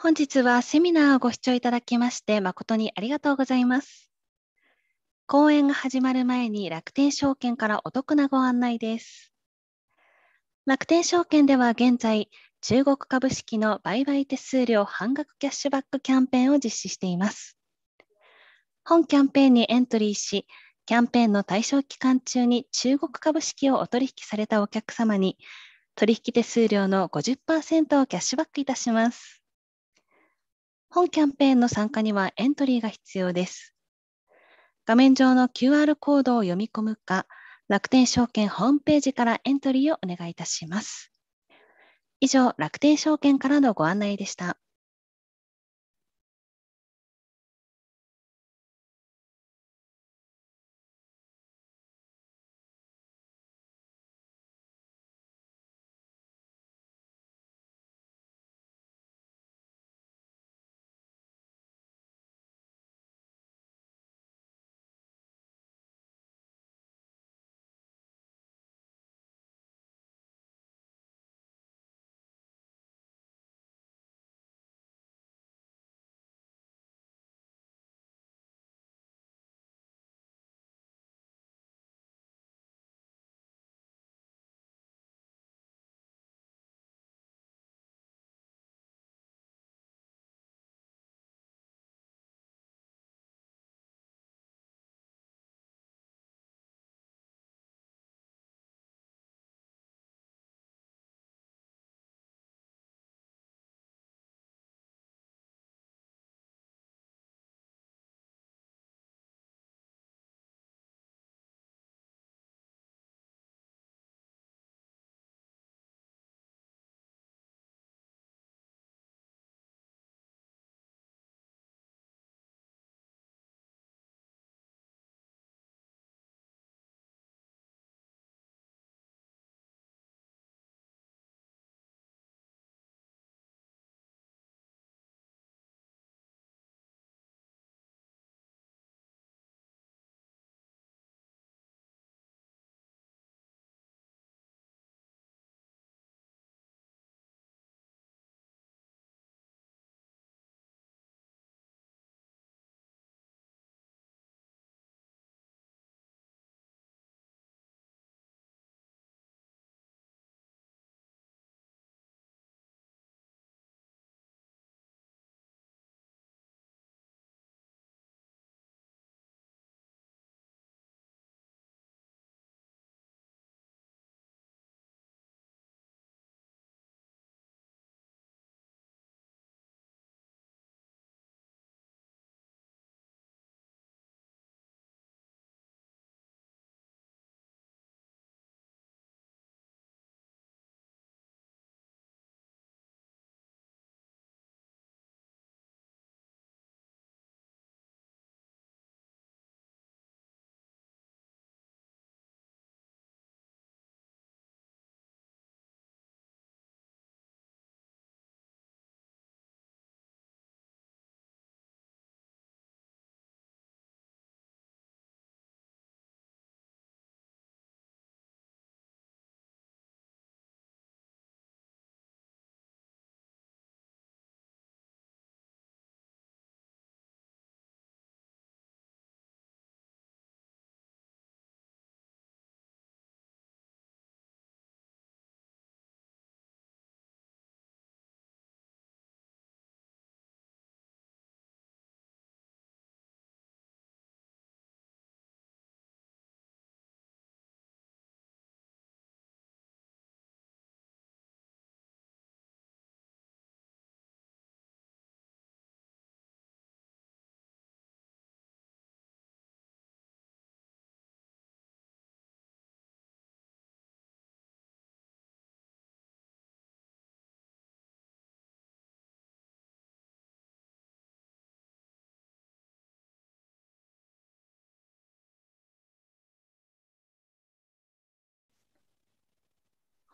本日はセミナーをご視聴いただきまして誠にありがとうございます。講演が始まる前に楽天証券からお得なご案内です。楽天証券では現在、中国株式の売買手数料半額キャッシュバックキャンペーンを実施しています。本キャンペーンにエントリーし、キャンペーンの対象期間中に中国株式をお取引されたお客様に、取引手数料の50%をキャッシュバックいたします。本キャンペーンの参加にはエントリーが必要です。画面上の QR コードを読み込むか、楽天証券ホームページからエントリーをお願いいたします。以上、楽天証券からのご案内でした。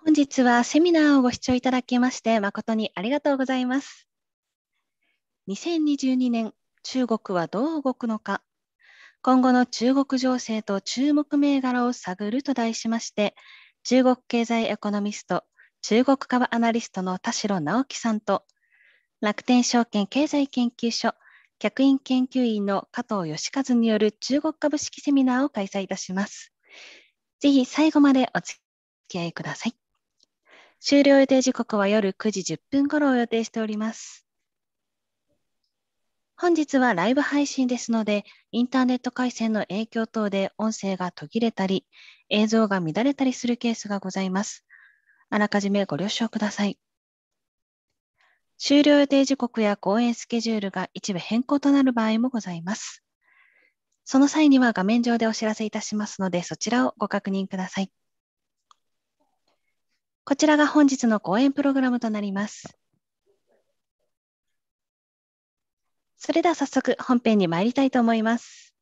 本日はセミナーをご視聴いただきまして誠にありがとうございます。2022年、中国はどう動くのか、今後の中国情勢と注目銘柄を探ると題しまして、中国経済エコノミスト、中国株アナリストの田代直樹さんと、楽天証券経済研究所、客員研究員の加藤義和による中国株式セミナーを開催いたします。ぜひ最後までお付き合いください。終了予定時刻は夜9時10分頃を予定しております。本日はライブ配信ですので、インターネット回線の影響等で音声が途切れたり、映像が乱れたりするケースがございます。あらかじめご了承ください。終了予定時刻や公演スケジュールが一部変更となる場合もございます。その際には画面上でお知らせいたしますので、そちらをご確認ください。こちらが本日の講演プログラムとなります。それでは早速本編に参りたいと思います。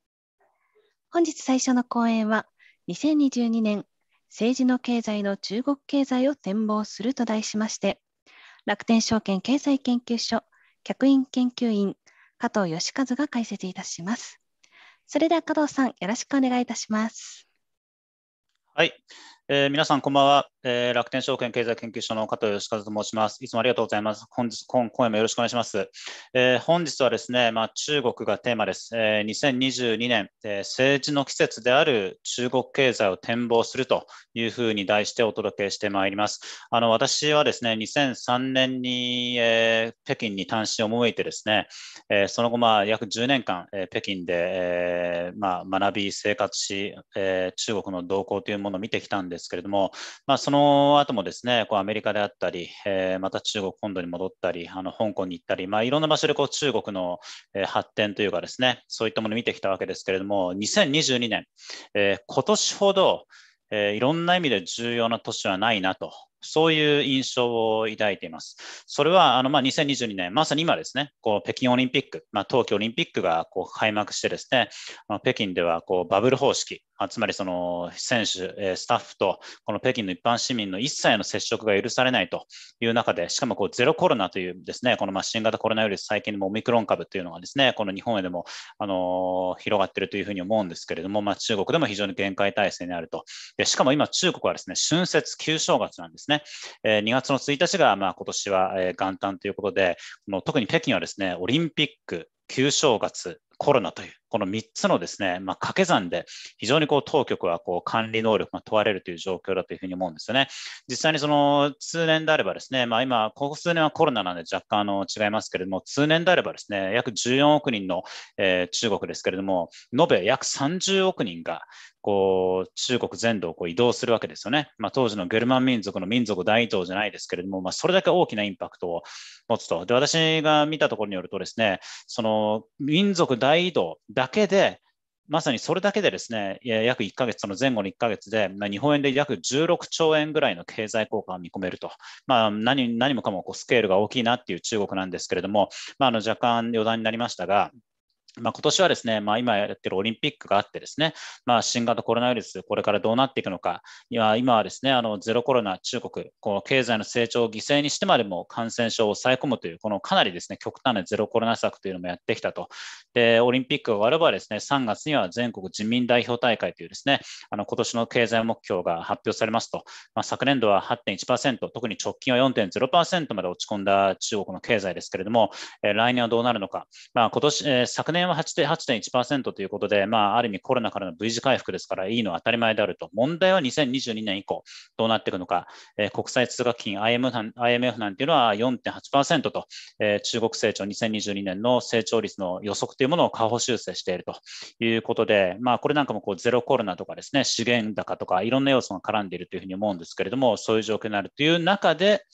本日最初の講演は、2022年政治の経済の中国経済を展望すると題しまして、楽天証券経済研究所客員研究員加藤義和が解説いたします。それでは加藤さん、よろしくお願いいたします。はい。えー、皆さん、こんばんは、えー、楽天証券経済研究所の加藤義和と申します。いつもありがとうございます。本日、今今夜もよろしくお願いします。えー、本日はですね、まあ、中国がテーマです。えー、2022年、え政治の季節である中国経済を展望するというふうに題してお届けしてまいります。あの私はですね、2003年に、え北京に単身赴いてですね、えその後、まあ、約10年間、え北京で、えまあ、学び、生活し、え中国の動向というものを見てきたんですですけれども、まあ、その後もですねこうアメリカであったり、えー、また中国本土に戻ったりあの香港に行ったり、まあ、いろんな場所でこう中国の発展というかですねそういったものを見てきたわけですけれども2022年、えー、今年ほどえいろんな意味で重要な年はないなとそういう印象を抱いています。それはあの、まあ、2022年、まさに今ですね、こう北京オリンピック、まあ、冬季オリンピックがこう開幕してですね、あ北京ではこうバブル方式、つまりその選手、スタッフとこの北京の一般市民の一切の接触が許されないという中で、しかもこうゼロコロナというですね、このま新型コロナウイルス、最近もオミクロン株というのがですね、この日本へでもあの広がっているというふうに思うんですけれども、まあ、中国でも非常に限界体制にあると。でしかも今、中国はですね、春節、旧正月なんですね。ね。えー、2月の1日が、まあ、今年は、元旦ということで、この特に北京はですね、オリンピック、旧正月、コロナという、この3つのですね、まあ、掛け算で非常にこう当局はこう管理能力が問われるという状況だというふうに思うんですよね。実際にその通年であればですね、まあ、今、ここ数年はコロナなんで若干あの違いますけれども、通年であればですね、約14億人の、えー、中国ですけれども、延べ約30億人がこう中国全土をこう移動するわけですよね。まあ、当時のゲルマン民族の民族大移動じゃないですけれども、まあ、それだけ大きなインパクトを持つと。で、私が見たところによるとですね、その民族大移動、大だけで、まさにそれだけでですね、約1ヶ月、その前後の1ヶ月で、ま日本円で約16兆円ぐらいの経済効果を見込めると、まあ、何何もかもこうスケールが大きいなっていう中国なんですけれども、まあ、あの若干余談になりましたが、まあ、今年はですね、まあ、今やってるオリンピックがあってですね、まあ、新型コロナウイルス、これからどうなっていくのか、今今はですね、あのゼロコロナ、中国、この経済の成長を犠牲にしてまでも感染症を抑え込むという、このかなりですね、極端なゼロコロナ策というのもやってきたと。で、オリンピックが終わればですね、3月には全国人民代表大会というですね、あの今年の経済目標が発表されますと、まあ、昨年度は8.1%、特に直近は4.0%まで落ち込んだ中国の経済ですけれども、え来年はどうなるのか、まあ、今年、え昨年円は8.1%ということで、まあ、ある意味コロナからの V 字回復ですから、いいのは当たり前であると。問題は2022年以降、どうなっていくのか。えー、国際通貨金 IMF なんていうのは4.8%と、えー、中国成長2022年の成長率の予測というものを下方修正しているということで、まあ、これなんかもこうゼロコロナとかですね、資源高とか、いろんな要素が絡んでいるというふうに思うんですけれども、そういう状況になるという中で、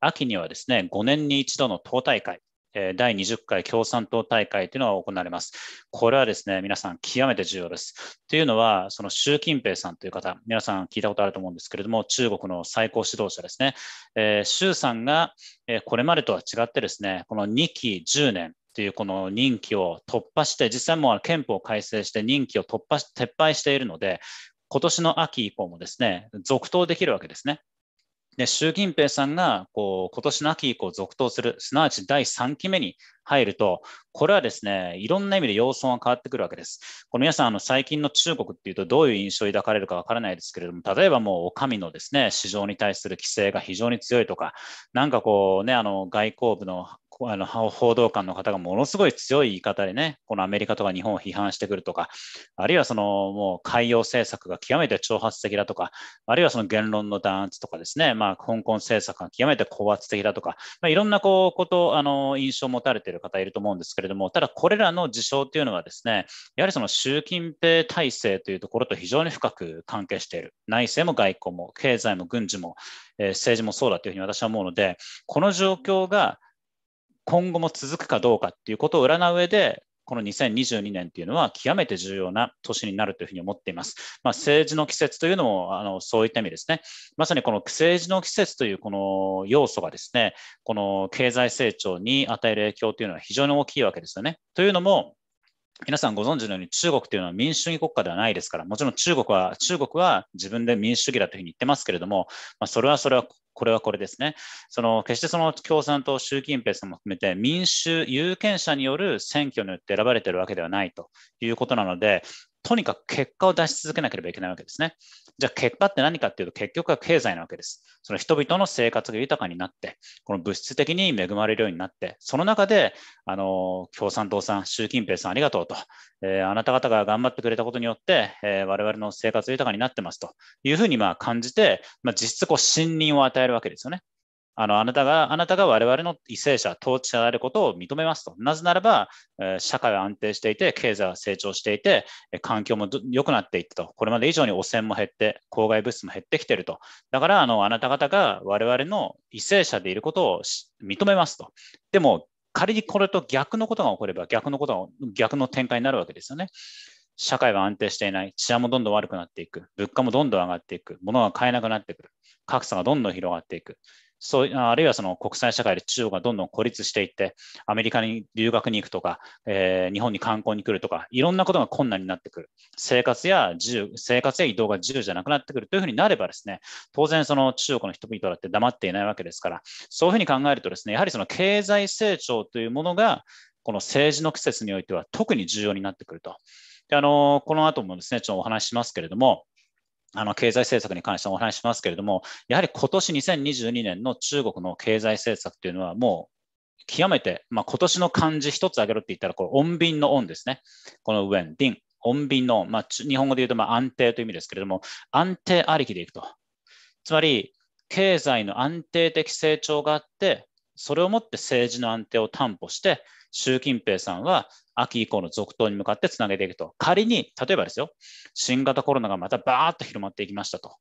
秋にはですね、5年に一度の党大会、第20回共産党大会というのが行われます。これはですね、皆さん極めて重要です。というのは、その習近平さんという方、皆さん聞いたことあると思うんですけれども、中国の最高指導者ですね。えー、習さんが、えこれまでとは違ってですね、この2期10年、というこの任期を突破して、実際もう憲法改正して任期を突破し撤廃しているので、今年の秋以降もですね、続投できるわけですね。で習近平さんがこう今年の秋以降続投する、すなわち第3期目に入ると、これはですね、いろんな意味で様相が変わってくるわけです。この皆さん、あの最近の中国っていうと、どういう印象を抱かれるかわからないですけれども、例えばもう、お上のですね、市場に対する規制が非常に強いとか、なんかこうね、あの外交部のあの報道官の方がものすごい強い言い方でね、このアメリカとか日本を批判してくるとか、あるいはそのもう海洋政策が極めて挑発的だとか、あるいはその言論の弾圧とかですね、まあ、香港政策が極めて高圧的だとか、まあ、いろんなこうことあの印象を持たれている方いると思うんですけれども、ただこれらの事象というのはですね、やはりその習近平体制というところと非常に深く関係している、内政も外交も経済も軍事も、えー、政治もそうだというふうに私は思うので、この状況が今後も続くかどうかっていうことを占う上で、この2022年っていうのは極めて重要な年になるというふうに思っています。まあ、政治の季節というのもあのそういった意味ですね。まさにこの政治の季節というこの要素がですね、この経済成長に与える影響というのは非常に大きいわけですよね。というのも、皆さんご存知のように中国というのは民主主義国家ではないですから、もちろん中国は、中国は自分で民主主義だというふうに言ってますけれども、まあ、それはそれは、これはこれですね。その、決してその共産党、習近平さんも含めて民主有権者による選挙によって選ばれているわけではないということなので、とにかく結果を出し続けなければいけないわけですね。じゃあ結果って何かっていうと結局は経済なわけです。その人々の生活が豊かになって、この物質的に恵まれるようになって、その中で、あの、共産党さん、習近平さんありがとうと、えー、あなた方が頑張ってくれたことによって、えー、我々の生活豊かになってますというふうにまあ感じて、まあ、実質こう信任を与えるわけですよね。あのあなたが、あなたが我々の為政者、統治者であることを認めますと。なぜならば、えー、社会は安定していて、経済は成長していて、えー、環境も良くなっていくと。これまで以上に汚染も減って、公害物質も減ってきていると。だから、あのあなた方が我々の為政者でいることを認めますと。でも、仮にこれと逆のことが起これば、逆のことが、逆の展開になるわけですよね。社会は安定していない、治安もどんどん悪くなっていく、物価もどんどん上がっていく、物が買えなくなってくる、格差がどんどん広がっていく。そうあるいはその国際社会で中国がどんどん孤立していって、アメリカに留学に行くとか、えー、日本に観光に来るとか、いろんなことが困難になってくる。生活や自由、生活や移動が自由じゃなくなってくるというふうになればですね、当然その中国の人々だって黙っていないわけですから、そういうふうに考えるとですね、やはりその経済成長というものが、この政治の季節においては特に重要になってくると。であのこの後もですね、ちょっとお話ししますけれども、あの経済政策に関してお話しますけれども、やはり今年2022年の中国の経済政策というのは、もう極めて、まあ、今年の漢字一つ挙げろって言ったら、これ、穏便の穏ですね。この上、ディン、穏便の、まあ、日本語で言うとま安定という意味ですけれども、安定ありきでいくと。つまり、経済の安定的成長があって、それをもって政治の安定を担保して、習近平さんは秋以降の続投に向かってつなげていくと。仮に、例えばですよ、新型コロナがまたバーッと広まっていきましたと。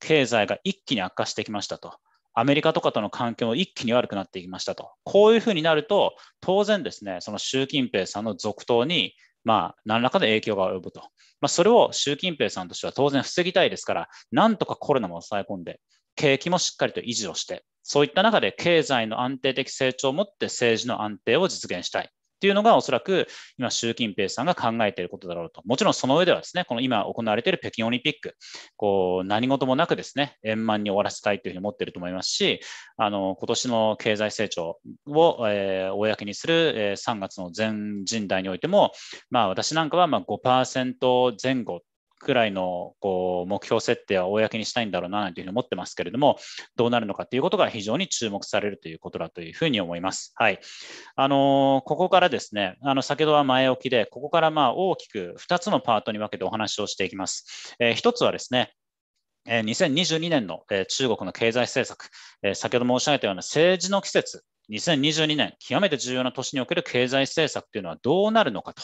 経済が一気に悪化してきましたと。アメリカとかとの環境も一気に悪くなっていきましたと。こういうふうになると、当然ですね、その習近平さんの続投に、まあ、何らかの影響が及ぶと。まあ、それを習近平さんとしては当然防ぎたいですから、なんとかコロナも抑え込んで、景気もしっかりと維持をして、そういった中で経済の安定的成長をもって政治の安定を実現したい。っていうのがおそらく今、習近平さんが考えていることだろうと。もちろんその上ではですね、この今行われている北京オリンピック、こう何事もなくですね、円満に終わらせたいというふうに思っていると思いますし、あの今年の経済成長を、えー、公にする、えー、3月の全人代においても、まあ、私なんかはま5%前後くらいのこう目標設定は公にしたいんだろうなというふうに思ってますけれども、どうなるのかということが非常に注目されるということだというふうに思います。はい。あのここからですね、あの先ほどは前置きで、ここからまあ大きく2つのパートに分けてお話をしていきます。えー、1つはですね、2022年の中国の経済政策、先ほど申し上げたような政治の季節、2022年、極めて重要な年における経済政策というのはどうなるのかと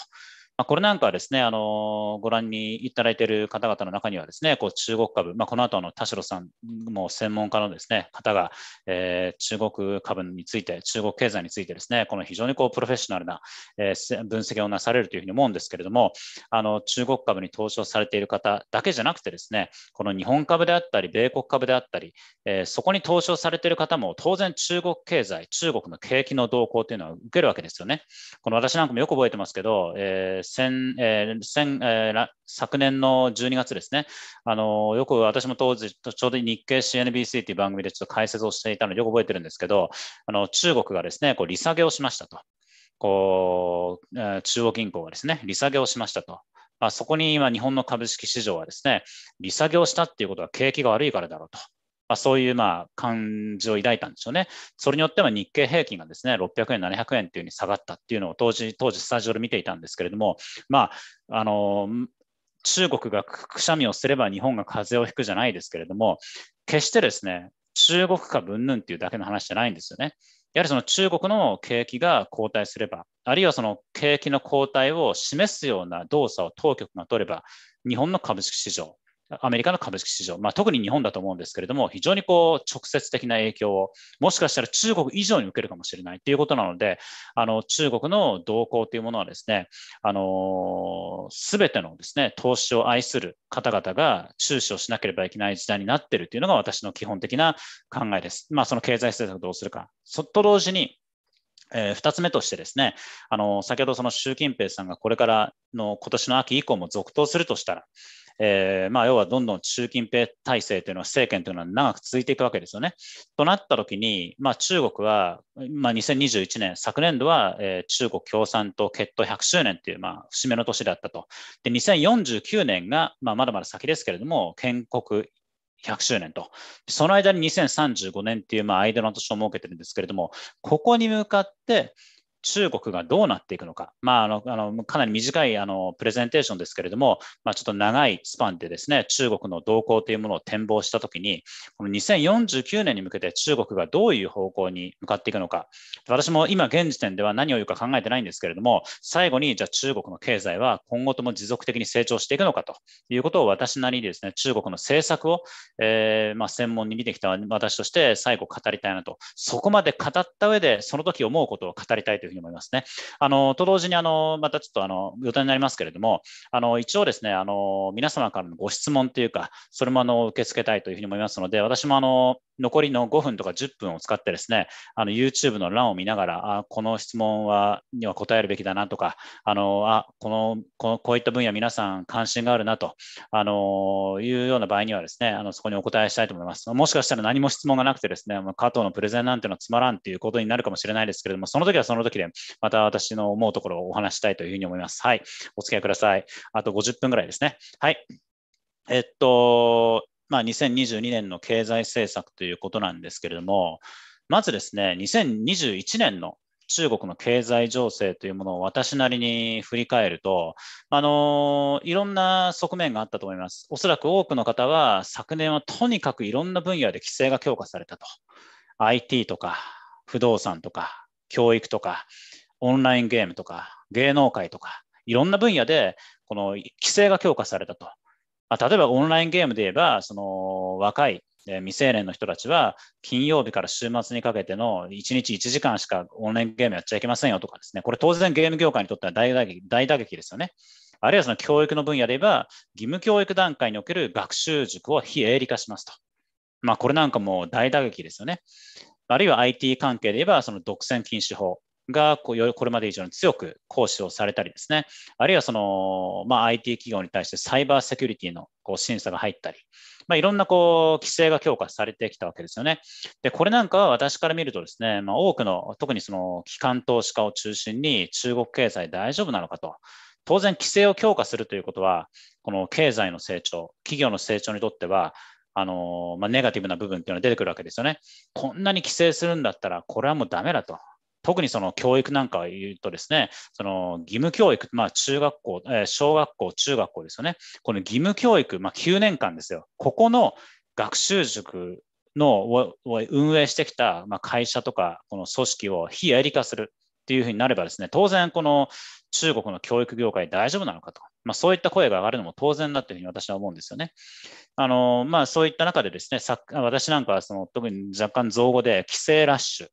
まあ、これなんかはですね、あのご覧にいただいている方々の中にはですね、こう中国株、まあ、この後の田代さんも専門家のですね方が、えー、中国株について、中国経済についてですね、この非常にこうプロフェッショナルな、えー、分析をなされるというふうに思うんですけれども、あの中国株に投資をされている方だけじゃなくてですね、この日本株であったり、米国株であったり、えー、そこに投資をされている方も当然中国経済、中国の景気の動向というのは受けるわけですよね。この私なんかもよく覚えてますけど、えー先えー、先えー、昨年の12月ですね、あのよく私も当時、ちょうど日経 CNBC という番組でちょっと解説をしていたので、よく覚えてるんですけど、あの中国がですねこう利下げをしましたと、こう、えー、中央銀行がですね利下げをしましたと。まあ、そこに今、日本の株式市場はですね、利下げをしたっていうことは景気が悪いからだろうと。まあ、そういうまあ感情を抱いたんでしょうね。それによっては日経平均がですね、600円、700円というふうに下がったっていうのを当時、当時スタジオで見ていたんですけれども、まあ、あの、中国がくしゃみをすれば日本が風邪をひくじゃないですけれども、決してですね、中国株云々っていうだけの話じゃないんですよね。やはりその中国の景気が後退すれば、あるいはその景気の後退を示すような動作を当局が取れば、日本の株式市場、アメリカの株式市場、まあ、特に日本だと思うんですけれども、非常にこう直接的な影響を、もしかしたら中国以上に受けるかもしれないということなので、あの中国の動向というものはですね、すべてのですね投資を愛する方々が注視をしなければいけない時代になっているというのが私の基本的な考えです。まあ、その経済政策どうするか。そっと同時に、えー、つ目としてですね、あの先ほどその習近平さんがこれからの今年の秋以降も続投するとしたら、えー、まあ、要はどんどん習近平体制というのは政権というのは長く続いていくわけですよね。となった時に、まあ、中国は、まあ、2021年昨年度は、えー、中国共産党決闘100周年という、まあ、節目の年だったと。で2049年が、まあ、まだまだ先ですけれども建国100周年と、その間に2035年という、まあ、間の年を設けてるんですけれども、ここに向かって、中国がどうなっていくのか、まあ、あのあのかなり短いあのプレゼンテーションですけれども、まあ、ちょっと長いスパンでですね中国の動向というものを展望したときに、この2049年に向けて中国がどういう方向に向かっていくのか、私も今現時点では何を言うか考えてないんですけれども、最後にじゃあ中国の経済は今後とも持続的に成長していくのかということを私なりにですね中国の政策を、えー、まあ、専門に見てきた私として最後語りたいなと、そこまで語った上で、その時思うことを語りたいといういううに思いますね。あのと同時にあの、またちょっとあの予定になりますけれども、あの一応ですねあの、皆様からのご質問というか、それもあの受け付けたいというふうに思いますので、私もあの残りの5分とか10分を使ってですね、あの YouTube の欄を見ながら、あこの質問はには答えるべきだなとか、あのあこのここういった分野皆さん関心があるなと、あのいうような場合にはですね、あのそこにお答えしたいと思います。もしかしたら何も質問がなくてですね、加藤のプレゼンなんてのはつまらんということになるかもしれないですけれども、その時はその時で、また私の思うところをお話したいというふうに思います。はい、お付き合いください。あと50分ぐらいですね。はい。えっと、まあ、2022年の経済政策ということなんですけれども、まずですね、2021年の中国の経済情勢というものを私なりに振り返ると、あのいろんな側面があったと思います。おそらく多くの方は、昨年はとにかくいろんな分野で規制が強化されたと。IT とか、不動産とか、教育とか、オンラインゲームとか、芸能界とか、いろんな分野でこの規制が強化されたと。まあ、例えばオンラインゲームで言えば、その若い未成年の人たちは金曜日から週末にかけての1日1時間しかオンラインゲームやっちゃいけませんよとかですね、これ当然ゲーム業界にとっては大打撃大打撃ですよね。あるいはその教育の分野で言えば、義務教育段階における学習塾を非営利化しますと。まあ、これなんかもう大打撃ですよね。あるいは IT 関係で言えば、その独占禁止法。がこうこれまで以上に強く行使をされたりですね、あるいはその、まあ、IT 企業に対してサイバーセキュリティのこう審査が入ったり、まあ、いろんなこう規制が強化されてきたわけですよね。で、これなんかは私から見るとですね、まあ、多くの、特にその機関投資家を中心に中国経済大丈夫なのかと。当然、規制を強化するということは、この経済の成長、企業の成長にとっては、あのまあ、ネガティブな部分っていうのは出てくるわけですよね。こんなに規制するんだったら、これはもうダメだと。特にその教育なんか言うとですね、その義務教育、まあ中学校、え小学校、中学校ですよね。この義務教育、まあ9年間ですよ。ここの学習塾のを運営してきた、まあ、会社とか、この組織を非営利化するっていうふうになればですね、当然この中国の教育業界大丈夫なのかと。まあ、そういった声が上がるのも当然だというふうに私は思うんですよね。あのまあ、そういった中でですね、私なんかはその特に若干造語で規制ラッシュ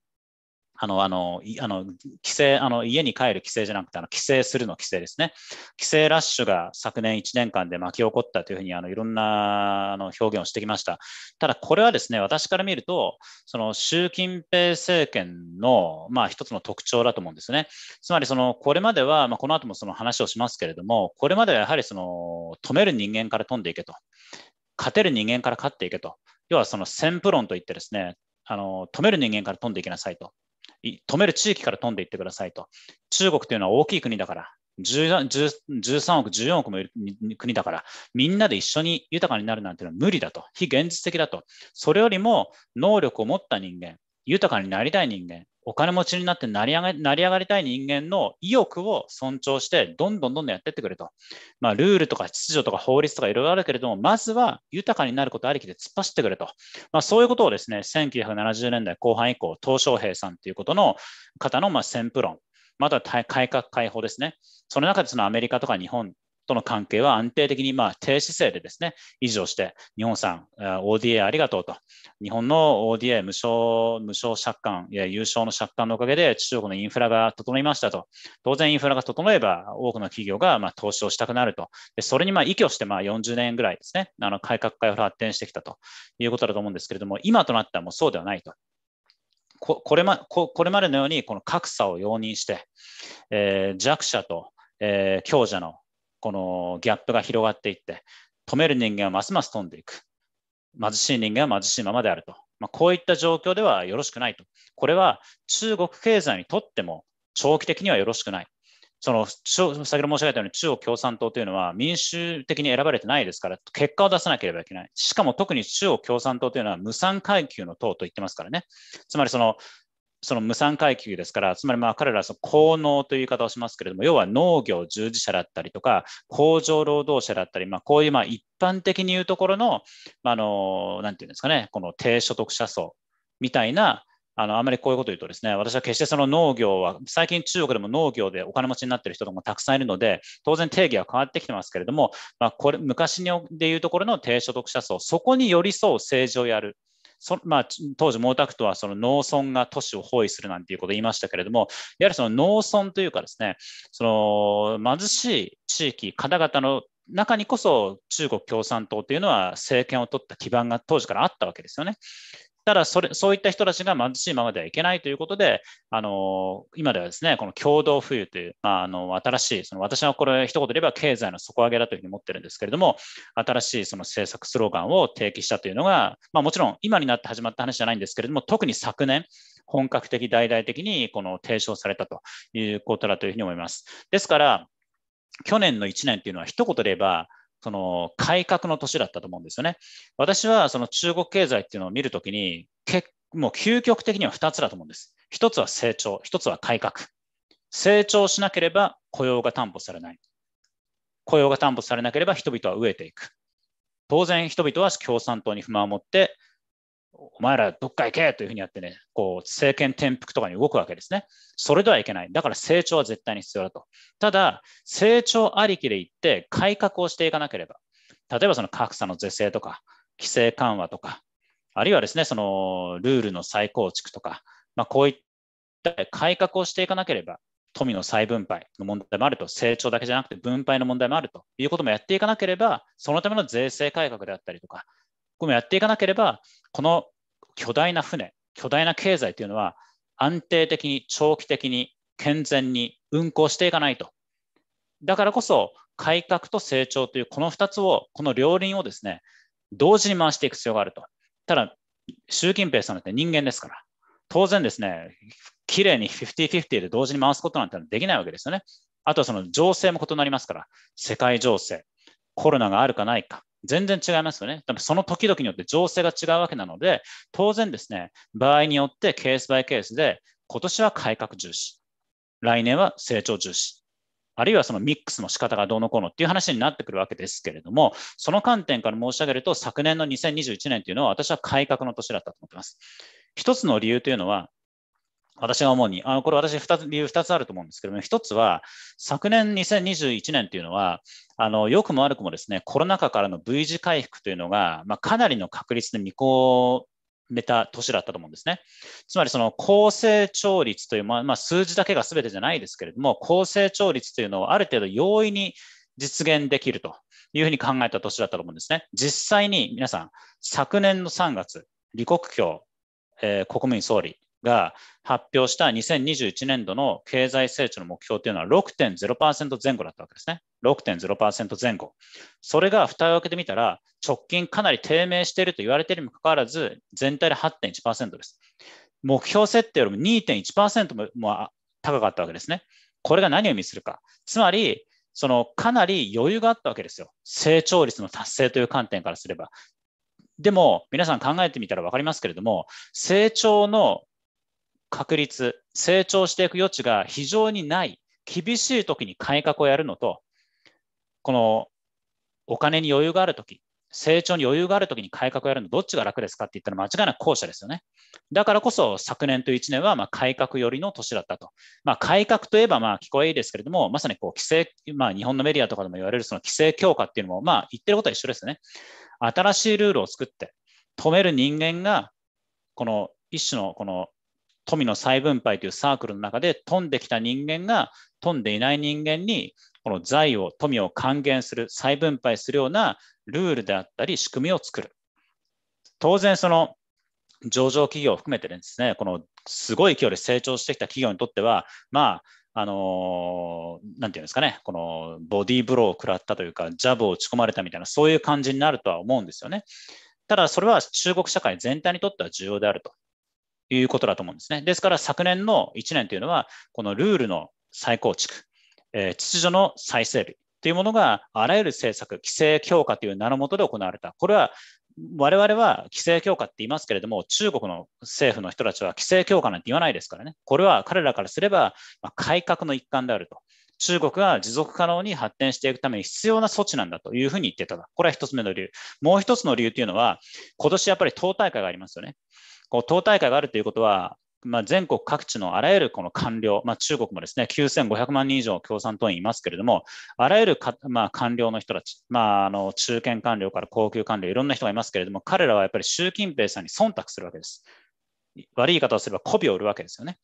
あの、あの、あの帰省、あの家に帰る帰省じゃなくて、あの帰省するの帰省ですね。帰省ラッシュが昨年1年間で巻き起こったというふうにあのいろんなあの表現をしてきました。ただ、これはですね、私から見ると、その習近平政権の、まあ、一つの特徴だと思うんですね。つまり、そのこれまでは、まあ、この後もその話をしますけれども、これまではやはりその止める人間から飛んでいけと、勝てる人間から勝っていけと。要はその先プ論といってですね、あの止める人間から飛んでいきなさいと。止める地域から飛んでいってくださいと。中国というのは大きい国だから、13億、14億もいる国だから、みんなで一緒に豊かになるなんてのは無理だと、非現実的だと、それよりも能力を持った人間、豊かになりたい人間、お金持ちになって成り上が成り上がりたい人間の意欲を尊重して、どんどんどんどんやってってくれと。まあ、ルールとか秩序とか法律とかいろいろあるけれども、まずは豊かになることありきで突っ走ってくれと。まあ、そういうことをですね、1970年代後半以降、鄧小平さんということの方のまあ先プ論、また改革開放ですね。その中でそのアメリカとか日本との関係は安定的にまあ低姿勢でですね、維持をして、日本さん、ODA ありがとうと、日本の ODA 無償、無償借款、いや有償の借款のおかげで中国のインフラが整いましたと、当然インフラが整えば多くの企業がまあ投資をしたくなると、でそれにまあ依拠してまあ40年ぐらいですね、あの改革開放発展してきたということだと思うんですけれども、今となってはもうそうではないと。ここれまここれまでのようにこの格差を容認して、えー、弱者と、えー、強者のこのギャップが広がっていって、止める人間はますます飛んでいく。貧しい人間は貧しいままであると。まあ、こういった状況ではよろしくないと。これは中国経済にとっても長期的にはよろしくない。その先ほど申し上げたように中国共産党というのは民主的に選ばれてないですから結果を出さなければいけない。しかも特に中国共産党というのは無産階級の党と言ってますからね。つまりそのその無産階級ですから、つまりまあ彼らはその効能という言い方をしますけれども、要は農業従事者だったりとか、工場労働者だったり、まあ、こういうまあ一般的に言うところの、あの、なんていうんですかね、この低所得者層みたいな、あのあまりこういうこと言うとですね、私は決してその農業は、最近中国でも農業でお金持ちになっている人ともたくさんいるので、当然定義は変わってきてますけれども、まあ、これ昔でいうところの低所得者層、そこに寄り添う政治をやる。そまあ、当時毛沢東はその農村が都市を包囲するなんていうことを言いましたけれどもやはりその農村というかですねその貧しい地域方々の中にこそ中国共産党というのは政権を取った基盤が当時からあったわけですよね。ただそれ、そういった人たちが貧しいままではいけないということで、あの今ではですね、この共同富裕という、まあ、あの新しい、その私はこれ、一言で言えば経済の底上げだというふうに思ってるんですけれども、新しいその政策スローガンを提起したというのが、まあ、もちろん今になって始まった話じゃないんですけれども、特に昨年、本格的、大々的にこの提唱されたということだというふうに思います。ですから、去年の1年というのは一言で言えば、その改革の年だったと思うんですよね。私はその中国経済っていうのを見るときに、もう究極的には2つだと思うんです。1つは成長、1つは改革。成長しなければ雇用が担保されない。雇用が担保されなければ人々は飢えていく。当然人々は共産党に不満を持ってお前らどっか行けというふうにやってね、こう政権転覆とかに動くわけですね。それではいけない。だから成長は絶対に必要だと。ただ、成長ありきでいって改革をしていかなければ、例えばその格差の是正とか、規制緩和とか、あるいはですね、そのルールの再構築とか、まあ、こういった改革をしていかなければ、富の再分配の問題もあると、成長だけじゃなくて分配の問題もあるということもやっていかなければ、そのための税制改革であったりとか、もやっていかなければ、この巨大な船、巨大な経済というのは、安定的に、長期的に、健全に運行していかないと。だからこそ、改革と成長というこの2つを、この両輪をですね、同時に回していく必要があると。ただ、習近平さんって人間ですから、当然ですね、綺麗に50-50で同時に回すことなんてできないわけですよね。あとはその情勢も異なりますから、世界情勢、コロナがあるかないか、全然違いますよね。多分その時々によって情勢が違うわけなので、当然ですね、場合によってケースバイケースで、今年は改革重視、来年は成長重視、あるいはそのミックスの仕方がどうのこうのっていう話になってくるわけですけれども、その観点から申し上げると、昨年の2021年というのは私は改革の年だったと思っています。一つの理由というのは、私が思うに、あのこれ私2つ、理由2つあると思うんですけども、1つは、昨年2021年というのは、あの良くも悪くもですね、コロナ禍からの V 字回復というのが、まあ、かなりの確率で見込めた年だったと思うんですね。つまりその高成長率という、まあ、まあ、数字だけがすべてじゃないですけれども、高成長率というのをある程度容易に実現できるというふうに考えた年だったと思うんですね。実際に皆さん、昨年の3月、李克強、えー、国務院総理、が発表した2021年度の経済成長の目標というのは6.0%前後だったわけですね。6.0%前後。それが蓋を開けてみたら、直近かなり低迷していると言われているにもかかわらず、全体で8.1%です。目標設定よりも2.1%も高かったわけですね。これが何を意味するか。つまり、そのかなり余裕があったわけですよ。成長率の達成という観点からすれば。でも、皆さん考えてみたら分かりますけれども、成長の確率、成長していく余地が非常にない厳しい時に改革をやるのと、このお金に余裕がある時、成長に余裕がある時に改革をやるのどっちが楽ですかって言ったら間違いなく後者ですよね。だからこそ昨年と1年はま改革寄りの年だったと。まあ、改革といえばまあ聞こえいいですけれども、まさにこう規制、まあ、日本のメディアとかでも言われるその規制強化っていうのもまあ言ってることは一緒ですね。新しいルールを作って止める人間がこの一種のこの富の再分配というサークルの中で富んできた人間が富んでいない人間にこの財を富を還元する再分配するようなルールであったり仕組みを作る当然その上場企業を含めてですねこのすごい勢いで成長してきた企業にとってはまああのなんていうんですかね、このボディーブローを食らったというか、ジャブを打ち込まれたみたいな、そういう感じになるとは思うんですよね。ただ、それは中国社会全体にとっては重要であると。いうことだと思うんですね。ですから昨年の1年というのは、このルールの再構築、えー、秩序の再整備というものがあらゆる政策、規制強化という名のもとで行われた。これは我々は規制強化って言いますけれども、中国の政府の人たちは規制強化なんて言わないですからね。これは彼らからすれば改革の一環であると。中国が持続可能に発展していくために必要な措置なんだというふうに言ってた。これは一つ目の理由。もう一つの理由というのは、今年やっぱり党大会がありますよね。こう党大会があるということは、まあ、全国各地のあらゆるこの官僚、まあ、中国もですね9500万人以上共産党員いますけれども、あらゆるか、まあ、官僚の人たち、まあ、あの中堅官僚から高級官僚、いろんな人がいますけれども、彼らはやっぱり習近平さんに忖度するわけです。悪い言い方をすれば媚びを売るわけですよね。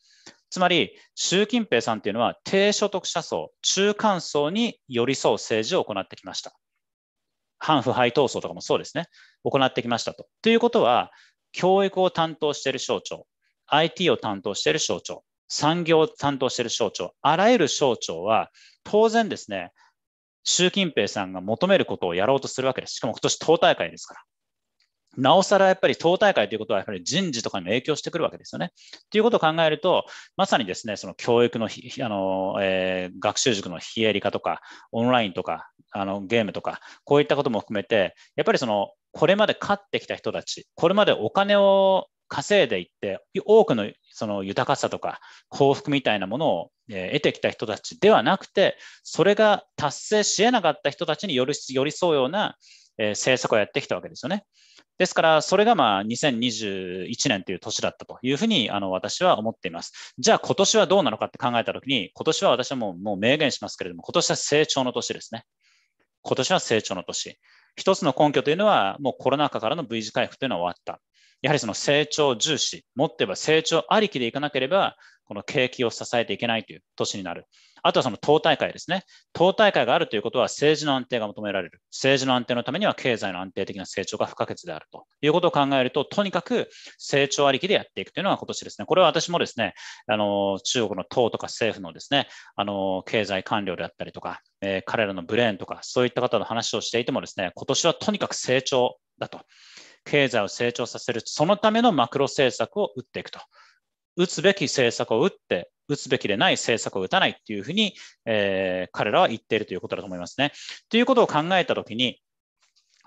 つまり、習近平さんというのは低所得者層、中間層に寄り添う政治を行ってきました。反腐敗闘争とかもそうですね、行ってきましたと。ということは、教育を担当している省庁、IT を担当している省庁、産業を担当している省庁、あらゆる省庁は、当然ですね、習近平さんが求めることをやろうとするわけです。しかも今年党大会ですから。なおさらやっぱり党大会ということは、やっぱり人事とかにも影響してくるわけですよね。ということを考えると、まさにですね、その教育のあの、えー、学習塾の非営利化とか、オンラインとか、あのゲームとか、こういったことも含めて、やっぱりそのこれまで勝ってきた人たち、これまでお金を稼いでいって、多くのその豊かさとか幸福みたいなものを得てきた人たちではなくて、それが達成し得なかった人たちに寄り添うような政策をやってきたわけですよね。ですから、それがまあ2021年という年だったというふうにあの私は思っています。じゃあ、今年はどうなのかって考えたときに、今年は私はもうもう明言しますけれども、今年は成長の年ですね。今年は成長の年。一つの根拠というのは、もうコロナ禍からの V 字回復というのは終わった。やはりその成長重視、持ってば成長ありきでいかなければ、この景気を支えていけないという年になる。あとはその党大会ですね。党大会があるということは政治の安定が求められる。政治の安定のためには経済の安定的な成長が不可欠であるということを考えると、とにかく成長ありきでやっていくというのが今年ですね。これは私もですね、あの中国の党とか政府のですね、あの経済官僚であったりとか、えー、彼らのブレーンとか、そういった方の話をしていてもですね、今年はとにかく成長だと。経済を成長させる、そのためのマクロ政策を打っていくと。打つべき政策を打って、打つべきでない政策を打たないっていうふうに、えー、彼らは言っているということだと思いますね。ということを考えたときに、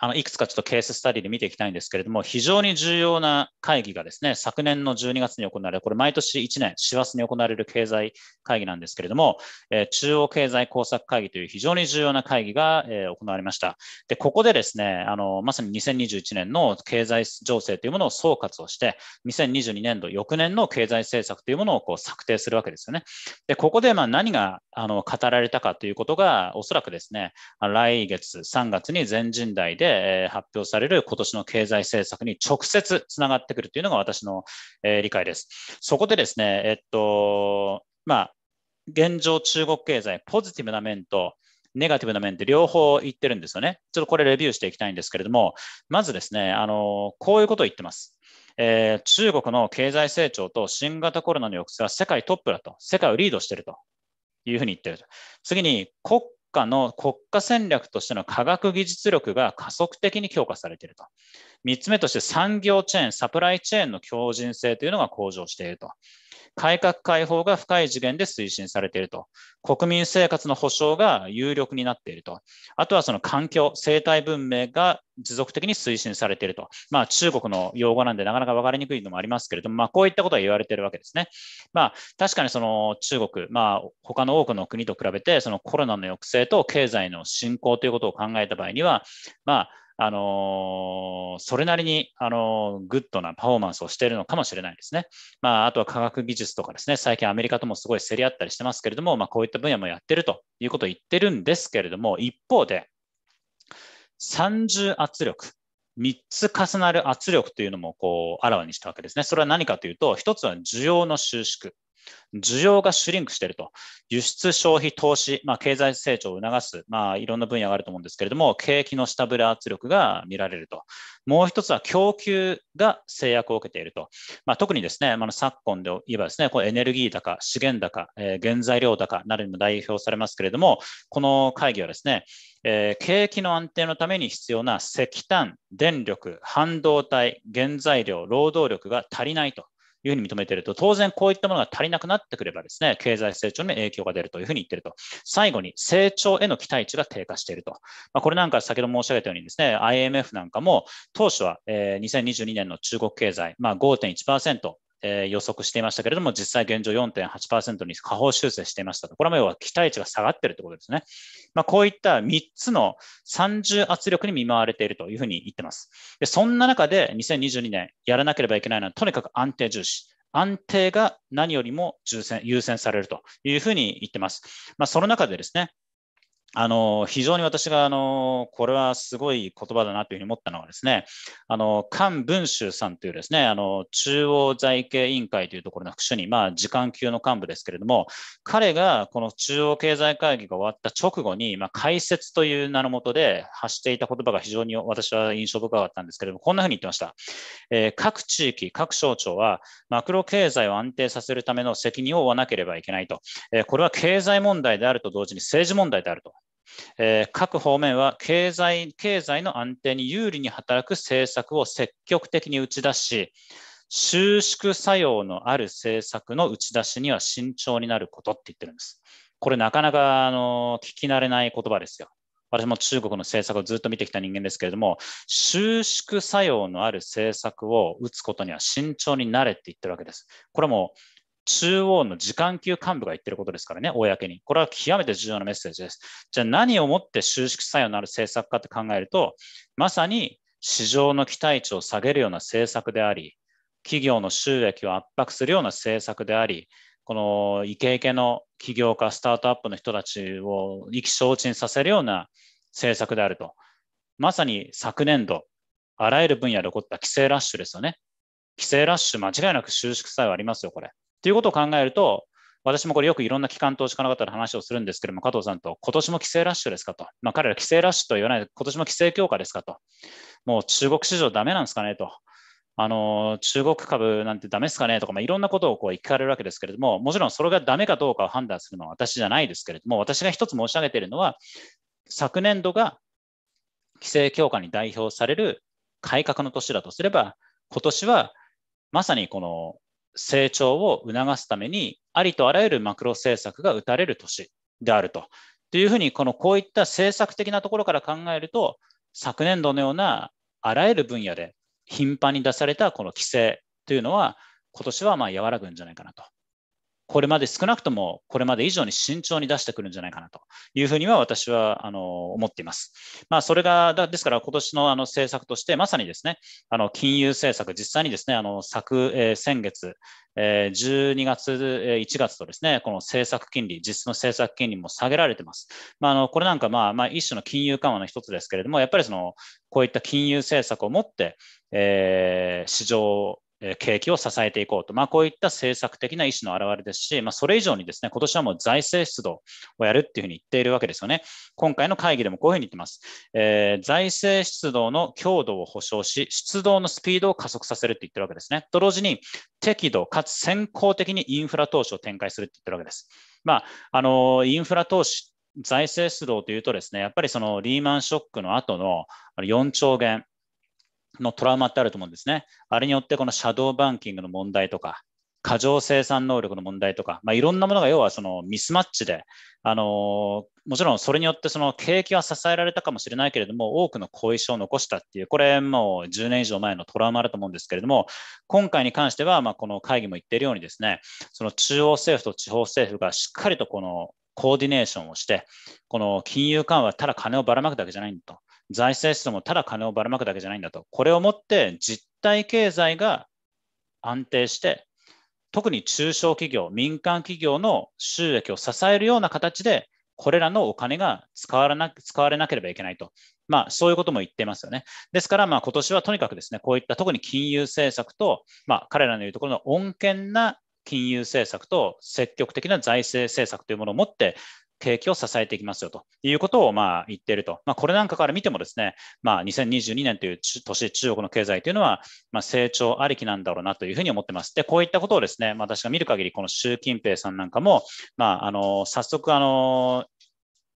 あのいくつかちょっとケーススタディで見ていきたいんですけれども、非常に重要な会議がですね、昨年の12月に行われ、これ毎年1年、師走に行われる経済会議なんですけれども、えー、中央経済工作会議という非常に重要な会議が、えー、行われました。で、ここでですね、あの、まさに2021年の経済情勢というものを総括をして、2022年度、翌年の経済政策というものをこう策定するわけですよね。で、ここでまあ何があの語られたかということが、おそらくですね、来月3月に全人代でで発表される今年の経済政策に直接つながってくるというのが私の理解です。そこでですね、えっと、まあ、現状中国経済、ポジティブな面と、ネガティブな面で両方言ってるんですよね。ちょっとこれレビューしていきたいんですけれども、まずですね、あの、こういうことを言ってます。えー、中国の経済成長と新型コロナの抑制は世界トップだと、世界をリードしてるというふうに言ってると。次に国家の国家戦略としての科学技術力が加速的に強化されていると。3つ目として産業チェーン、サプライチェーンの強靭性というのが向上していると。改革開放が深い次元で推進されていると。国民生活の保障が有力になっていると。あとはその環境、生態文明が持続的に推進されていると。まあ中国の用語なんでなかなか分かりにくいのもありますけれども、まあこういったことが言われているわけですね。まあ確かにその中国、まあ他の多くの国と比べてそのコロナの抑制と経済の振興ということを考えた場合には、まああのそれなりに、あのグッドなパフォーマンスをしているのかもしれないですね。まあ、あとは科学技術とかですね、最近アメリカともすごい競り合ったりしてますけれども、まあ、こういった分野もやってるということを言ってるんですけれども、一方で、30圧力、3つ重なる圧力というのもこうあらわにしたわけですね。それは何かというと、1つは需要の収縮、需要がシュリンクしていると、輸出、消費、投資、まあ、経済成長を促す、まあ、いろんな分野があると思うんですけれども、景気の下振れ圧力が見られると、もう一つは供給が制約を受けていると、まあ、特にですね、まあ、昨今で言えばですね、こエネルギー高、資源高、えー、原材料高などにも代表されますけれども、この会議はですね、えー、景気の安定のために必要な石炭、電力、半導体、原材料、労働力が足りないというふうに認めていると、当然こういったものが足りなくなってくればですね、経済成長に影響が出るというふうに言っていると。最後に成長への期待値が低下していると。まあ、これなんか先ほど申し上げたようにですね、IMF なんかも当初は、え2022年の中国経済、まあ、5.1%、えー、予測していましたけれども、実際現状4.8%に下方修正していましたと。これも要は期待値が下がってるということですね。まあ、こういった3つの三重圧力に見舞われているというふうに言ってます。でそんな中で2022年やらなければいけないのは、とにかく安定重視。安定が何よりも優先されるというふうに言ってます。まあ、その中でですね、あの非常に私があのこれはすごい言葉だなというふうに思ったのはですね、あの菅文集さんというですねあの中央財経委員会というところの副主任、まあ、時間級の幹部ですけれども、彼がこの中央経済会議が終わった直後に、まあ、解説という名のもとで発していた言葉が非常に私は印象深かったんですけれども、こんなふうに言ってました。えー、各地域、各省庁はマクロ経済を安定させるための責任を負わなければいけないと、えー、これは経済問題であると同時に政治問題であると。えー、各方面は経済経済の安定に有利に働く政策を積極的に打ち出し、収縮作用のある政策の打ち出しには慎重になることって言ってるんです。これなかなかあの聞き慣れない言葉ですよ。私も中国の政策をずっと見てきた人間ですけれども、収縮作用のある政策を打つことには慎重になれって言ってるわけです。これも中央の時間級幹部が言ってることですからね、公に。これは極めて重要なメッセージです。じゃあ何をもって収縮作用のある政策かって考えると、まさに市場の期待値を下げるような政策であり、企業の収益を圧迫するような政策であり、このイケイケの起業家、スタートアップの人たちを意気消沈させるような政策であると。まさに昨年度、あらゆる分野で起こった規制ラッシュですよね。規制ラッシュ、間違いなく収縮作用ありますよ、これ。っていうことを考えると、私もこれよくいろんな機関投資家の方の話をするんですけれども、加藤さんと、今年も規制ラッシュですかと、まあ、彼ら規制ラッシュと言わないで、今年も規制強化ですかと、もう中国市場ダメなんですかねと、あの中国株なんてダメですかねとか、まあ、いろんなことをこう聞かれるわけですけれども、もちろんそれがダメかどうかを判断するのは私じゃないですけれども、私が一つ申し上げているのは、昨年度が規制強化に代表される改革の年だとすれば、今年はまさにこの成長を促すために、ありとあらゆるマクロ政策が打たれる年であると。というふうに、このこういった政策的なところから考えると、昨年度のようなあらゆる分野で頻繁に出されたこの規制というのは、今年はまあ和らぐんじゃないかなとこれまで少なくともこれまで以上に慎重に出してくるんじゃないかなというふうには私はあの思っています。まあ、それがだ、ですから今年のあの政策として、まさにですね、あの金融政策、実際にですね、あの昨、えー、先月、12月、1月とですね、この政策金利、実質の政策金利も下げられてます。まあ、あのこれなんか、まあ、まあ、一種の金融緩和の一つですけれども、やっぱりその、こういった金融政策をもって、えー、市場景気を支えていこうと、まあ、こういった政策的な意思の表れですし、まあ、それ以上にですね今年はもう財政出動をやるっていうふうに言っているわけですよね。今回の会議でもこういうふうに言ってます。えー、財政出動の強度を保障し、出動のスピードを加速させるって言ってるわけですね。と同時に、適度かつ先行的にインフラ投資を展開するって言ってるわけです。まあ、あのインフラ投資財政出動というとですね、やっぱりそのリーマンショックの後の4兆元、のトラウマってあると思うんですね。あれによってこのシャドーバンキングの問題とか、過剰生産能力の問題とか、まあ、いろんなものが要はそのミスマッチで、あのもちろんそれによってその景気は支えられたかもしれないけれども、多くの後遺症を残したっていう、これもう10年以上前のトラウマだと思うんですけれども、今回に関しては、まこの会議も言っているようにですね、その中央政府と地方政府がしっかりとこのコーディネーションをして、この金融緩和、ただ金をばらまくだけじゃないんだと。財政出動もただ金をばらまくだけじゃないんだと、これをもって実体経済が安定して、特に中小企業、民間企業の収益を支えるような形で、これらのお金が使わな使われなければいけないと、まあ、そういうことも言ってますよね。ですから、今年はとにかくですねこういった特に金融政策と、まあ、彼らの言うところの穏健な金融政策と積極的な財政政策というものを持って景気を支えていきますよということをまあ言っていると、まあ、これなんかから見てもですね、まあ、2022年という年、中国の経済というのはまあ成長ありきなんだろうなというふうに思ってます。で、こういったことをですね、まあ、私が見る限り、この習近平さんなんかも、まあ、あの早速あの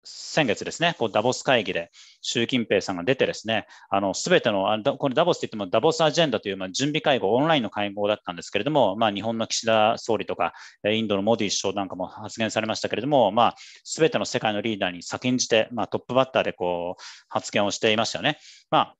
先月ですね、こうダボス会議で習近平さんが出てですね、あの全てのあこれダボスって言ってもダボスアジェンダというまあ準備会合、オンラインの会合だったんですけれども、まあ、日本の岸田総理とか、インドのモディ首相なんかも発言されましたけれども、まあ、全ての世界のリーダーに先んじて、まあ、トップバッターでこう発言をしていましたよね。まあ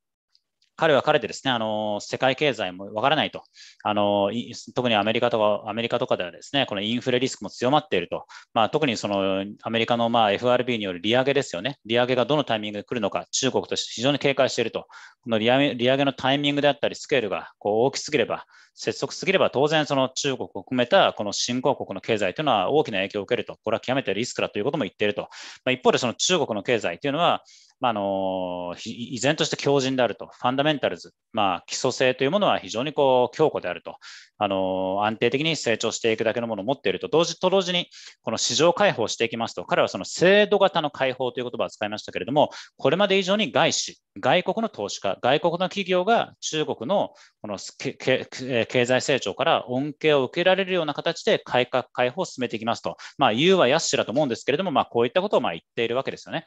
彼は彼でですね、あの世界経済もわからないとあの、特にアメリカとかアメリカとかではですね、このインフレリスクも強まっていると、まあ、特にそのアメリカのまあ FRB による利上げですよね、利上げがどのタイミングで来るのか、中国として非常に警戒していると、この利上げのタイミングであったり、スケールがこう大きすぎれば、拙速すぎれば、当然、その中国を含めたこの新興国の経済というのは大きな影響を受けると、これは極めてリスクだということも言っていると、まあ、一方でその中国の経済というのは、まあ、あの依然として強靭であると、ファンダメンタルズ、まあ、基礎性というものは非常にこう強固であるとあの、安定的に成長していくだけのものを持っていると、同時と同時に、この市場開放していきますと、彼はその制度型の開放という言葉を使いましたけれども、これまで以上に外資、外国の投資家、外国の企業が中国のこの経済成長から恩恵を受けられるような形で改革開放を進めていきますと、まあ、言うはやっしだと思うんですけれども、まあ、こういったことをま言っているわけですよね。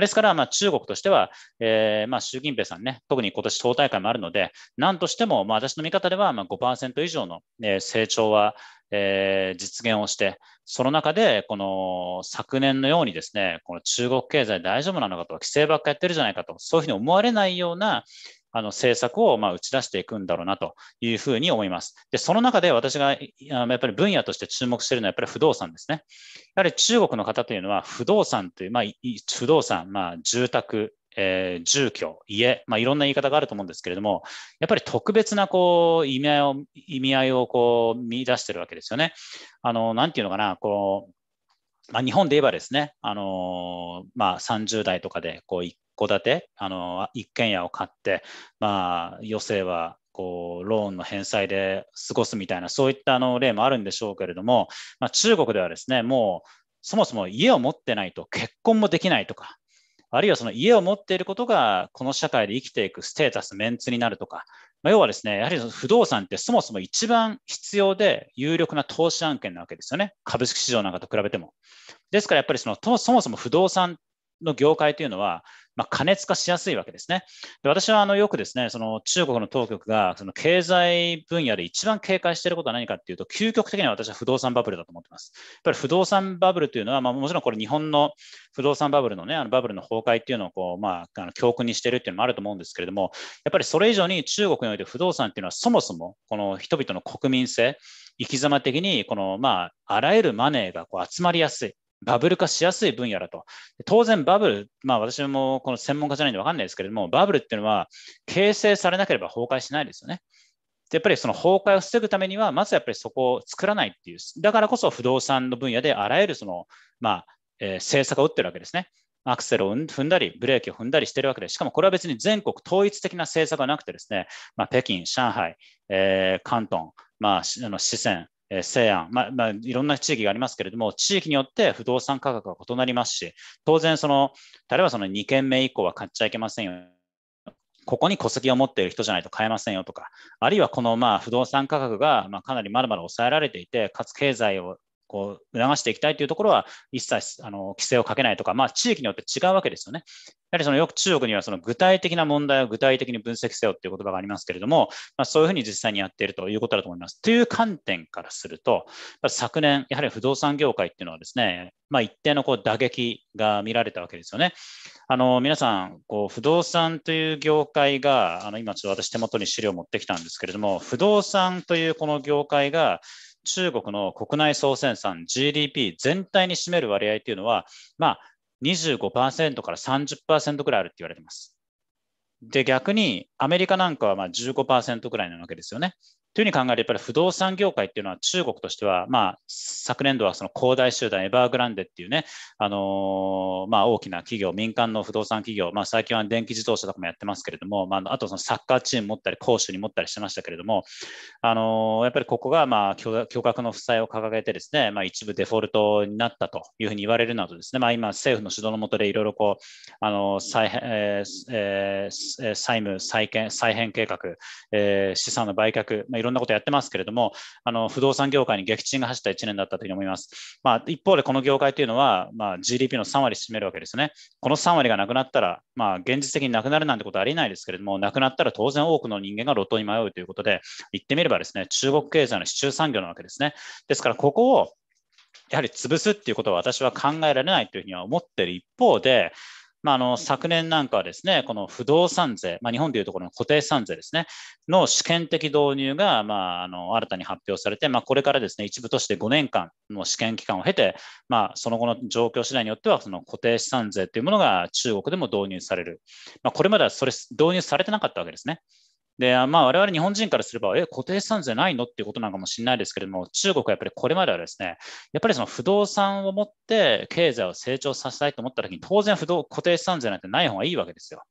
ですから、ま中国としては、えー、ま習近平さんね、特に今年党大会もあるので、なんとしても、ま私の見方ではま5%以上のの、成長は、え実現をして、その中で、この昨年のようにですね、この中国経済大丈夫なのかと、規制ばっかやってるじゃないかと、そういうふうに思われないような、あの政策をま打ち出していくんだろうなというふうに思います。で、その中で私がやっぱり分野として注目しているのはやっぱり不動産ですね。やはり中国の方というのは不動産という、まあ、不動産、まあ、住宅、えー、住居、家、まあ、いろんな言い方があると思うんですけれども、やっぱり特別なこう意味合いを意味合いをこう見出してるわけですよね。あのなていうのかな、こうまあ、日本で言えばですね、あのまあ、30代とかでこう一戸建て、あの一軒家を買って、まあ、余生はこうローンの返済で過ごすみたいな、そういったあの例もあるんでしょうけれども、まあ、中国ではですね、もうそもそも家を持ってないと結婚もできないとか、あるいはその家を持っていることが、この社会で生きていくステータス、メンツになるとか、まあ、要はですね、やはりその不動産ってそもそも一番必要で有力な投資案件なわけですよね。株式市場なんかと比べても。ですからやっぱりそのそもそも不動産の業界というのは、まあ、過熱化しやすいわけですね。で私はあのよくですね、その中国の当局がその経済分野で一番警戒していることは何かっていうと、究極的には私は不動産バブルだと思ってます。やっぱり不動産バブルというのは、まあ、もちろんこれ日本の不動産バブルのね、あのバブルの崩壊っていうのをこう、まあ、あの教訓にしているっていうのもあると思うんですけれども、やっぱりそれ以上に中国において不動産っていうのはそもそもこの人々の国民性、生き様的にこの、まあ、あらゆるマネーがこう集まりやすい。バブル化しやすい分野だと。当然バブル、まあ私もこの専門家じゃないんでわかんないですけれども、バブルっていうのは形成されなければ崩壊しないですよね。やっぱりその崩壊を防ぐためには、まずやっぱりそこを作らないっていう、だからこそ不動産の分野であらゆるその、まあ、えー、政策を打ってるわけですね。アクセルを踏んだり、ブレーキを踏んだりしてるわけで、しかもこれは別に全国統一的な政策がなくてですね、まあ、北京、上海、えー、関東、まあ、あの四川、えー、西安、まあ、まあ、いろんな地域がありますけれども、地域によって不動産価格が異なりますし、当然その、例えばその2軒目以降は買っちゃいけませんよ。ここに戸籍を持っている人じゃないと買えませんよとか、あるいはこのまあ不動産価格がまかなりまだまだ抑えられていて、かつ経済をこう促していきたいというところは、一切あの規制をかけないとか、まあ、地域によって違うわけですよね。やはりそのよく中国にはその具体的な問題を具体的に分析せよという言葉がありますけれども、まあ、そういうふうに実際にやっているということだと思います。という観点からすると、昨年、やはり不動産業界っていうのはですね、まあ、一定のこう打撃が見られたわけですよね。あの皆さん、こう不動産という業界が、あの今ちょっと私手元に資料を持ってきたんですけれども、不動産というこの業界が、中国の国内総生産 GDP 全体に占める割合というのは、まあ、25%から30%くらいあるって言われてます。で、逆にアメリカなんかはまあ15%くらいなわけですよね。というふうに考えると、やっぱり不動産業界っていうのは中国としては、まあ、昨年度はその恒大集団エバーグランデっていうね、あのー、まあ、大きな企業、民間の不動産企業、まあ、最近は電気自動車とかもやってますけれども、まあ、あとそのサッカーチーム持ったり、攻守に持ったりしてましたけれども、あのー、やっぱりここが、まあ、巨額の負債を掲げてですね、まあ、一部デフォルトになったというふうに言われるなどですね、まあ、今、政府の指導の下でいろいろこう、あの債、えーえー、債務再建、再編計画、えー、資産の売却、まあろんなことやってますけれども、あの不動産業界に撃沈が走った1年だったというふうに思います。まあ、一方で、この業界というのは、まあ、GDP の3割占めるわけですね。この3割がなくなったら、まあ、現実的になくなるなんてことはありえないですけれども、なくなったら当然多くの人間が路頭に迷うということで、言ってみればですね、中国経済の市中産業なわけですね。ですから、ここをやはり潰すっていうことは私は考えられないというふうには思っている一方で、まあ、あの昨年なんかはですね、この不動産税、まあ、日本でいうところの固定資産税ですね、の試験的導入が、まあ、あの新たに発表されて、まあ、これからですね、一部として5年間の試験期間を経て、まあ、その後の状況次第によっては、その固定資産税というものが中国でも導入される。まあ、これまではそれ導入されてなかったわけですね。で、まあ、我々日本人からすれば、え、固定資産税ないのっていうことなのかもしれないですけれども、中国はやっぱりこれまではですね、やっぱりその不動産を持って経済を成長させたいと思ったときに、当然不動固定資産税なんてない方がいいわけですよ。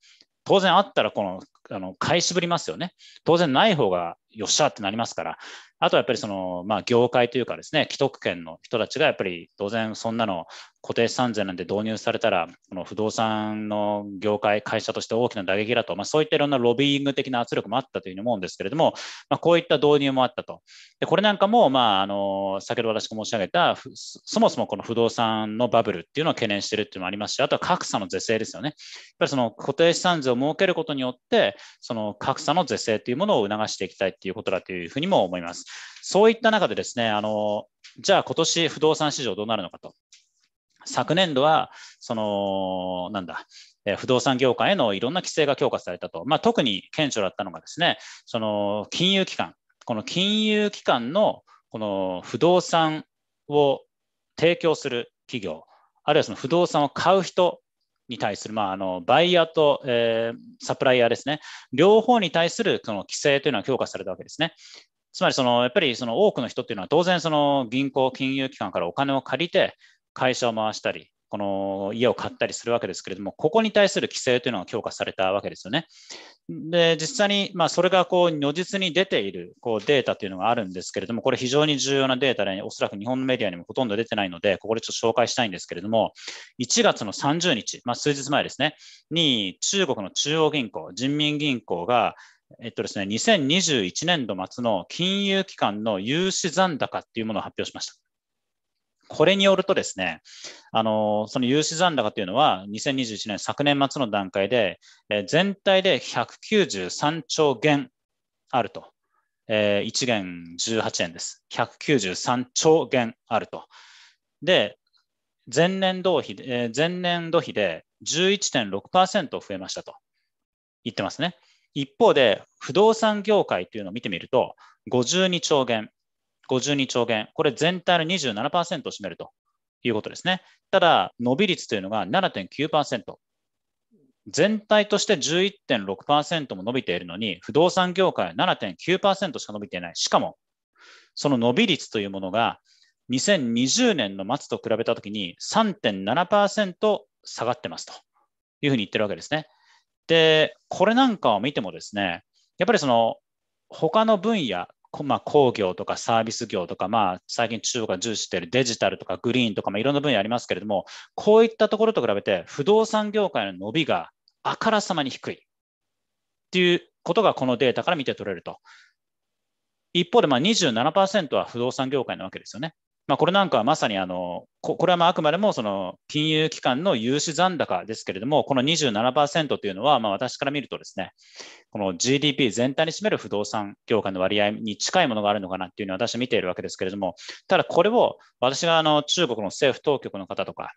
当然あったらこのあの買い渋りますよね。当然ない方がよっしゃってなりますから。あとはやっぱりその、まあ、業界というかですね、既得権の人たちがやっぱり当然そんなの固定資産税なんて導入されたら、この不動産の業界、会社として大きな打撃だと、まあ、そういったいろんなロビーイング的な圧力もあったというふうに思うんですけれども、まあ、こういった導入もあったと。でこれなんかも、まあ、あの先ほど私が申し上げた、そもそもこの不動産のバブルっていうのを懸念してるっていうのもありますし、あとは格差の是正ですよね。やっぱりその固定資産税を設けることによって、その格差の是正というものを促していきたいということだというふうにも思います。そういった中でですね、あのじゃあ今年不動産市場どうなるのかと。昨年度は、その、なんだ、不動産業界へのいろんな規制が強化されたと。まあ、特に顕著だったのがですね、その金融機関、この金融機関のこの不動産を提供する企業、あるいはその不動産を買う人に対する、まあ、あのバイヤーと、えー、サプライヤーですね、両方に対するその規制というのは強化されたわけですね。つまりその、やっぱりその多くの人というのは、当然、その銀行、金融機関からお金を借りて、会社を回したり、この家を買ったりするわけですけれども、ここに対する規制というのが強化されたわけですよね。で、実際に、まあ、それがこう如実に出ているこうデータというのがあるんですけれども、これ非常に重要なデータで、おそらく日本のメディアにもほとんど出てないので、ここでちょっと紹介したいんですけれども、1月の30日、まあ、数日前ですね、に中国の中央銀行、人民銀行が、えっとですね、2021年度末の金融機関の融資残高っていうものを発表しました。これによるとですね、あのその融資残高というのは、2021年昨年末の段階で、え全体で193兆元あると、えー、1元18円です。193兆元あると。で、前年同比で、えー、前年度比で11.6%増えましたと言ってますね。一方で、不動産業界というのを見てみると、52兆元、52兆元、これ全体の27%を占めるということですね。ただ、伸び率というのが7.9%。全体として11.6%も伸びているのに、不動産業界は7.9%しか伸びていない。しかも、その伸び率というものが、2020年の末と比べたときに3.7%下がってますというふうに言ってるわけですね。で、これなんかを見てもですね、やっぱりその他の分野、まあ、工業とかサービス業とか、まあ、最近中国が重視しているデジタルとかグリーンとか、まあ、いろんな分野ありますけれども、こういったところと比べて、不動産業界の伸びがあからさまに低いっていうことがこのデータから見て取れると。一方でまあ27%は不動産業界なわけですよね。まあ、これなんかはまさにあのこれはまああくまでもその金融機関の融資残高ですけれども、この27%というのは、まあ、私から見るとですね、この GDP 全体に占める不動産業界の割合に近いものがあるのかなっていうのは私は見ているわけですけれども、ただこれを私があの中国の政府当局の方とか、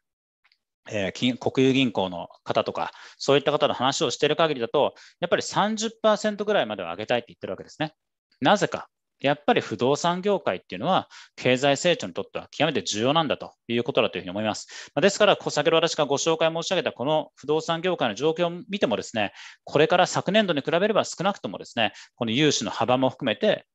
えー、国有銀行の方とか、そういった方の話をしている限りだと、やっぱり30%ぐらいまでは上げたいって言ってるわけですね。なぜかやっぱり不動産業界っていうのは経済成長にとっては極めて重要なんだということだというふうに思います。ですから、先ほど私がご紹介申し上げたこの不動産業界の状況を見てもですね、これから昨年度に比べれば少なくともですね、この融資の幅も含めて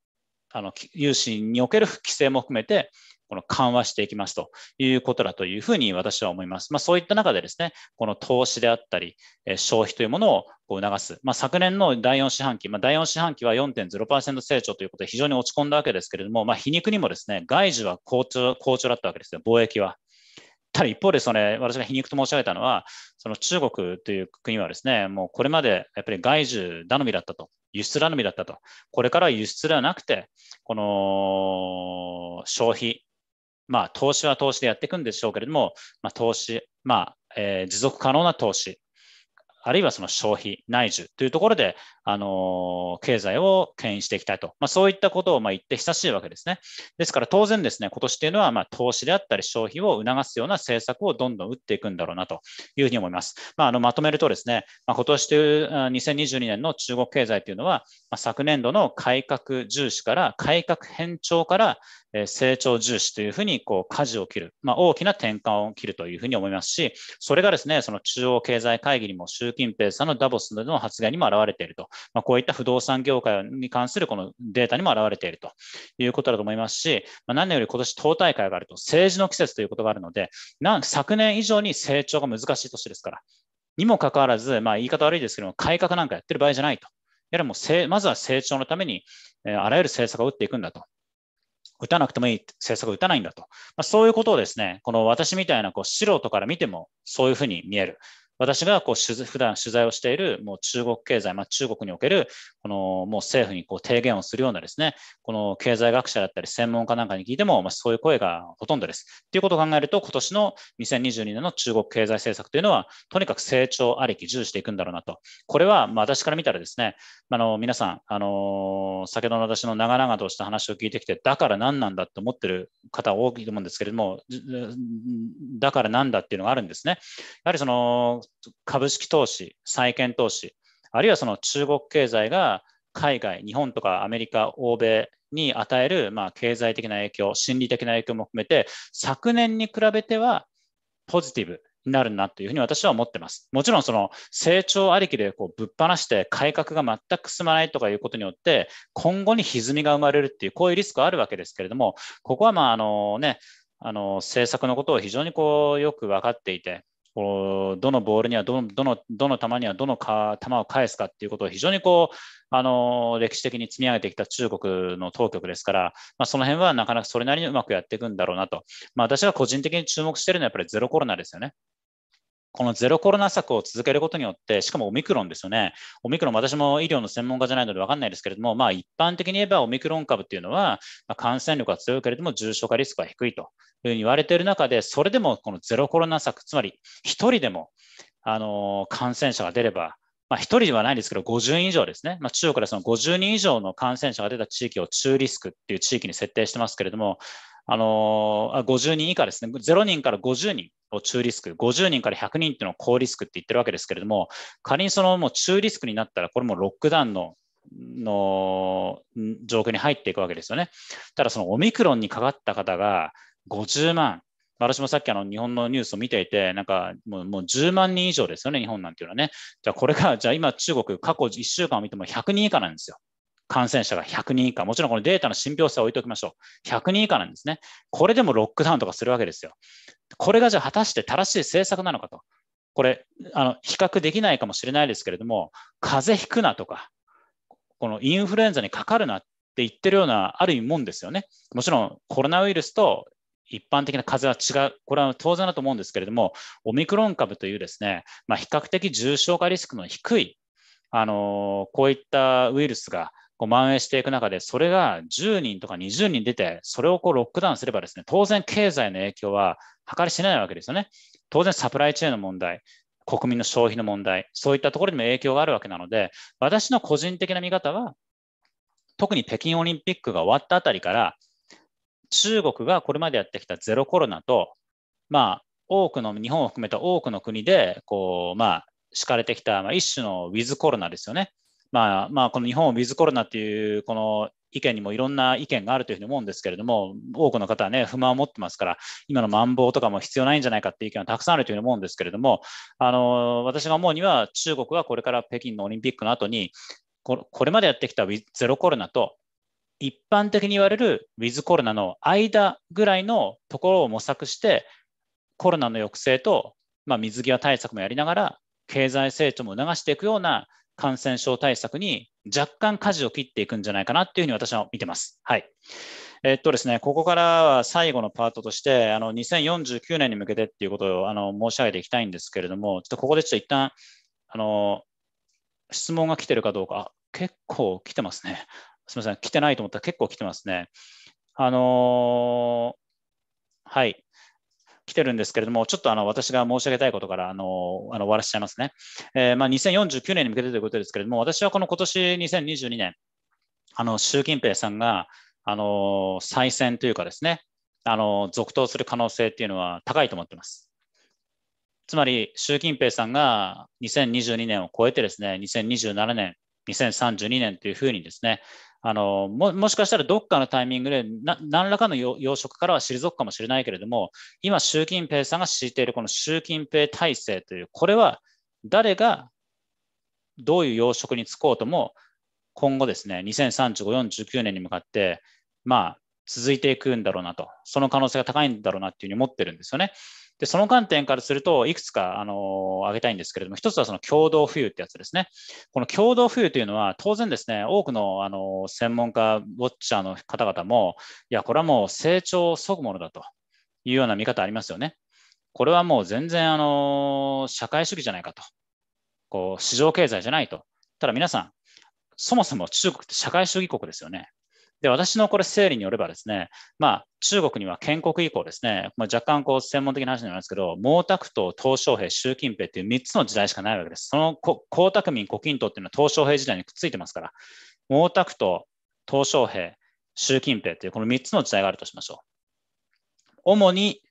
あの融資における規制も含めて、この緩和していきますということだというふうに私は思います。まあ、そういった中でですね、この投資であったり、消費というものをこう促す。まあ、昨年の第4四半期、まあ、第4四半期は4.0%成長ということで非常に落ち込んだわけですけれども、まあ、皮肉にもですね、外需は好調好調だったわけですよ、貿易は。ただ一方でそれ、私が皮肉と申し上げたのは、その中国という国はですね、もうこれまでやっぱり外需頼みだったと、輸出頼みだったと、これから輸出ではなくて、この消費、まあ、投資は投資でやっていくんでしょうけれども、まあ、投資、まあえー、持続可能な投資、あるいはその消費、内需というところで、あの経済を牽引していきたいと、まあ、そういったことをま言って久しいわけですね。ですから当然ですね、今年というのはま投資であったり消費を促すような政策をどんどん打っていくんだろうなというふうに思います。まああ、のまとめるとですね、まあ、今年という2022年の中国経済というのは、ま昨年度の改革重視から改革変調から成長重視というふうにこう舵を切る、ま大きな転換を切るというふうに思いますし、それがですね、その中央経済会議にも習近平さんのダボスでの発言にも表れていると。まあ、こういった不動産業界に関するこのデータにも表れているということだと思いますし、まあ、何年より今年党大会があると政治の季節ということがあるので、なん昨年以上に成長が難しい年ですから、にもかかわらず、まあ、言い方悪いですけども、改革なんかやってる場合じゃないと。やはりもうまずは成長のために、えあらゆる政策を打っていくんだと。打たなくてもいい政策を打たないんだと。まあ、そういうことをですね、この私みたいなこう素人から見てもそういうふうに見える。私がこう普段取材をしているもう中国経済、まあ、中国におけるこのもう政府にこう提言をするようなですね、この経済学者だったり専門家なんかに聞いても、まあ、そういう声がほとんどです。ということを考えると、今年の2022年の中国経済政策というのは、とにかく成長ありき重視していくんだろうなと。これはま私から見たらですね、あの皆さん、あの先ほどの私の長々とした話を聞いてきて、だから何なんだと思っている方多いと思うんですけれども、だからなんだっていうのがあるんですね。やはりその株式投資、債券投資、あるいはその中国経済が海外、日本とかアメリカ、欧米に与える、まあ、経済的な影響、心理的な影響も含めて、昨年に比べてはポジティブになるなというふうに私は思ってます。もちろんその成長ありきでこうぶっ放して改革が全く進まないとかいうことによって今後に歪みが生まれるっていうこういうリスクはあるわけですけれどもここはまああのねあの政策のことを非常にこうよく分かっていてどのボールにはどのどのどの球にはどのか球を返すかっていうことを非常にこうあの歴史的に積み上げてきた中国の当局ですから、まあ、その辺はなかなかそれなりにうまくやっていくんだろうなと、まあ、私が個人的に注目しているのはやっぱりゼロコロナですよね。このゼロコロナ策を続けることによって、しかもオミクロンですよね、オミクロン、私も医療の専門家じゃないので分かんないですけれども、まあ、一般的に言えばオミクロン株っていうのは、まあ、感染力が強いけれども、重症化リスクは低いというふうに言われている中で、それでもこのゼロコロナ策、つまり1人でもあの感染者が出れば、まあ、1人ではないんですけど、50人以上ですね、まあ、中国ではその50人以上の感染者が出た地域を中リスクっていう地域に設定してますけれども、あの50人以下ですね、0人から50人を中リスク、50人から100人っていうのを高リスクって言ってるわけですけれども、仮にそのもう中リスクになったら、これもロックダウンのの状況に入っていくわけですよね。ただ、そのオミクロンにかかった方が50万、私もさっきあの日本のニュースを見ていて、なんかもうもう10万人以上ですよね、日本なんていうのはね。じゃあ、これが、じゃあ今、中国、過去1週間を見ても100人以下なんですよ。感染者が100人以下、もちろんこのデータの信憑性は置いておきましょう。100人以下なんですね。これでもロックダウンとかするわけですよ。これがじゃあ果たして正しい政策なのかと。これ、あの、比較できないかもしれないですけれども、風邪ひくなとか、このインフルエンザにかかるなって言ってるような、ある意味もんですよね。もちろんコロナウイルスと一般的な風邪は違う、これは当然だと思うんですけれども、オミクロン株というですね、まあ、比較的重症化リスクの低い、あのこういったウイルスがこう蔓延していく中で、それが10人とか20人出て、それをこうロックダウンすればですね、当然経済の影響は計り知れないわけですよね。当然サプライチェーンの問題、国民の消費の問題、そういったところにも影響があるわけなので、私の個人的な見方は、特に北京オリンピックが終わったあたりから、中国がこれまでやってきたゼロコロナと、まあ、多くの日本を含めた多くの国でこう、まあ、敷かれてきた、まあ、一種のウィズコロナですよね。まあ、まあ、この日本をウィズコロナっていう、この意見にもいろんな意見があるというふうに思うんですけれども、多くの方はね、不満を持ってますから、今のマンボウとかも必要ないんじゃないかっていう意見はたくさんあるというふうに思うんですけれども、あの、私が思うには、中国はこれから北京のオリンピックの後に、これまでやってきたゼロコロナと、一般的に言われるウィズコロナの間ぐらいのところを模索して、コロナの抑制と、まあ、水際対策もやりながら、経済成長も促していくような感染症対策に若干舵を切っていくんじゃないかなっていうふうに私は見てます。はい。えっとですね、ここからは最後のパートとして、あの、2049年に向けてっていうことをあの申し上げていきたいんですけれども、ちょっとここでちょっと一旦、あの、質問が来てるかどうか、結構来てますね。すみません、来てないと思ったら結構来てますね。あのー、はい。来てるんですけれども、ちょっとあの私が申し上げたいことからあのあの終わらせちゃいますね。えー、まあ、2049年に向けてということですけれども、私はこの今年2022年、あの習近平さんがあの再選というかですね、あの続投する可能性っていうのは高いと思ってます。つまり、習近平さんが2022年を超えてですね、2027年、2032年というふうにですね、あのももしかしたらどっかのタイミングでな何らかの要職からは退くかもしれないけれども、今、習近平さんが敷いているこの習近平体制という、これは誰がどういう要職に就こうとも、今後ですね、2035、49年に向かって、まあ、続いていくんだろうなと、その可能性が高いんだろうなっていうふうに思ってるんですよね。で、その観点からすると、いくつか、あの、挙げたいんですけれども、一つはその共同富裕ってやつですね。この共同富裕というのは、当然ですね、多くの、あの、専門家、ウォッチャーの方々も、いや、これはもう成長をそぐものだというような見方ありますよね。これはもう全然、あの、社会主義じゃないかと。こう、市場経済じゃないと。ただ皆さん、そもそも中国って社会主義国ですよね。で、私のこれ整理によればですね、まあ、中国には建国以降ですね、まあ、若干こう専門的な話になんですけど、毛沢東、鄧小平、習近平っていう3つの時代しかないわけです。その江沢民、胡錦涛っていうのは鄧小平時代にくっついてますから、毛沢東、鄧小平、習近平というこの3つの時代があるとしましょう。主に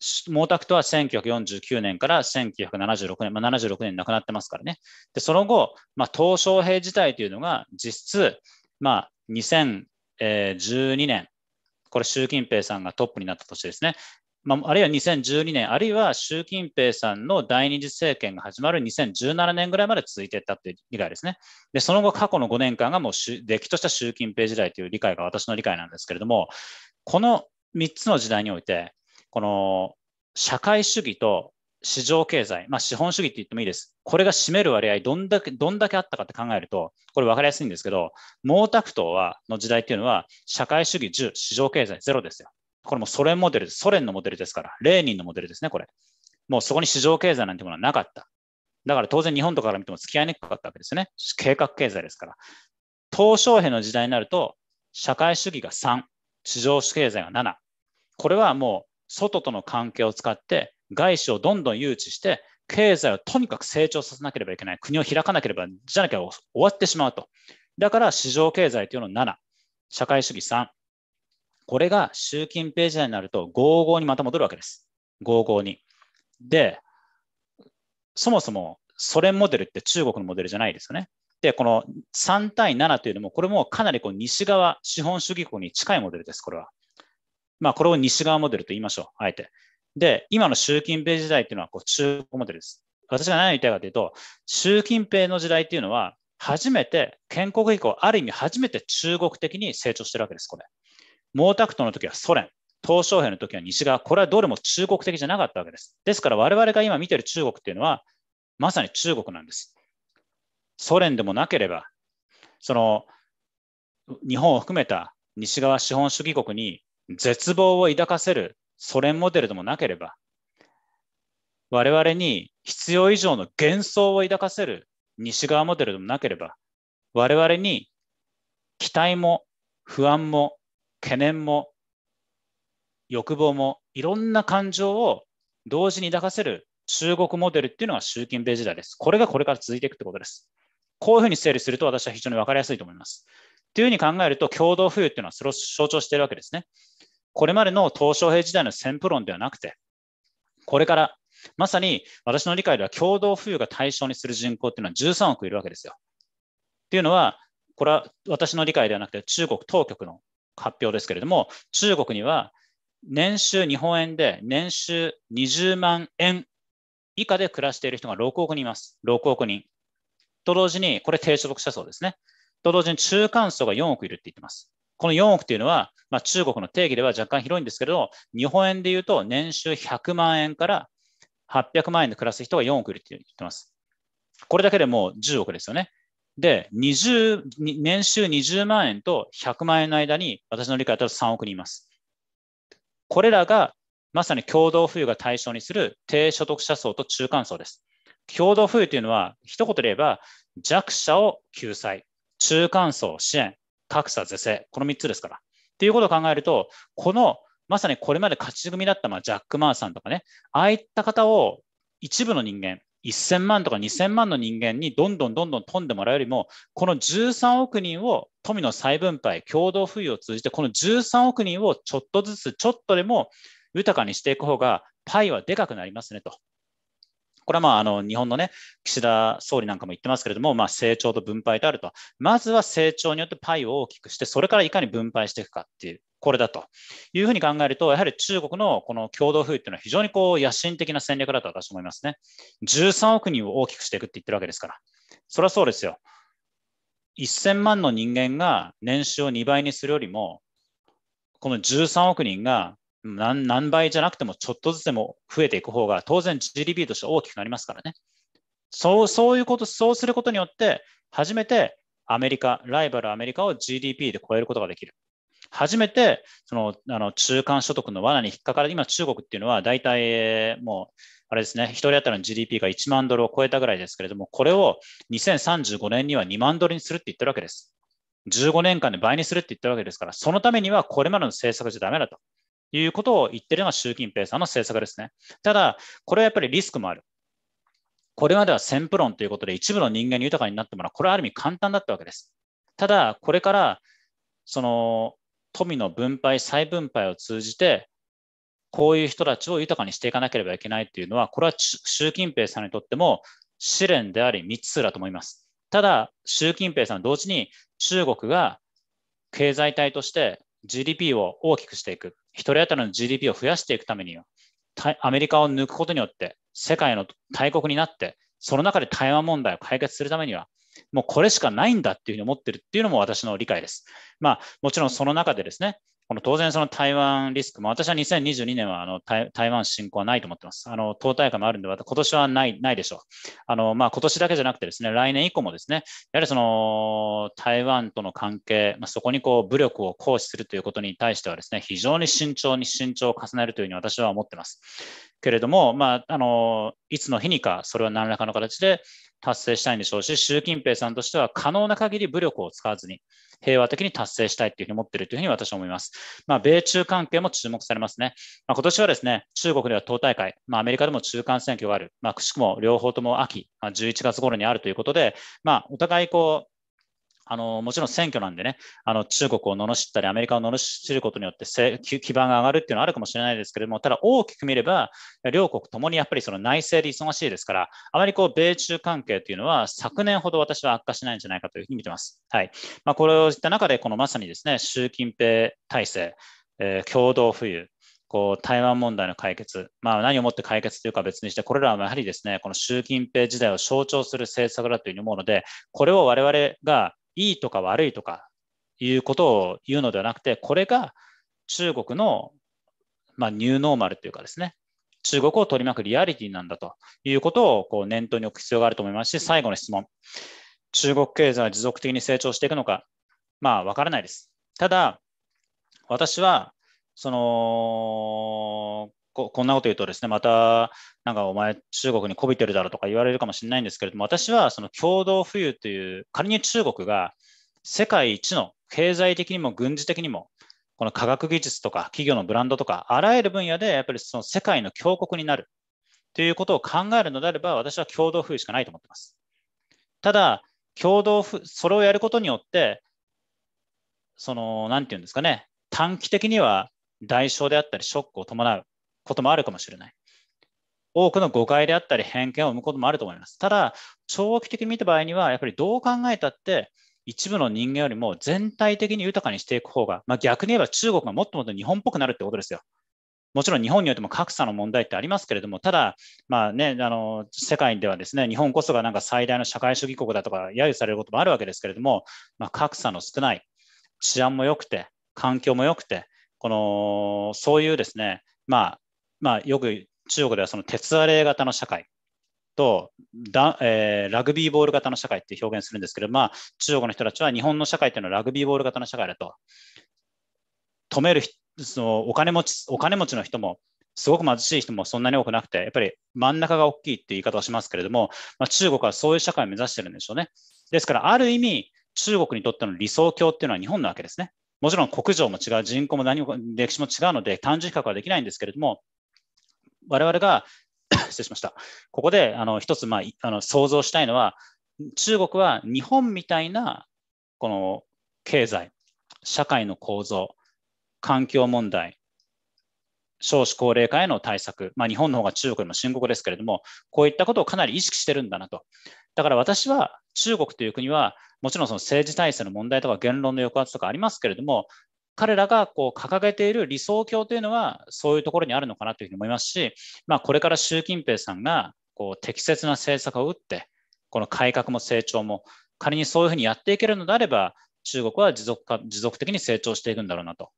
毛沢東は1949年から1976年、まあ、76年亡くなってますからね。で、その後、まあ、鄧小平時代というのが実質、まあ、2 0 0 2012年、これ習近平さんがトップになった年ですね。まあ、あるいは2012年、あるいは習近平さんの第二次政権が始まる2017年ぐらいまで続いていったていう理解ですね。で、その後、過去の5年間がもう、出来とした習近平時代という理解が私の理解なんですけれども、この3つの時代において、この社会主義と市場経済、まあ、資本主義って言ってもいいです。これが占める割合、どんだけ、どんだけあったかって考えると、これ分かりやすいんですけど、毛沢東は、の時代っていうのは、社会主義10、市場経済0ですよ。これもソ連モデルです。ソ連のモデルですから、レーニンのモデルですね、これ。もうそこに市場経済なんてものはなかった。だから当然日本とかから見ても付き合いにくかったわけですね。計画経済ですから。鄧小平の時代になると、社会主義が3、市場経済が7。これはもう外との関係を使って外資をどんどん誘致して、経済をとにかく成長させなければいけない、国を開かなければ、じゃなきゃ終わってしまうと。だから市場経済というのを7、社会主義3、これが習近平時代になると55にまた戻るわけです。55に。で、そもそもソ連モデルって中国のモデルじゃないですよね。で、この3対7というのも、これもかなりこう西側、資本主義国に近いモデルです、これは。まあ、これを西側モデルと言いましょう、あえて。で、今の習近平時代っていうのはこう中国モデルです。私が何を言いたいかというと、習近平の時代っていうのは、初めて、建国以降、ある意味初めて中国的に成長してるわけです、これ。毛沢東の時はソ連、鄧小平の時は西側、これはどれも中国的じゃなかったわけです。ですから我々が今見てる中国っていうのは、まさに中国なんです。ソ連でもなければ、その日本を含めた西側資本主義国に絶望を抱かせるソ連モデルでもなければ我々に必要以上の幻想を抱かせる西側モデルでもなければ我々に期待も不安も懸念も欲望もいろんな感情を同時に抱かせる中国モデルっていうのが習近平時代です。これがこれから続いていくってことです。こういうふうに整理すると私は非常に分かりやすいと思います。というふうに考えると、共同富裕っていうのはそれを象徴しているわけですね。これまでの東小平時代の旋風論ではなくて、これからまさに私の理解では共同富裕が対象にする人口というのは13億いるわけですよ。というのは、これは私の理解ではなくて中国当局の発表ですけれども、中国には年収日本円で年収20万円以下で暮らしている人が6億人います。6億人。と同時に、これ低所得者層ですね。と同時に中間層が4億いるって言ってます。この4億というのは、まあ、中国の定義では若干広いんですけれど、日本円でいうと年収100万円から800万円で暮らす人が4億いるって言ってます。これだけでもう10億ですよね。で、20年収20万円と100万円の間に私の理解だと3億人います。これらがまさに共同富裕が対象にする低所得者層と中間層です。共同富裕というのは、一言で言えば弱者を救済、中間層を支援、格差是正、この3つですから。ということを考えると、このまさにこれまで勝ち組だったまあジャック・マーさんとかね、ああいった方を一部の人間、1000万とか2000万の人間にどんどんどんどん飛んでもらうよりも、この13億人を富の再分配、共同富裕を通じて、この13億人をちょっとずつ、ちょっとでも豊かにしていく方が、パイはでかくなりますねと。これはまああの日本の、ね、岸田総理なんかも言ってますけれども、まあ、成長と分配とあると、まずは成長によってパイを大きくして、それからいかに分配していくかっていう、これだというふうに考えると、やはり中国のこの共同富裕っていうのは非常にこう野心的な戦略だと私は思いますね。13億人を大きくしていくって言ってるわけですから、それはそうですよ。1000万の人間が年収を2倍にするよりも、この13億人が何何倍じゃなくてもちょっとずつでも増えていく方が当然 GDP として大きくなりますからね。そうそういうこと、そうすることによって、初めてアメリカ、ライバルアメリカを GDP で超えることができる。初めてそのあの中間所得の罠に引っかかる、今、中国っていうのは大体もう、あれですね、1人当たりの GDP が1万ドルを超えたぐらいですけれども、これを2035年には2万ドルにするって言ってるわけです。15年間で倍にするって言ってるわけですから、そのためにはこれまでの政策じゃだめだと。いうことを言ってるのが習近平さんの政策ですね。ただ、これはやっぱりリスクもある。これまでは先プ論ということで一部の人間に豊かになってもらう。これはある意味簡単だったわけです。ただ、これからその富の分配、再分配を通じて、こういう人たちを豊かにしていかなければいけないというのは、これは習近平さんにとっても試練であり、未知数だと思います。ただ、習近平さん同時に中国が経済体として GDP を大きくしていく。1人当たりの GDP を増やしていくためには、アメリカを抜くことによって、世界の大国になって、その中で台湾問題を解決するためには、もうこれしかないんだっていうふうに思ってるっていうのも私の理解です。まあ、もちろんその中でですね、この当然その台湾リスクも、私は2022年はあの台湾侵攻はないと思ってます。あの党大会もあるんで、今年はないないでしょう。あのまあ、今年だけじゃなくてですね、来年以降もですね、やはりその台湾との関係、まあ、そこにこう武力を行使するということに対してはですね、非常に慎重に慎重を重ねるというふうに私は思ってます。けれども、まあ、あのいつの日にかそれは何らかの形で達成したいんでしょうし、習近平さんとしては可能な限り武力を使わずに、平和的に達成したいというふうに思っているというふうに私は思います。まあ、米中関係も注目されますね。まあ、今年はですね、中国では党大会、まあ、アメリカでも中間選挙がある、まあ、くしくも両方とも秋、まあ、11月頃にあるということで、まあ、お互いこうあのもちろん選挙なんでね、あの中国を罵ったり、アメリカを罵ることによって基盤が上がるっていうのはあるかもしれないですけれども、ただ大きく見れば、両国ともにやっぱりその内政で忙しいですから、あまりこう米中関係というのは昨年ほど私は悪化しないんじゃないかというふうに見てます。はいまあ、これを言った中で、このまさにですね習近平体制、えー、共同富裕、こう台湾問題の解決、まあ、何をもって解決というか別にして、これらはやはりですねこの習近平時代を象徴する政策だというふうに思うので、これを我々がいいとか悪いとかいうことを言うのではなくて、これが中国の、まあ、ニューノーマルというかですね、中国を取り巻くリアリティなんだということをこう念頭に置く必要があると思いますし、最後の質問、中国経済は持続的に成長していくのか、まあ、わからないです。ただ、私は、その、ここんなこと言うとですね、また、なんかお前、中国にこびてるだろうとか言われるかもしれないんですけれども、私はその共同富裕という、仮に中国が世界一の経済的にも軍事的にも、この科学技術とか企業のブランドとか、あらゆる分野でやっぱりその世界の強国になるということを考えるのであれば、私は共同富裕しかないと思ってます。ただ、共同富、それをやることによって、その、なんていうんですかね、短期的には代償であったり、ショックを伴う。こともあるかもしれない。多くの誤解であったり偏見を生むこともあると思います。ただ、長期的に見た場合には、やっぱりどう考えたって、一部の人間よりも全体的に豊かにしていく方が、まあ、逆に言えば中国がもっともっと日本っぽくなるってことですよ。もちろん日本においても格差の問題ってありますけれども、ただ、まあね、あの世界ではですね日本こそがなんか最大の社会主義国だとか、揶揄されることもあるわけですけれども、まあ、格差の少ない、治安も良くて、環境も良くて、このそういうですね、まあ、まあ、よく中国ではその鉄アレイ型の社会とだ、えー、ラグビーボール型の社会って表現するんですけど、まあ、中国の人たちは日本の社会っていうのはラグビーボール型の社会だと止めるそのお金持ちお金持ちの人もすごく貧しい人もそんなに多くなくてやっぱり真ん中が大きいって言い方をしますけれども、まあ、中国はそういう社会を目指してるんでしょうねですからある意味中国にとっての理想郷っていうのは日本なわけですねもちろん国情も違う人口も何も歴史も違うので単純比較はできないんですけれども我々が 失礼しました。ここであの一つ、まあ、あの想像したいのは、中国は日本みたいなこの経済、社会の構造、環境問題、少子高齢化への対策、まあ、日本の方が中国よりも深刻ですけれども、こういったことをかなり意識してるんだなと。だから私は中国という国は、もちろんその政治体制の問題とか言論の抑圧とかありますけれども、彼らがこう掲げている理想郷というのはそういうところにあるのかなというふうに思いますし、まあ、これから習近平さんがこう適切な政策を打ってこの改革も成長も仮にそういうふうにやっていけるのであれば中国は持続か持続的に成長していくんだろうなと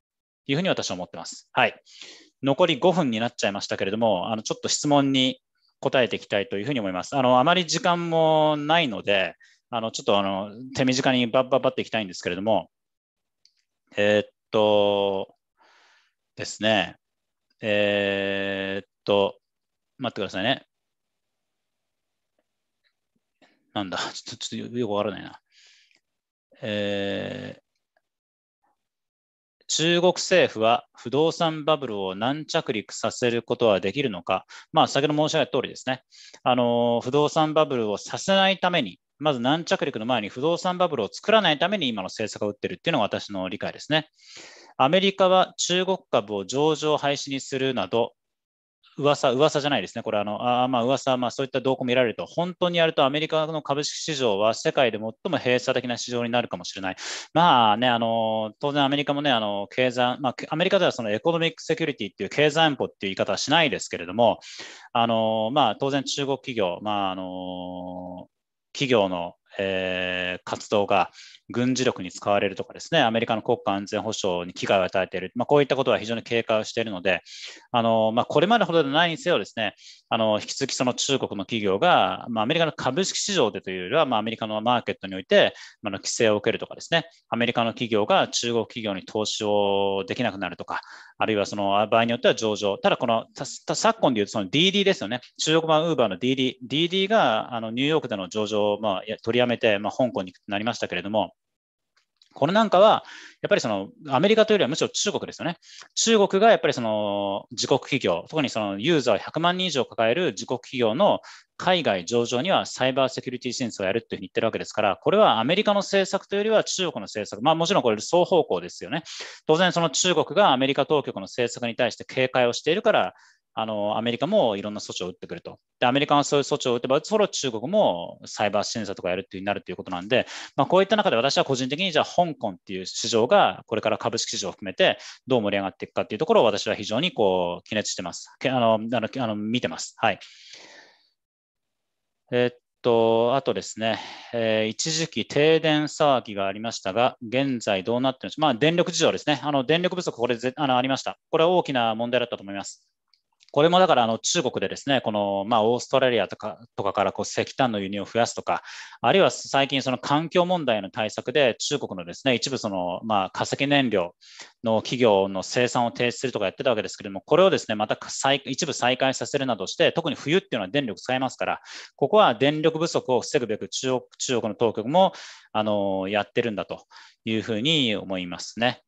いうふうに私は思ってます。はい、残り5分になっちゃいましたけれどもあのちょっと質問に答えていきたいというふうに思います。あのあまり時間もないのであのちょっとあの手短にばッばッバっていきたいんですけれども、えー、っとですね、えー、っと、待ってくださいね。なんだ、ちょっとょっとよくわからないな。えー、中国政府は不動産バブルを軟着陸させることはできるのか、まあ、先ほど申し上げた通りですね、あの不動産バブルをさせないために、まず軟着陸の前に不動産バブルを作らないために今の政策を打ってるっていうのが私の理解ですね。アメリカは中国株を上場廃止にするなど、噂噂じゃないですね、これ、あのあまあ噂まあそういった動向見られると、本当にやるとアメリカの株式市場は世界で最も閉鎖的な市場になるかもしれない。まあね、あの当然アメリカもね、あの経済、まあ、アメリカではそのエコノミックセキュリティっていう経済安保っていう言い方はしないですけれども、あのまあ、当然中国企業、まああの企業の、えー、活動が軍事力に使われるとかですね、アメリカの国家安全保障に危害を与えている、まあ、こういったことは非常に警戒をしているので、あのまあ、これまでほどでないにせよですね、あの、引き続きその中国の企業が、まあ、アメリカの株式市場でというよりは、まあ、アメリカのマーケットにおいて、まあ、規制を受けるとかですね、アメリカの企業が中国企業に投資をできなくなるとか、あるいはその場合によっては上場、ただこの昨今でいうとその DD ですよね、中国版ウーバーの DD、DD があのニューヨークでの上場を、まあ、取りやめて、まあ、香港になりましたけれども、これなんかは、やっぱりそのアメリカというよりはむしろ中国ですよね。中国がやっぱりその自国企業、特にそのユーザー100万人以上抱える自国企業の海外上場にはサイバーセキュリティ審査をやるというふうに言ってるわけですから、これはアメリカの政策というよりは中国の政策、まあもちろんこれ双方向ですよね。当然その中国がアメリカ当局の政策に対して警戒をしているから、あのアメリカもいろんな措置を打ってくると。で、アメリカがそういう措置を打てばそつほ中国もサイバー審査とかやるっていうになるということなんで、まあ、こういった中で私は個人的にじゃあ香港っていう市場がこれから株式市場を含めてどう盛り上がっていくかっていうところを私は非常にこう気熱してます。あのあの見てます。はい。えっと、あとですね、えー、一時期停電騒ぎがありましたが、現在どうなってるんでしょう。まあ、電力事情ですね。あの電力不足、これあのありました。これは大きな問題だったと思います。これもだからあの中国でですね、このまあオーストラリアとかとかからこう石炭の輸入を増やすとか、あるいは最近その環境問題の対策で中国のですね、一部そのまあ化石燃料の企業の生産を停止するとかやってたわけですけれども、これをですね、また再一部再開させるなどして、特に冬っていうのは電力使えますから、ここは電力不足を防ぐべく中国中国の当局もあのやってるんだというふうに思いますね。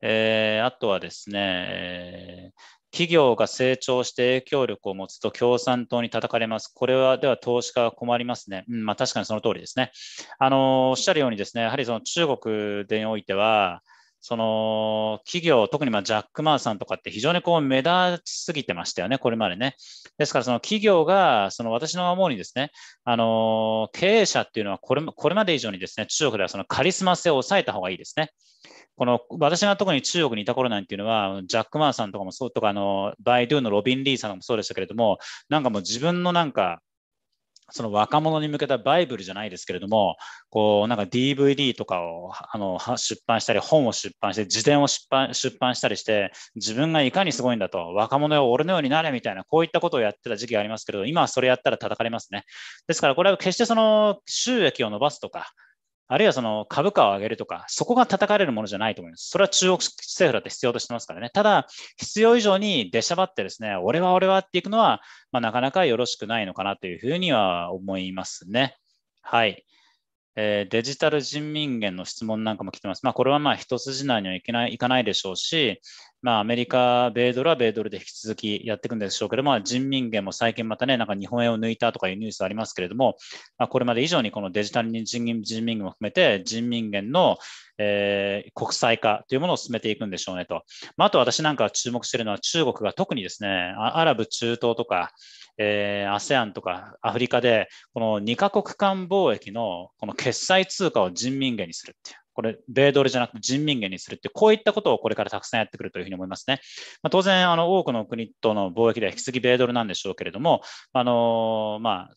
えー、あとはですね、えー企業が成長して影響力を持つと共産党に叩かれます。これは、では投資家は困りますね。うん、まあ、確かにその通りですね。あの、おっしゃるようにですね、やはりその中国でにおいては、その企業、特にまジャック・マーさんとかって非常にこう目立ちすぎてましたよね、これまでね。ですから、その企業が、その私の思うにですね、あの経営者っていうのはこれこれまで以上にですね、中国ではそのカリスマ性を抑えた方がいいですね。この私が特に中国にいた頃なんていうのは、ジャック・マーさんとかもそうとか、あのバイドゥのロビン・リーさんもそうでしたけれども、なんかもう自分のなんか、その若者に向けたバイブルじゃないですけれども、こうなんか DVD とかをあの出版したり、本を出版して、自伝を出版出版したりして、自分がいかにすごいんだと、若者よ、俺のようになれみたいな、こういったことをやってた時期がありますけれど、今はそれやったら叩かれますね。ですから、これは決してその収益を伸ばすとか、あるいはその株価を上げるとか、そこが叩かれるものじゃないと思います。それは中国政府だって必要としてますからね。ただ、必要以上に出しゃばってですね、俺は俺はっていくのは、まあ、なかなかよろしくないのかなというふうには思いますね。はい。えー、デジタル人民元の質問なんかも来てます。まあ、これはまあ一筋縄にはいけないいかないでしょうし、まあ、アメリカ、米ドルは米ドルで引き続きやっていくんでしょうけど、まあ、人民元も最近またね、なんか日本円を抜いたとかいうニュースありますけれども、まあ、これまで以上にこのデジタル人民元も含めて、人民元の、えー、国際化というものを進めていくんでしょうねと。まあ、あと私なんか注目しているのは、中国が特にですね、アラブ、中東とか、えー、ASEAN とかアフリカで、この2カ国間貿易のこの決済通貨を人民元にするっていう。これ、米ドルじゃなくて人民元にするって、こういったことをこれからたくさんやってくるというふうに思いますね。まあ、当然、あの多くの国との貿易では引き継ぎ米ドルなんでしょうけれども、あのまあ、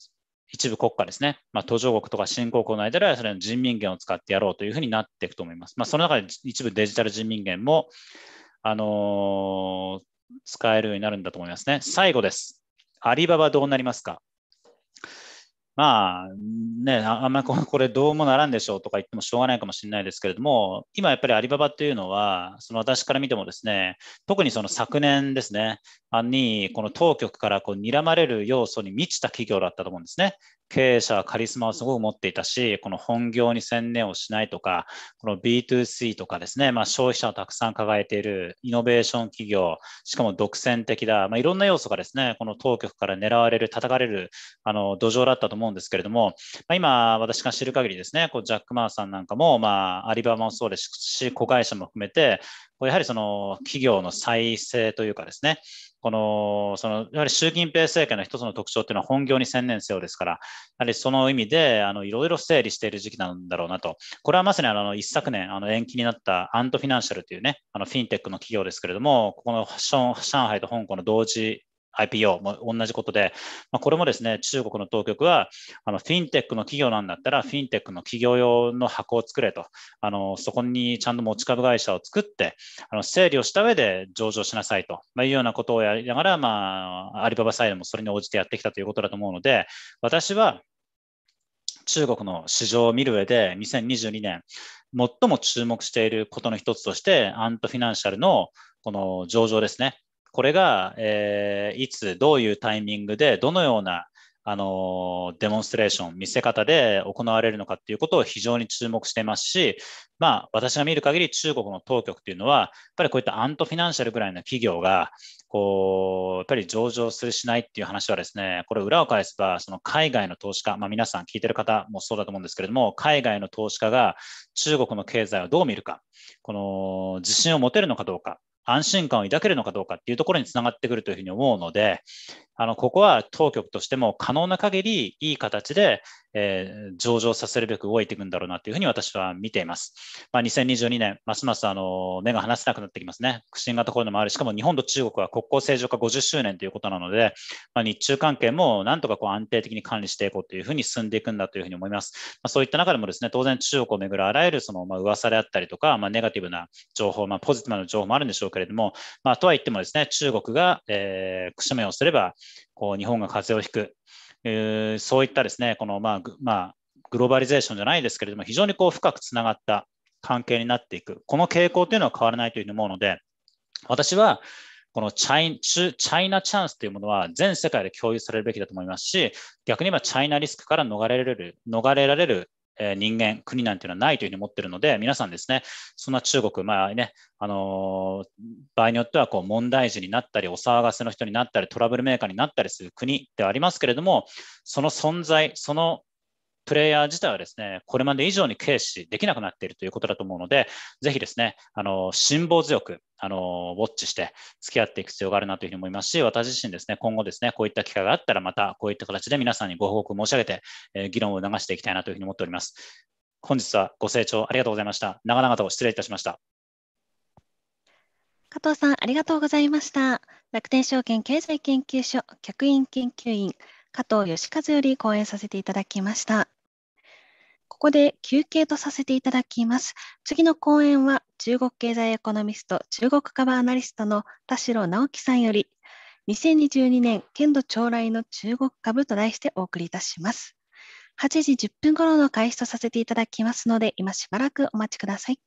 一部国家ですね、まあ、途上国とか新興国の間では、それの人民元を使ってやろうというふうになっていくと思います。まあ、その中で一部デジタル人民元も、あの使えるようになるんだと思いますね。最後です。アリババどうなりますかまあね、あんまり これどうもならんでしょうとか言ってもしょうがないかもしれないですけれども、今やっぱりアリババっていうのは、その私から見てもですね、特にその昨年ですね、にこの当局からこう睨まれる要素に満ちた企業だったと思うんですね。経営者はカリスマをすごく持っていたし、この本業に専念をしないとか、この B2C とかですね、まあ、消費者をたくさん抱えているイノベーション企業、しかも独占的だ、まあ、いろんな要素がですね、この当局から狙われる、叩かれるあの土壌だったと思うんですけれども、まあ、今、私が知る限りですね、こうジャック・マーさんなんかも、まあ、アリババもそうですし、子会社も含めて、やはりその企業の再生というかですね、この、その、やはり習近平政権の一つの特徴というのは本業に専念せよですから、やはりその意味で、あの、いろいろ整理している時期なんだろうなと。これはまさにあの、一昨年、あの、延期になったアントフィナンシャルというね、あの、フィンテックの企業ですけれども、ここの上海と香港の同時 IPO も同じことで、まあ、これもですね、中国の当局は、あのフィンテックの企業なんだったら、フィンテックの企業用の箱を作れと、あのそこにちゃんと持ち株会社を作って、あの整理をした上で上場しなさいと、まあ、いうようなことをやりながら、まあ、アリババサイドもそれに応じてやってきたということだと思うので、私は中国の市場を見る上で、2022年、最も注目していることの一つとして、アントフィナンシャルのこの上場ですね。これが、えー、いつ、どういうタイミングで、どのようなあのデモンストレーション、見せ方で行われるのかっていうことを非常に注目していますし、まあ、私が見る限り中国の当局っていうのは、やっぱりこういったアントフィナンシャルぐらいの企業が、こう、やっぱり上場するしないっていう話はですね、これ裏を返せば、その海外の投資家、まあ、皆さん聞いてる方もそうだと思うんですけれども、海外の投資家が中国の経済をどう見るか、この自信を持てるのかどうか安心感を抱けるのかどうかっていうところにつながってくるというふうに思うので、あのここは当局としても可能な限りいい形でえー、上場させるべく動いていくんだろうなというふうに私は見ています。まあ、2022年、ますますあの目が離せなくなってきますね。新型コロナもある、しかも日本と中国は国交正常化50周年ということなので、まあ、日中関係もなんとかこう安定的に管理していこうというふうに進んでいくんだというふうに思います。まあ、そういった中でもですね、当然中国をめぐるあらゆるそのまあ噂であったりとか、まあ、ネガティブな情報、まあ、ポジティブな情報もあるんでしょうけれども、まあ、とはいってもですね、中国が、えー、くしめをすれば、こう日本が風邪をひく、えー、そういったですね、この、まあ、まあ、グローバリゼーションじゃないですけれども、非常にこう深くつながった関係になっていく、この傾向というのは変わらないというふうに思うので、私はこのチャイチャイナチャンスというものは全世界で共有されるべきだと思いますし、逆に言えばチャイナリスクから逃れられる逃れられる人間、国なんていうのはないというふうに思ってるので、皆さんですね、そんな中国、まあね、あの場合によってはこう問題児になったり、お騒がせの人になったり、トラブルメーカーになったりする国ではありますけれども、その存在、そのプレイヤー自体はですね、これまで以上に軽視できなくなっているということだと思うので、ぜひですね、あの、辛抱強く、あの、ウォッチして付き合っていく必要があるなというふうに思いますし、私自身ですね、今後ですね、こういった機会があったら、またこういった形で皆さんにご報告申し上げて、えー、議論を促していきたいなというふうに思っております。本日はご清聴ありがとうございました。長々と失礼いたしました。加藤さん、ありがとうございました。楽天証券経済研究所客員研究員、加藤義和より講演させていただきました。ここで休憩とさせていただきます。次の講演は中国経済エコノミスト、中国株アナリストの田代直樹さんより、2022年剣道将来の中国株と題してお送りいたします。8時10分頃の開始とさせていただきますので、今しばらくお待ちください。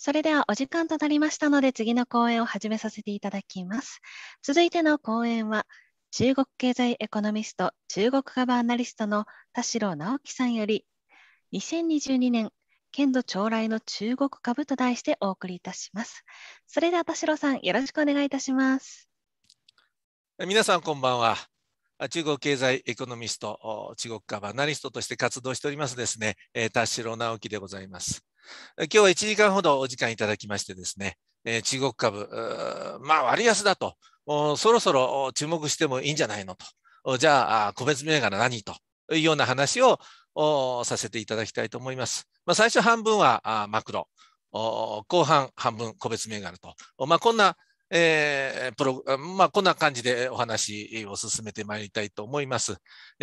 それではお時間となりましたので、次の講演を始めさせていただきます。続いての講演は、中国経済エコノミスト、中国株アナリストの田代直樹さんより、2022年、剣道将来の中国株と題してお送りいたします。それでは田代さん、よろしくお願いいたします。皆さん、こんばんは。中国経済エコノミスト、中国株アナリストとして活動しておりますですね、田代直樹でございます。今日は1時間ほどお時間いただきましてですね、え中国株、まあ割安だと、そろそろ注目してもいいんじゃないのと、じゃあ個別銘柄何というような話をさせていただきたいと思います。まあ、最初半分はマクロ、後半半分個別銘柄と、まあ、こんなえー、プロまあ、こんな感じでお話を進めてまいりたいと思います。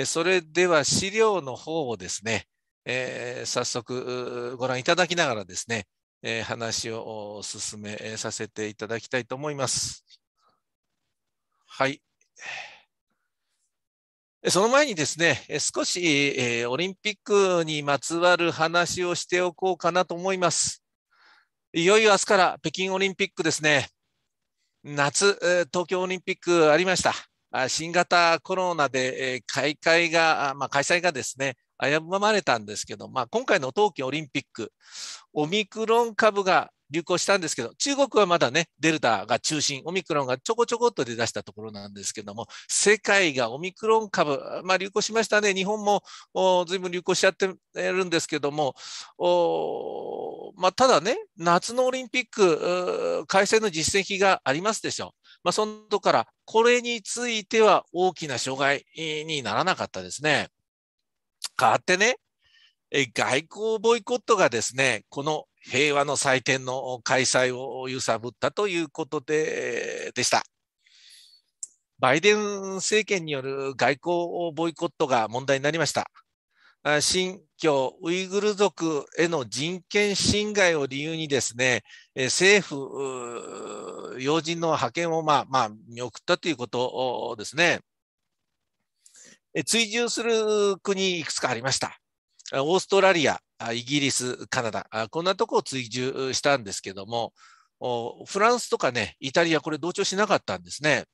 それでは資料の方をですね、えー、早速ご覧いただきながらですね、えー、話を進めさせていただきたいと思います。はい。その前にですね、少し、えー、オリンピックにまつわる話をしておこうかなと思います。いよいよ明日から北京オリンピックですね。夏、東京オリンピックありました。新型コロナで開会が、まあ、開催がですね、危ぶまれたんですけど、まあ、今回の冬季オリンピック、オミクロン株が流行したんですけど、中国はまだね、デルタが中心、オミクロンがちょこちょこっと出だしたところなんですけども、世界がオミクロン株、まあ、流行しましたね、日本もずいぶん流行しちゃってるんですけども、まあ、ただね、夏のオリンピック開催の実績がありますでしょう。まあ、そのとから、これについては大きな障害にならなかったですね。変わってね、え外交ボイコットがですね、この平和の祭典の開催を揺さぶったということででした。バイデン政権による外交ボイコットが問題になりました。新疆ウイグル族への人権侵害を理由にですね、政府、要人の派遣をまあまあ見送ったということですね。追従する国いくつかありました。オーストラリア、イギリス、カナダ、こんなとこを追従したんですけども、フランスとかね、イタリア、これ同調しなかったんですね。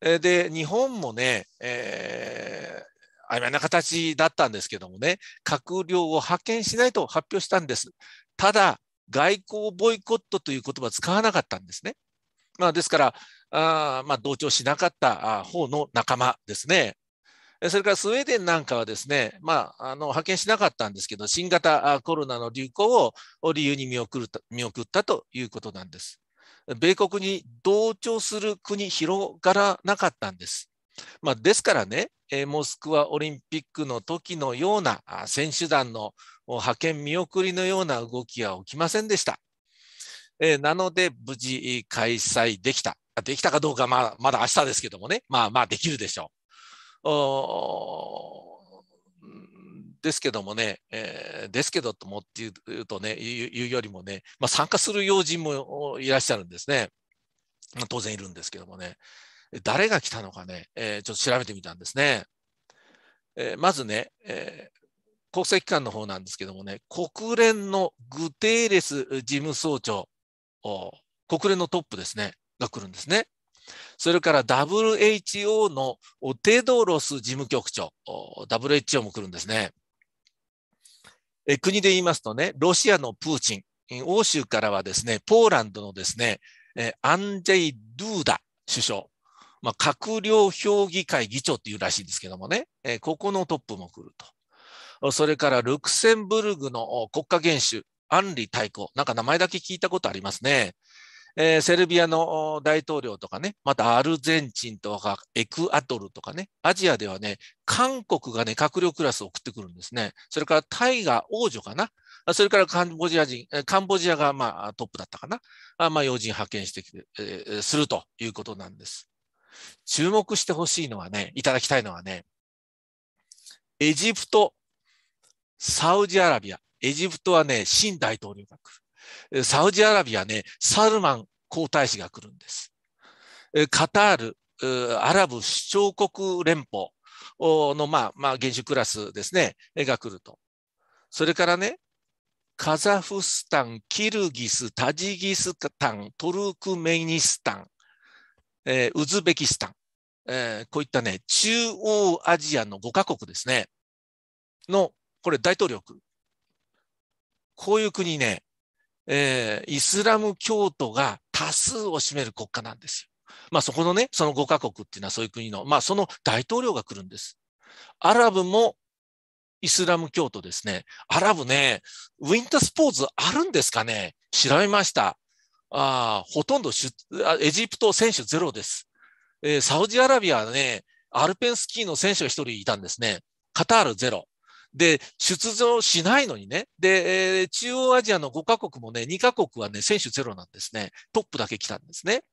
で、日本もね、えー、曖昧な形だったんですけどもね、閣僚を派遣しないと発表したんです。ただ、外交ボイコットという言葉を使わなかったんですね。まあ、ですから、あまあ、同調しなかった方の仲間ですね。それからスウェーデンなんかはですね、まあ、あの派遣しなかったんですけど、新型コロナの流行を理由に見送る見送ったということなんです。米国に同調する国広がらなかったんです。まあ、ですからね、モスクワオリンピックの時のような選手団の派遣見送りのような動きは起きませんでした。なので、無事開催できた。できたかどうか、まあ、まだ明日ですけどもね、まあまあできるでしょう。ですけどもね、えー、ですけどともっていうとね、言うよりもね、まあ、参加する要人もいらっしゃるんですね。まあ、当然いるんですけどもね。誰が来たのかね、えー、ちょっと調べてみたんですね。えー、まずね、え国際機関の方なんですけどもね、国連のグテーレス事務総長、国連のトップですね、が来るんですね。それから WHO のテドロス事務局長、WHO も来るんですね。え国で言いますとね、ロシアのプーチン、欧州からはですね、ポーランドのですね、アンジェイ・ドゥーダ首相、まあ、閣僚評議会議長っていうらしいですけどもね、えここのトップも来ると。それからルクセンブルグの国家元首、アンリ大公、なんか名前だけ聞いたことありますね。えー、セルビアの大統領とかね、またアルゼンチンとかエクアトルとかね、アジアではね、韓国がね、閣僚クラスを送ってくるんですね。それからタイが王女かな。それからカンボジア人、カンボジアがまあトップだったかな。あまあ要人派遣してきて、えー、するということなんです。注目してほしいのはね、いただきたいのはね、エジプト、サウジアラビア、エジプトはね、新大統領が来る。サウジアラビアね、サルマン皇太子が来るんです。カタール、アラブ首長国連邦の、まあ、まあ、原首クラスですね、が来ると。それからね、カザフスタン、キルギス、タジギスタン、トルクメニスタン、えー、ウズベキスタン、えー、こういったね、中央アジアの5カ国ですね、の、これ大統領区。こういう国ね、えー、イスラム教徒が多数を占める国家なんですよ。まあそこのね、その5カ国っていうのはそういう国の、まあその大統領が来るんです。アラブもイスラム教徒ですね。アラブね、ウィンタースポーツあるんですかね調べました。あほとんどエジプト選手ゼロです。えー、サウジアラビアはね、アルペンスキーの選手が一人いたんですね。カタールゼロ。で、出場しないのにね、で、中央アジアの5カ国もね、2カ国はね、選手ゼロなんですね。トップだけ来たんですね。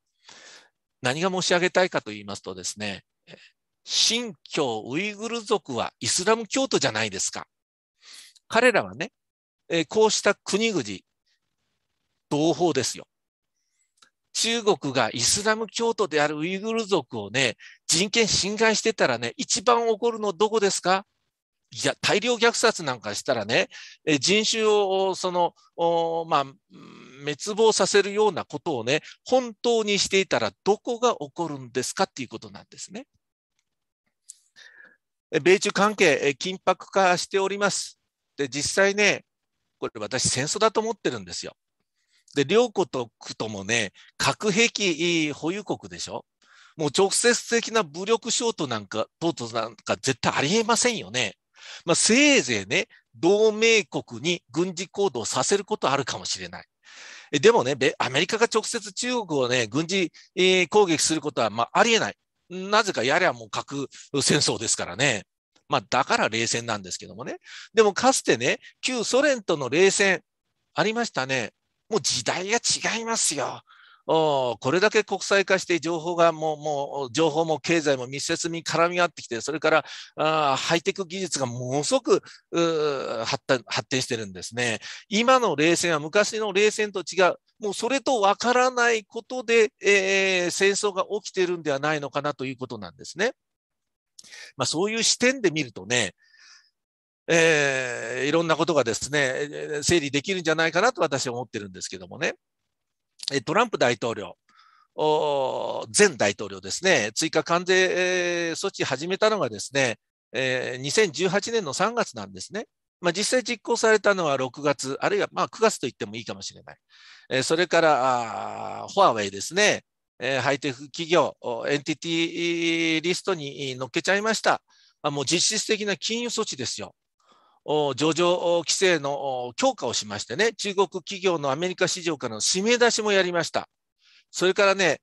何が申し上げたいかと言いますとですね、新疆ウイグル族はイスラム教徒じゃないですか。彼らはね、こうした国々、同胞ですよ。中国がイスラム教徒であるウイグル族をね、人権侵害してたらね、一番怒るのどこですかいや、大量虐殺なんかしたらね、人種を、その、まあ、滅亡させるようなことをね、本当にしていたらどこが起こるんですかっていうことなんですね。米中関係、緊迫化しております。で、実際ね、これ私戦争だと思ってるんですよ。で、両国ともね、核兵器保有国でしょもう直接的な武力衝突なんか、とうとなんか絶対ありえませんよね。まあ、せいぜいね、同盟国に軍事行動させることあるかもしれない。でもね、アメリカが直接中国をね、軍事、え攻撃することは、まあ、ありえない。なぜかやりゃもう核戦争ですからね。まあ、だから冷戦なんですけどもね。でもかつてね、旧ソ連との冷戦ありましたね。もう時代が違いますよ。これだけ国際化して情報がもう、もう、情報も経済も密接に絡み合ってきて、それからあハイテク技術がものすごく発展してるんですね。今の冷戦は昔の冷戦と違う。もうそれと分からないことで、えー、戦争が起きてるんではないのかなということなんですね。まあ、そういう視点で見るとね、えー、いろんなことがですね、整理できるんじゃないかなと私は思ってるんですけどもね。トランプ大統領、前大統領ですね、追加関税措置始めたのがですね、2018年の3月なんですね。まあ、実際実行されたのは6月、あるいはま9月と言ってもいいかもしれない。それから、フォアウェイですね、ハイテク企業、エンティティリストに乗っけちゃいました。もう実質的な金融措置ですよ。上場規制の強化をしましてね、中国企業のアメリカ市場からの締め出しもやりました。それからね、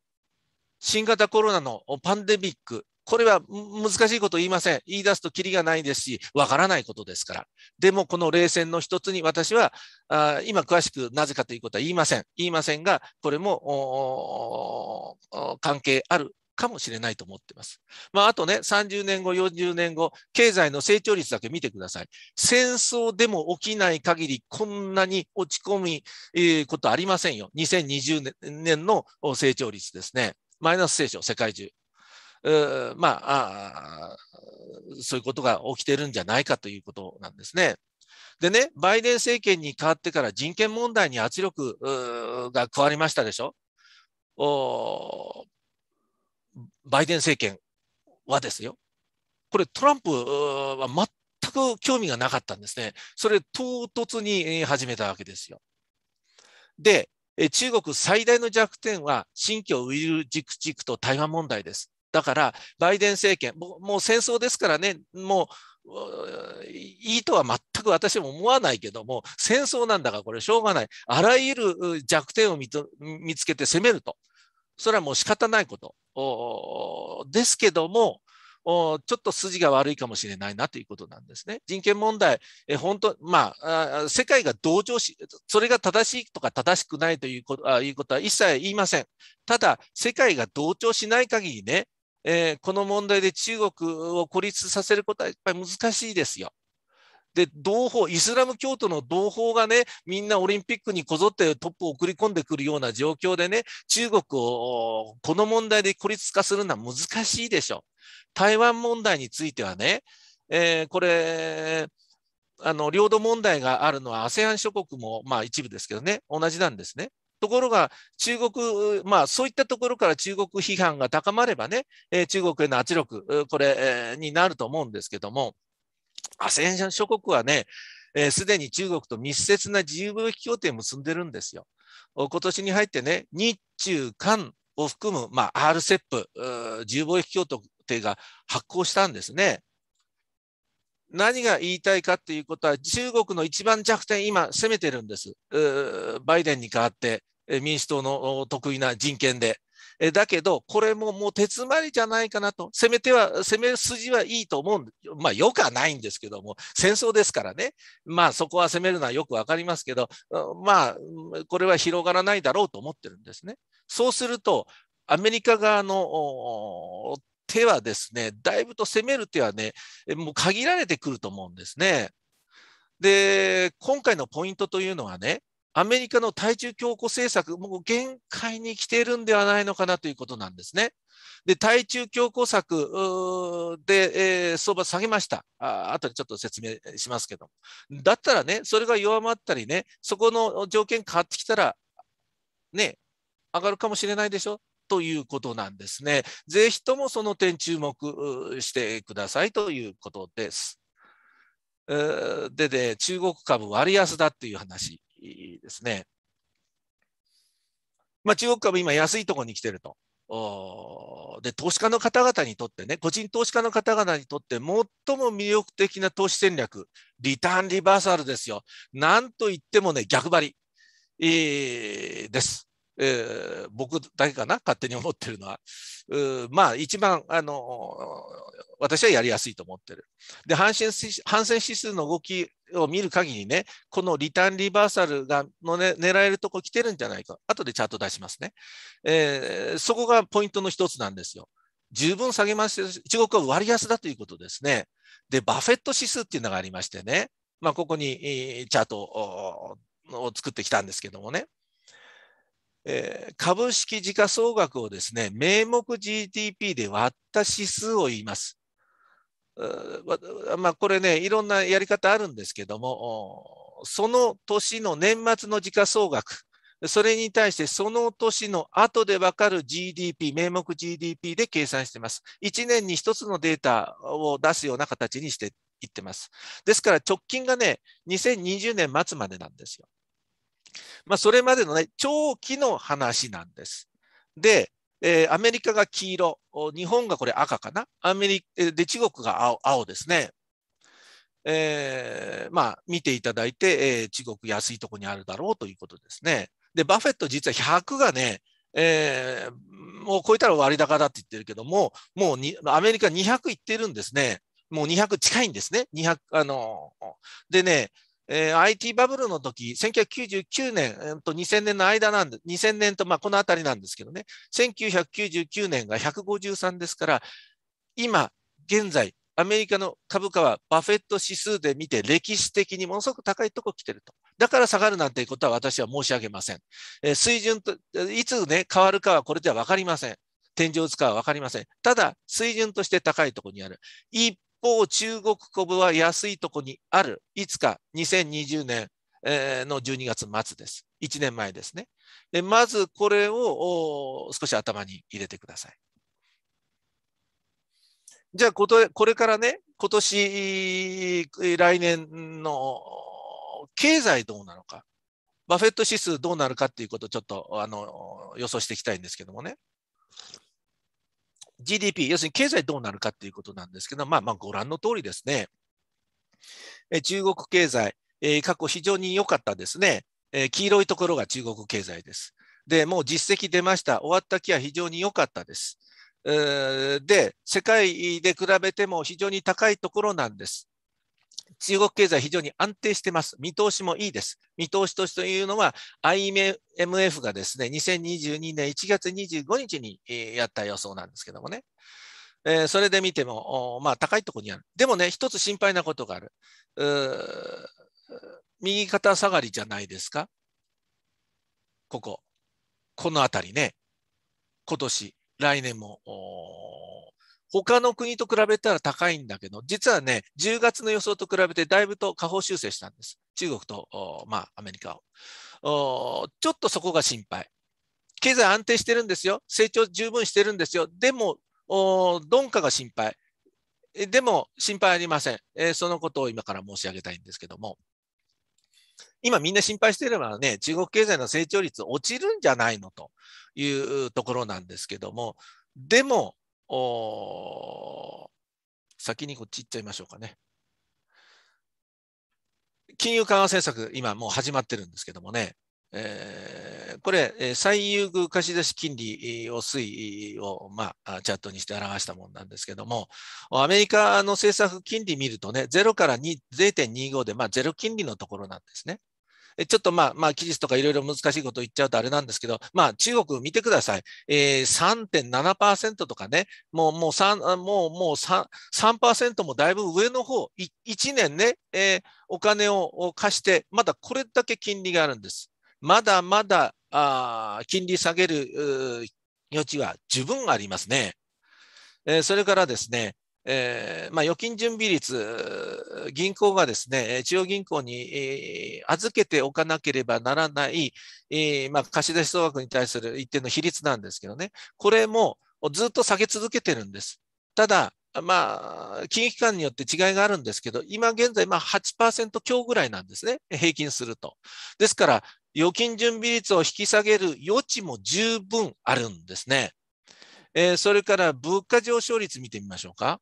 新型コロナのパンデミック、これは難しいこと言いません。言い出すときりがないですし、わからないことですから。でも、この冷戦の一つに私は、あ今詳しくなぜかということは言いません。言いませんが、これも関係あるかもしれないと思ってます。まあ、あとね、30年後、40年後、経済の成長率だけ見てください。戦争でも起きない限り、こんなに落ち込み、えー、ことありませんよ。2020年の成長率ですね。マイナス成長、世界中。まあそういうことが起きてるんじゃないかということなんですね。でね、バイデン政権に変わってから人権問題に圧力が加わりましたでしょ。バイデン政権はですよ、これトランプは全く興味がなかったんですね。それ唐突に始めたわけですよ。で、中国最大の弱点は新疆ウイル自治区と台湾問題です。だから、バイデン政権も、もう戦争ですからね、もう、いいとは全く私も思わないけども、戦争なんだからこれしょうがない。あらゆる弱点を見つけて攻めると。それはもう仕方ないことですけども、ちょっと筋が悪いかもしれないなということなんですね。人権問題、え本当、まあ、世界が同情し、それが正しいとか正しくないということあいうことは一切言いません。ただ、世界が同調しない限りね、えー、この問題で中国を孤立させることはやっぱり難しいですよ。で、同胞、イスラム教徒の同胞がね、みんなオリンピックにこぞってトップを送り込んでくるような状況でね、中国をこの問題で孤立化するのは難しいでしょう。台湾問題についてはね、えー、これ、あの領土問題があるのは ASEAN 諸国も、まあ、一部ですけどね、同じなんですね。ところが、中国、まあ、そういったところから中国批判が高まればね、え中国への圧力、これ、になると思うんですけども、アセンシャン諸国はね、す、え、で、に中国と密接な自由貿易協定を結んでるんですよ。今年に入ってね、日中韓を含む、まあ、RCEP、自由貿易協定が発行したんですね。何が言いたいかということは、中国の一番弱点、今、攻めてるんです。バイデンに代わって、民主党の得意な人権で。えだけど、これももう手詰まりじゃないかなと、せめては、攻め筋はいいと思うん、まあ、よくはないんですけども、戦争ですからね、まあ、そこは攻めるのはよくわかりますけど、まあ、これは広がらないだろうと思ってるんですね。そうすると、アメリカ側の手はですね、だいぶと攻める手はね、もう限られてくると思うんですね。で、今回のポイントというのはね、アメリカの対中強硬政策、もう限界に来ているんではないのかなということなんですね。で、対中強硬策で、えー、相場下げました。あ後でちょっと説明しますけど。だったらね、それが弱まったりね、そこの条件変わってきたら、ね、上がるかもしれないでしょということなんですね。ぜひともその点注目してくださいということです。で、で、中国株割安だっていう話。いですね。まあ、中国株今安いところに来てると。で、投資家の方々にとってね、個人投資家の方々にとって最も魅力的な投資戦略、リターンリバーサルですよ。なんといってもね、逆張り、えー、です。えー、僕だけかな、勝手に思ってるのは。まあ、一番、あの私はやりやすいと思ってる。で、反戦反戦指数の動きを見る限りね、このリターンリバーサルがの、ね、狙えるとこ来てるんじゃないか。後でチャート出しますね。えー、そこがポイントの一つなんですよ。十分下げますよ。中国は割安だということですね。で、バフェット指数っていうのがありましてね、まあ、ここにチャートを作ってきたんですけどもね。えー、株式時価総額をですね、名目 GDP で割った指数を言います。まあ、これね、いろんなやり方あるんですけども、その年の年末の時価総額、それに対してその年の後でわかる GDP、名目 GDP で計算しています。1年に1つのデータを出すような形にしていってます。ですから直近がね、2020年末までなんですよ。まあ、それまでのね、長期の話なんです。で、えー、アメリカが黄色、日本がこれ赤かな、アメリで中国が青青ですね。えー、まあ、見ていただいて、えー、中国安いとこにあるだろうということですね。で、バフェット実は100がね、えー、もう超えたら割高だって言ってるけども、もうにアメリカ200いってるんですね。もう200近いんですね。200、あの、でね、えー、IT バブルの時、1999年、えー、と2000年の間なんで、2000年と、まあ、このあたりなんですけどね、1999年が153ですから、今、現在、アメリカの株価はバフェット指数で見て歴史的にものすごく高いとこ来てると。だから下がるなんていうことは私は申し上げません。えー、水準と、いつね、変わるかはこれではわかりません。天井を使かはわかりません。ただ、水準として高いところにある。一方、中国株は安いとこにある。いつか2020年の12月末です。1年前ですね。でまずこれを少し頭に入れてください。じゃあこれからね、今年、来年の経済どうなのか、バフェット指数どうなるかっていうことをちょっとあの予想していきたいんですけどもね。GDP、要するに経済どうなるかということなんですけど、まあ、まあご覧の通りですね。中国経済、過去非常に良かったですね。黄色いところが中国経済です。で、もう実績出ました。終わった期は非常に良かったです。で、世界で比べても非常に高いところなんです。中国経済非常に安定してます。見通しもいいです。見通しとしてというのは IMF がですね、2022年1月25日にやった予想なんですけどもね。えそれで見ても、まあ高いところにある。でもね、一つ心配なことがある。右肩下がりじゃないですか。ここ。この辺りね。今年、来年も他の国と比べたら高いんだけど、実はね、10月の予想と比べてだいぶと下方修正したんです。中国と、まあ、アメリカを。ちょっとそこが心配。経済安定してるんですよ。成長十分してるんですよ。でも、鈍化が心配。でも、心配ありません、えー、そのことを今から申し上げたいんですけども。今みんな心配していればね、中国経済の成長率落ちるんじゃないのというところなんですけども、でも、お先にこっち行っちゃいましょうかね。金融緩和政策、今もう始まってるんですけどもね、えー、これ、最優遇貸出金利を推移を、まあ、チャットにして表したものなんですけども、アメリカの政策金利見るとね、0から0.25で、まあ、ゼロ金利のところなんですね。ちょっとまあ、まあ、記述とかいろいろ難しいこと言っちゃうとあれなんですけど、まあ、中国見てください。えー、3.7%とかね、もう、もう3、もう、もう 3%, 3もだいぶ上の方、1年ね、えー、お金を貸して、まだこれだけ金利があるんです。まだまだ、あ金利下げる余地は十分ありますね。えー、それからですね、えー、まあ、預金準備率、銀行がですね、中央銀行に、えー、預けておかなければならない、えー、まあ、貸出総額に対する一定の比率なんですけどね、これもずっと下げ続けてるんです。ただ、まあ、金融機関によって違いがあるんですけど、今現在、まあ8%強ぐらいなんですね、平均すると。ですから、預金準備率を引き下げる余地も十分あるんですね。えそれから物価上昇率見てみましょうか。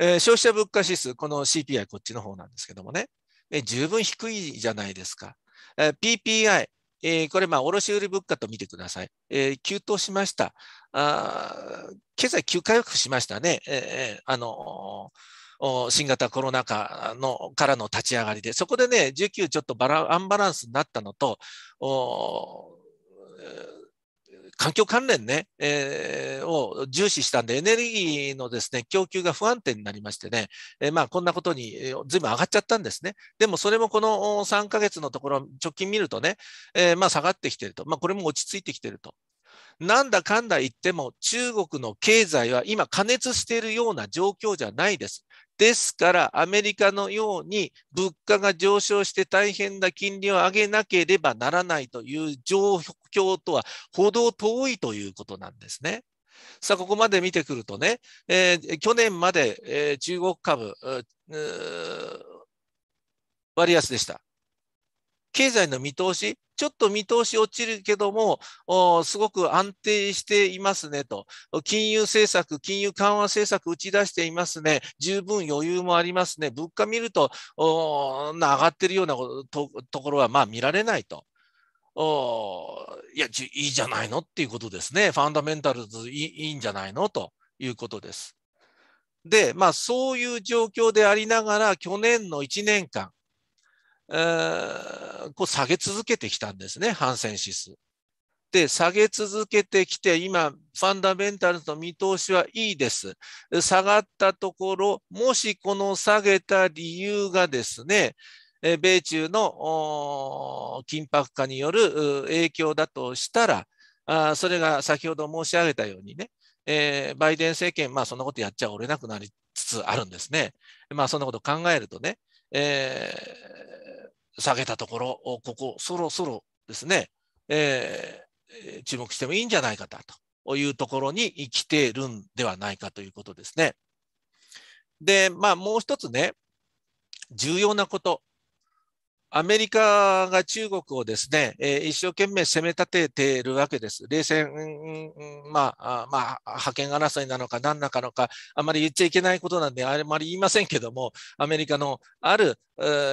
えー、消費者物価指数、この CPI、こっちの方なんですけどもね、えー、十分低いじゃないですか。えー、PPI、えー、これ、まあ、卸売物価と見てください。えー、急騰しました。あ経済急回復しましたね。えー、あの新型コロナ禍のからの立ち上がりで、そこでね、19ちょっとバラアンバランスになったのと、環境関連ね、えー、を重視したんで、エネルギーのですね、供給が不安定になりましてね、えー、まあ、こんなことに、ずい随分上がっちゃったんですね。でも、それもこの3ヶ月のところ、直近見るとね、えー、まあ、下がってきてると。まあ、これも落ち着いてきてると。なんだかんだ言っても、中国の経済は今加熱しているような状況じゃないです。ですから、アメリカのように物価が上昇して大変な金利を上げなければならないという状教とは程遠いということなんですね。さあ、ここまで見てくるとね、えー、去年まで、えー、中国株、割安でした。経済の見通し、ちょっと見通し落ちるけども、すごく安定していますねと。金融政策、金融緩和政策打ち出していますね。十分余裕もありますね。物価見ると、上がってるようなところはまあ見られないと。いや、いいじゃないのっていうことですね。ファンダメンタルズいいんじゃないのということです。で、まあ、そういう状況でありながら、去年の1年間、えー、こう下げ続けてきたんですね、反戦指数。で、下げ続けてきて、今、ファンダメンタルズの見通しはいいです。下がったところ、もしこの下げた理由がですね、え米中の緊迫化による影響だとしたら、あそれが先ほど申し上げたようにね、えバイデン政権、まあ、そんなことやっちゃおれなくなりつつあるんですね。まあ、そんなこと考えるとね、えー、下げたところ、ここ、そろそろですね、えー、注目してもいいんじゃないかというところに来ているんではないかということですね。で、まあ、もう一つね、重要なこと、アメリカが中国をですね、え一生懸命攻め立てているわけです。冷戦、まあ、まあ、覇権争いなのか何なのか、あまり言っちゃいけないことなんで、あまり言いませんけども、アメリカのある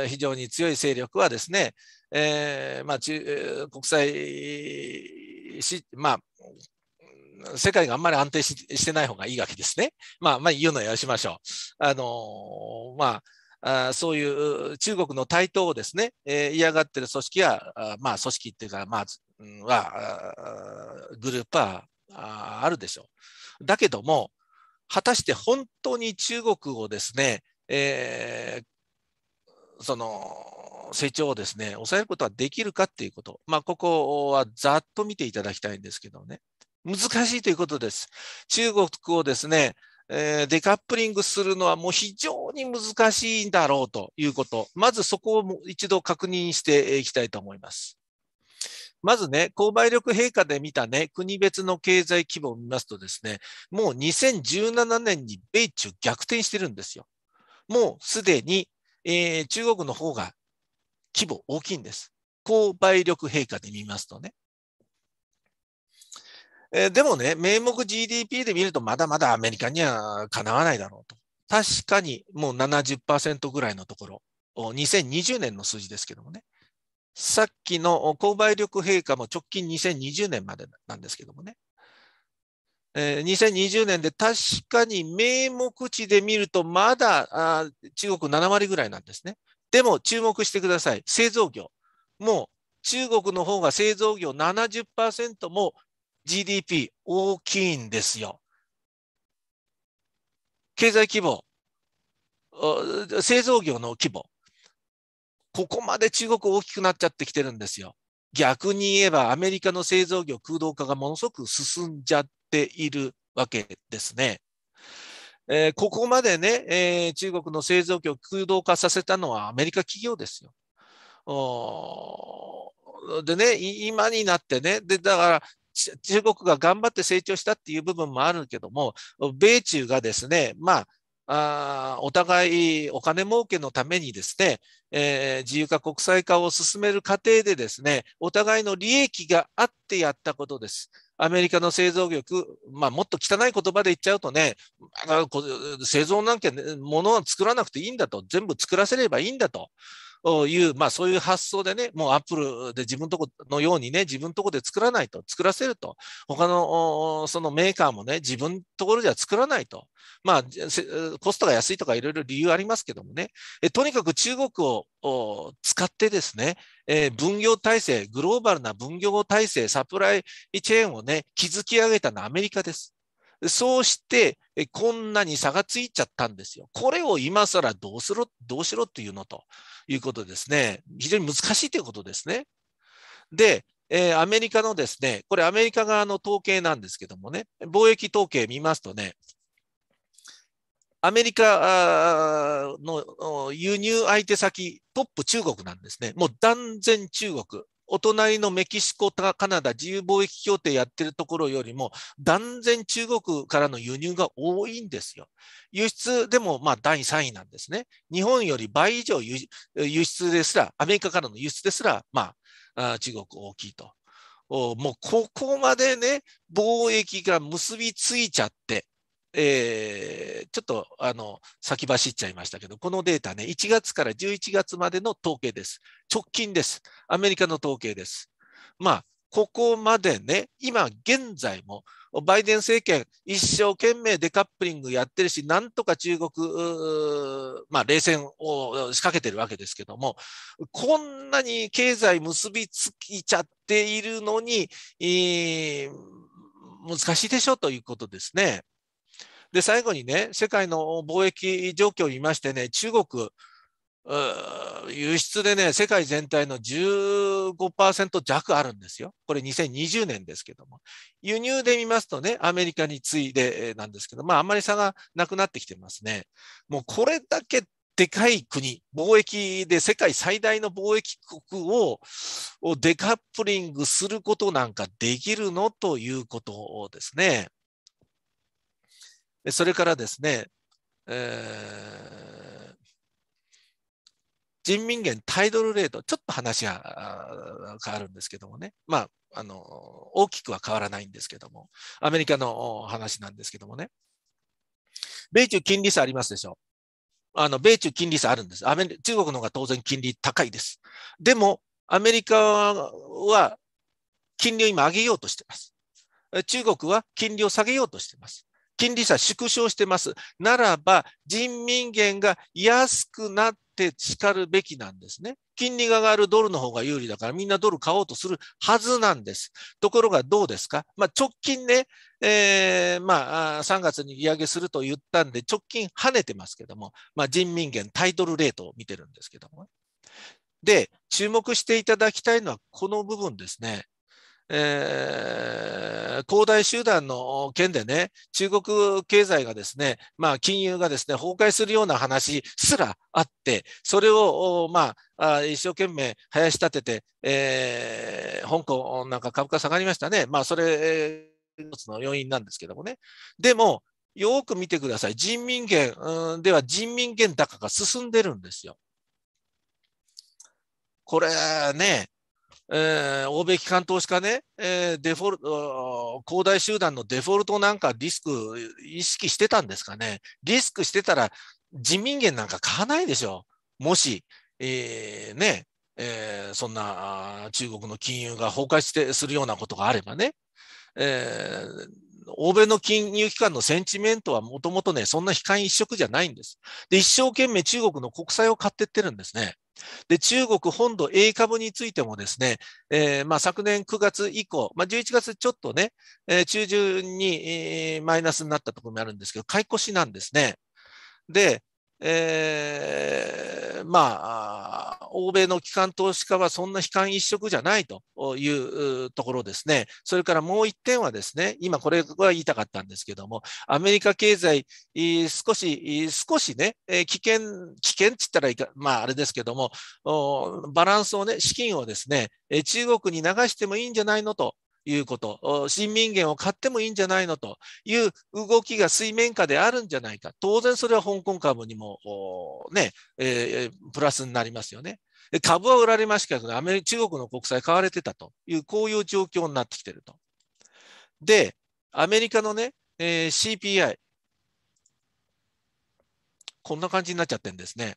非常に強い勢力はですね、えー、まあ、中国際し、まあ、世界があんまり安定してない方がいいわけですね。まあ、まあ、言うのはやしましょう。あのまあ、あそういう中国の台頭をですね、え嫌がってる組織は、あまあ、組織っていうか、まあ、うん、はグループはああるでしょう。だけども、果たして本当に中国をですね、えー、その成長をですね、抑えることはできるかっていうこと、まあ、ここはざっと見ていただきたいんですけどね、難しいということです。中国をですね、えー、デカップリングするのはもう非常に難しいんだろうということ。まずそこを一度確認していきたいと思います。まずね、購買力陛下で見たね、国別の経済規模を見ますとですね、もう2017年に米中逆転してるんですよ。もうすでに、えー、中国の方が規模大きいんです。購買力陛下で見ますとね。えー、でもね、名目 GDP で見るとまだまだアメリカにはかなわないだろうと。確かにもう70%ぐらいのところ、2020年の数字ですけどもね。さっきの購買力陛下も直近2020年までなんですけどもね。えー、2020年で確かに名目値で見るとまだ中国7割ぐらいなんですね。でも注目してください。製造業。もう中国の方が製造業70%も GDP 大きいんですよ。経済規模、製造業の規模。ここまで中国大きくなっちゃってきてるんですよ。逆に言えばアメリカの製造業空洞化がものすごく進んじゃっているわけですね。えー、ここまでね、えー、中国の製造業空洞化させたのはアメリカ企業ですよ。でね、今になってね、で、だから中国が頑張って成長したっていう部分もあるけども、米中がですね、まあ、あお互いお金儲けのためにですね、えー、自由化国際化を進める過程でですね、お互いの利益があってやったことです。アメリカの製造業、まあ、もっと汚い言葉で言っちゃうとね、製造なんてものは作らなくていいんだと、全部作らせればいいんだと。いう、まあそういう発想でね、もうアップルで自分とこのようにね、自分とこで作らないと、作らせると。他のそのメーカーもね、自分ところでは作らないと。まあ、コストが安いとかいろいろ理由ありますけどもね。えとにかく中国を使ってですね、えー、分業体制、グローバルな分業体制、サプライチェーンをね、築き上げたのはアメリカです。そうして、こんなに差がついちゃったんですよ。これを今更どうするどうしろっていうのということですね。非常に難しいということですね。で、えー、アメリカのですね、これアメリカ側の統計なんですけどもね、貿易統計見ますとね、アメリカの輸入相手先、トップ中国なんですね。もう断然中国。お隣のメキシコとカナダ自由貿易協定やってるところよりも断然中国からの輸入が多いんですよ。輸出でもまあ第3位なんですね。日本より倍以上輸出ですら、アメリカからの輸出ですら、まあ、中国大きいと。もうここまでね、貿易が結びついちゃって、えー、ちょっとあの先走っちゃいましたけど、このデータね、1月から11月までの統計です。直近です。アメリカの統計です。まあ、ここまでね、今現在も、バイデン政権、一生懸命デカップリングやってるし、なんとか中国、まあ、冷戦を仕掛けてるわけですけども、こんなに経済結びついちゃっているのに、えー、難しいでしょうということですね。で、最後にね、世界の貿易状況を言いましてね、中国、輸出でね、世界全体の15%弱あるんですよ。これ2020年ですけども。輸入で見ますとね、アメリカに次いでなんですけど、まああんまり差がなくなってきてますね。もうこれだけでかい国、貿易で世界最大の貿易国をデカップリングすることなんかできるのということですね。それからですね、えー、人民元タイドルレート、ちょっと話が変わるんですけどもね、まあ、あの大きくは変わらないんですけども、アメリカの話なんですけどもね、米中金利差ありますでしょ。あの米中金利差あるんです。アメリ中国の方が当然金利高いです。でも、アメリカは金利を今上げようとしてます。中国は金利を下げようとしてます。金利差縮小してます。ならば、人民元が安くなってしかるべきなんですね。金利が上がるドルの方が有利だから、みんなドル買おうとするはずなんです。ところがどうですか、まあ、直近ね、えー、まあ、3月に利上げすると言ったんで、直近跳ねてますけども、まあ、人民元タイトルレートを見てるんですけども。で、注目していただきたいのはこの部分ですね。えー、恒大集団の件でね、中国経済がですね、まあ、金融がですね、崩壊するような話すらあって、それを、まあ、一生懸命林立てて、えー、香港なんか株価下がりましたね。まあ、それ、一つの要因なんですけどもね。でも、よく見てください。人民元では人民元高が進んでるんですよ。これね、えー、欧米機関投資家ね、えー、デフォルト、恒大集団のデフォルトなんかリスク意識してたんですかね。リスクしてたら人民元なんか買わないでしょ。もし、えー、ね、えー、そんな中国の金融が崩壊してするようなことがあればね。えー、欧米の金融機関のセンチメントはもともとね、そんな悲観一色じゃないんです。で、一生懸命中国の国債を買ってってるんですね。で、中国本土 A 株についてもですね、えー、まあ昨年9月以降、まあ、11月ちょっとね、えー、中旬に、えー、マイナスになったところもあるんですけど、買い越しなんですね。で、えー、まあ、欧米の機関投資家はそんな悲観一色じゃないというところですね。それからもう一点はですね、今これは言いたかったんですけども、アメリカ経済、少し、少しね、危険、危険って言ったらいいか、まああれですけども、バランスをね、資金をですね、中国に流してもいいんじゃないのということ、新民元を買ってもいいんじゃないのという動きが水面下であるんじゃないか。当然それは香港株にも、ね、えー、プラスになりますよね。株は売られましたけど、アメリカ、中国の国債買われてたという、こういう状況になってきてると。で、アメリカのね、えー、CPI、こんな感じになっちゃってるんですね。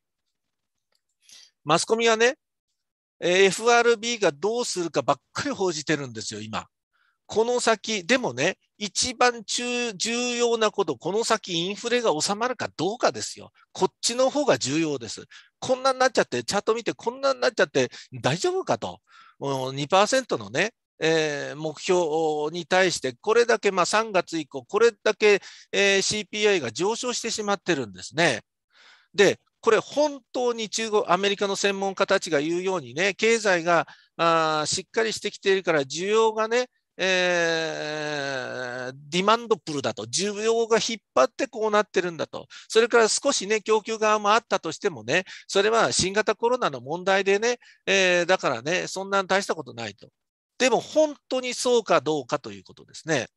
マスコミはね、え FRB がどうするかばっかり報じてるんですよ、今。この先、でもね、一番重要なこと、この先インフレが収まるかどうかですよ。こっちの方が重要です。こんなになっちゃって、チャート見てこんなになっちゃって大丈夫かと。2%のね、えー、目標に対して、これだけ、まあ、3月以降、これだけ、えー、CPI が上昇してしまってるんですね。で、これ本当に中国、アメリカの専門家たちが言うようにね、経済があしっかりしてきているから、需要がね、えー、ディマンドプルだと、需要が引っ張ってこうなってるんだと、それから少しね、供給側もあったとしてもね、それは新型コロナの問題でね、えー、だからね、そんなん大したことないと。でも本当にそうかどうかということですね。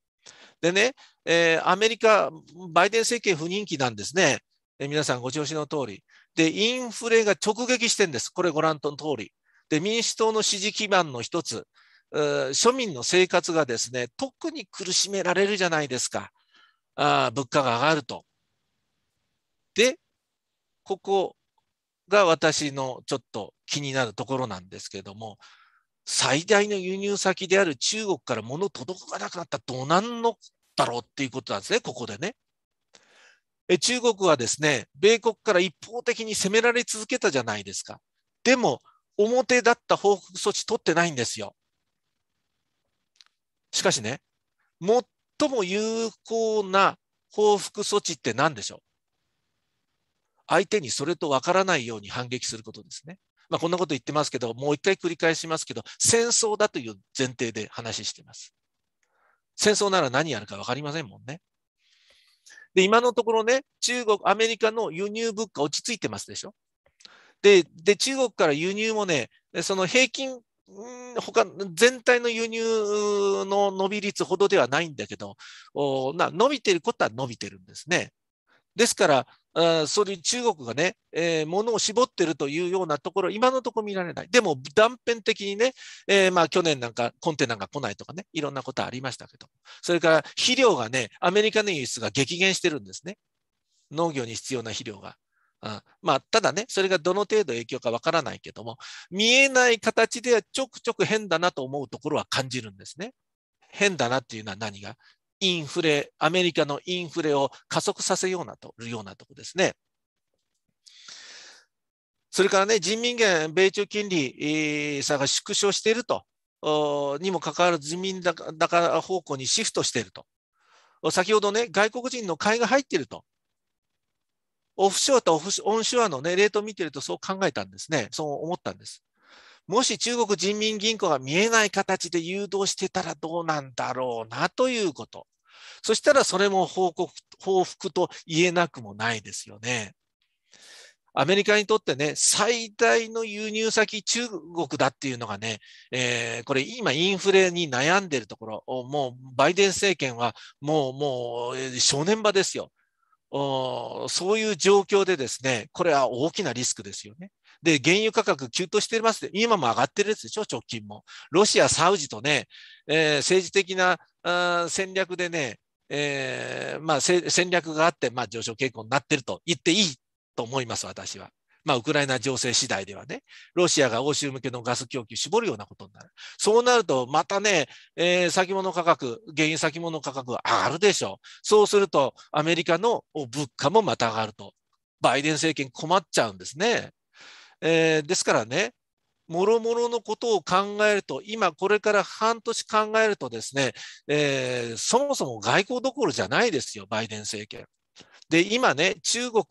でね、えー、アメリカ、バイデン政権不人気なんですね。え皆さんご調子の通り。で、インフレが直撃してるんです。これご覧の通り。で、民主党の支持基盤の一つ、庶民の生活がですね、特に苦しめられるじゃないですか。あ物価が上がると。で、ここが私のちょっと気になるところなんですけども、最大の輸入先である中国から物届かなくなったらどうなんのだろうっていうことなんですね、ここでね。え中国はですね、米国から一方的に攻められ続けたじゃないですか。でも、表だった報復措置取ってないんですよ。しかしね、最も有効な報復措置って何でしょう相手にそれと分からないように反撃することですね。まあ、こんなこと言ってますけど、もう一回繰り返しますけど、戦争だという前提で話しています。戦争なら何やるか分かりませんもんね。で、今のところね、中国、アメリカの輸入物価落ち着いてますでしょ。で、で中国から輸入もね、その平均他全体の輸入の伸び率ほどではないんだけど、な伸びてることは伸びてるんですね。ですから、あそれ中国がね、えー、物を絞ってるというようなところ、今のところ見られない。でも断片的にね、えー、まあ去年なんかコンテナが来ないとかね、いろんなことありましたけど、それから肥料がね、アメリカの輸出が激減してるんですね。農業に必要な肥料が。うん、まあ、ただね、それがどの程度影響かわからないけども、見えない形ではちょくちょく変だなと思うところは感じるんですね。変だなっていうのは何がインフレ、アメリカのインフレを加速させようなとるようなとこですね。それからね、人民元、米中金利差が縮小していると、にもかかわらず人民高方向にシフトしていると。先ほどね、外国人の買いが入っていると。オフショアとオンショアの、ね、レートを見てるとそう考えたんですね。そう思ったんです。もし中国人民銀行が見えない形で誘導してたらどうなんだろうなということ。そしたらそれも報告報復と言えなくもないですよね。アメリカにとってね、最大の輸入先、中国だっていうのがね、えー、これ今インフレに悩んでるところ、もうバイデン政権はもうもう正念場ですよ。そういう状況でですね、これは大きなリスクですよね。で、原油価格急騰してます。今も上がってるでしょ、直近も。ロシア、サウジとね、えー、政治的な戦略でね、えー、まあ、戦略があって、まあ、上昇傾向になってると言っていいと思います、私は。まあ、ウクライナ情勢次第ではね、ロシアが欧州向けのガス供給を絞るようなことになる。そうなると、またね、えー、先物価格、原油先物価格が上がるでしょう。そうすると、アメリカの物価もまた上がると。バイデン政権困っちゃうんですね。えー、ですからね、もろもろのことを考えると、今これから半年考えるとですね、えー、そもそも外交どころじゃないですよ、バイデン政権。で、今ね、中国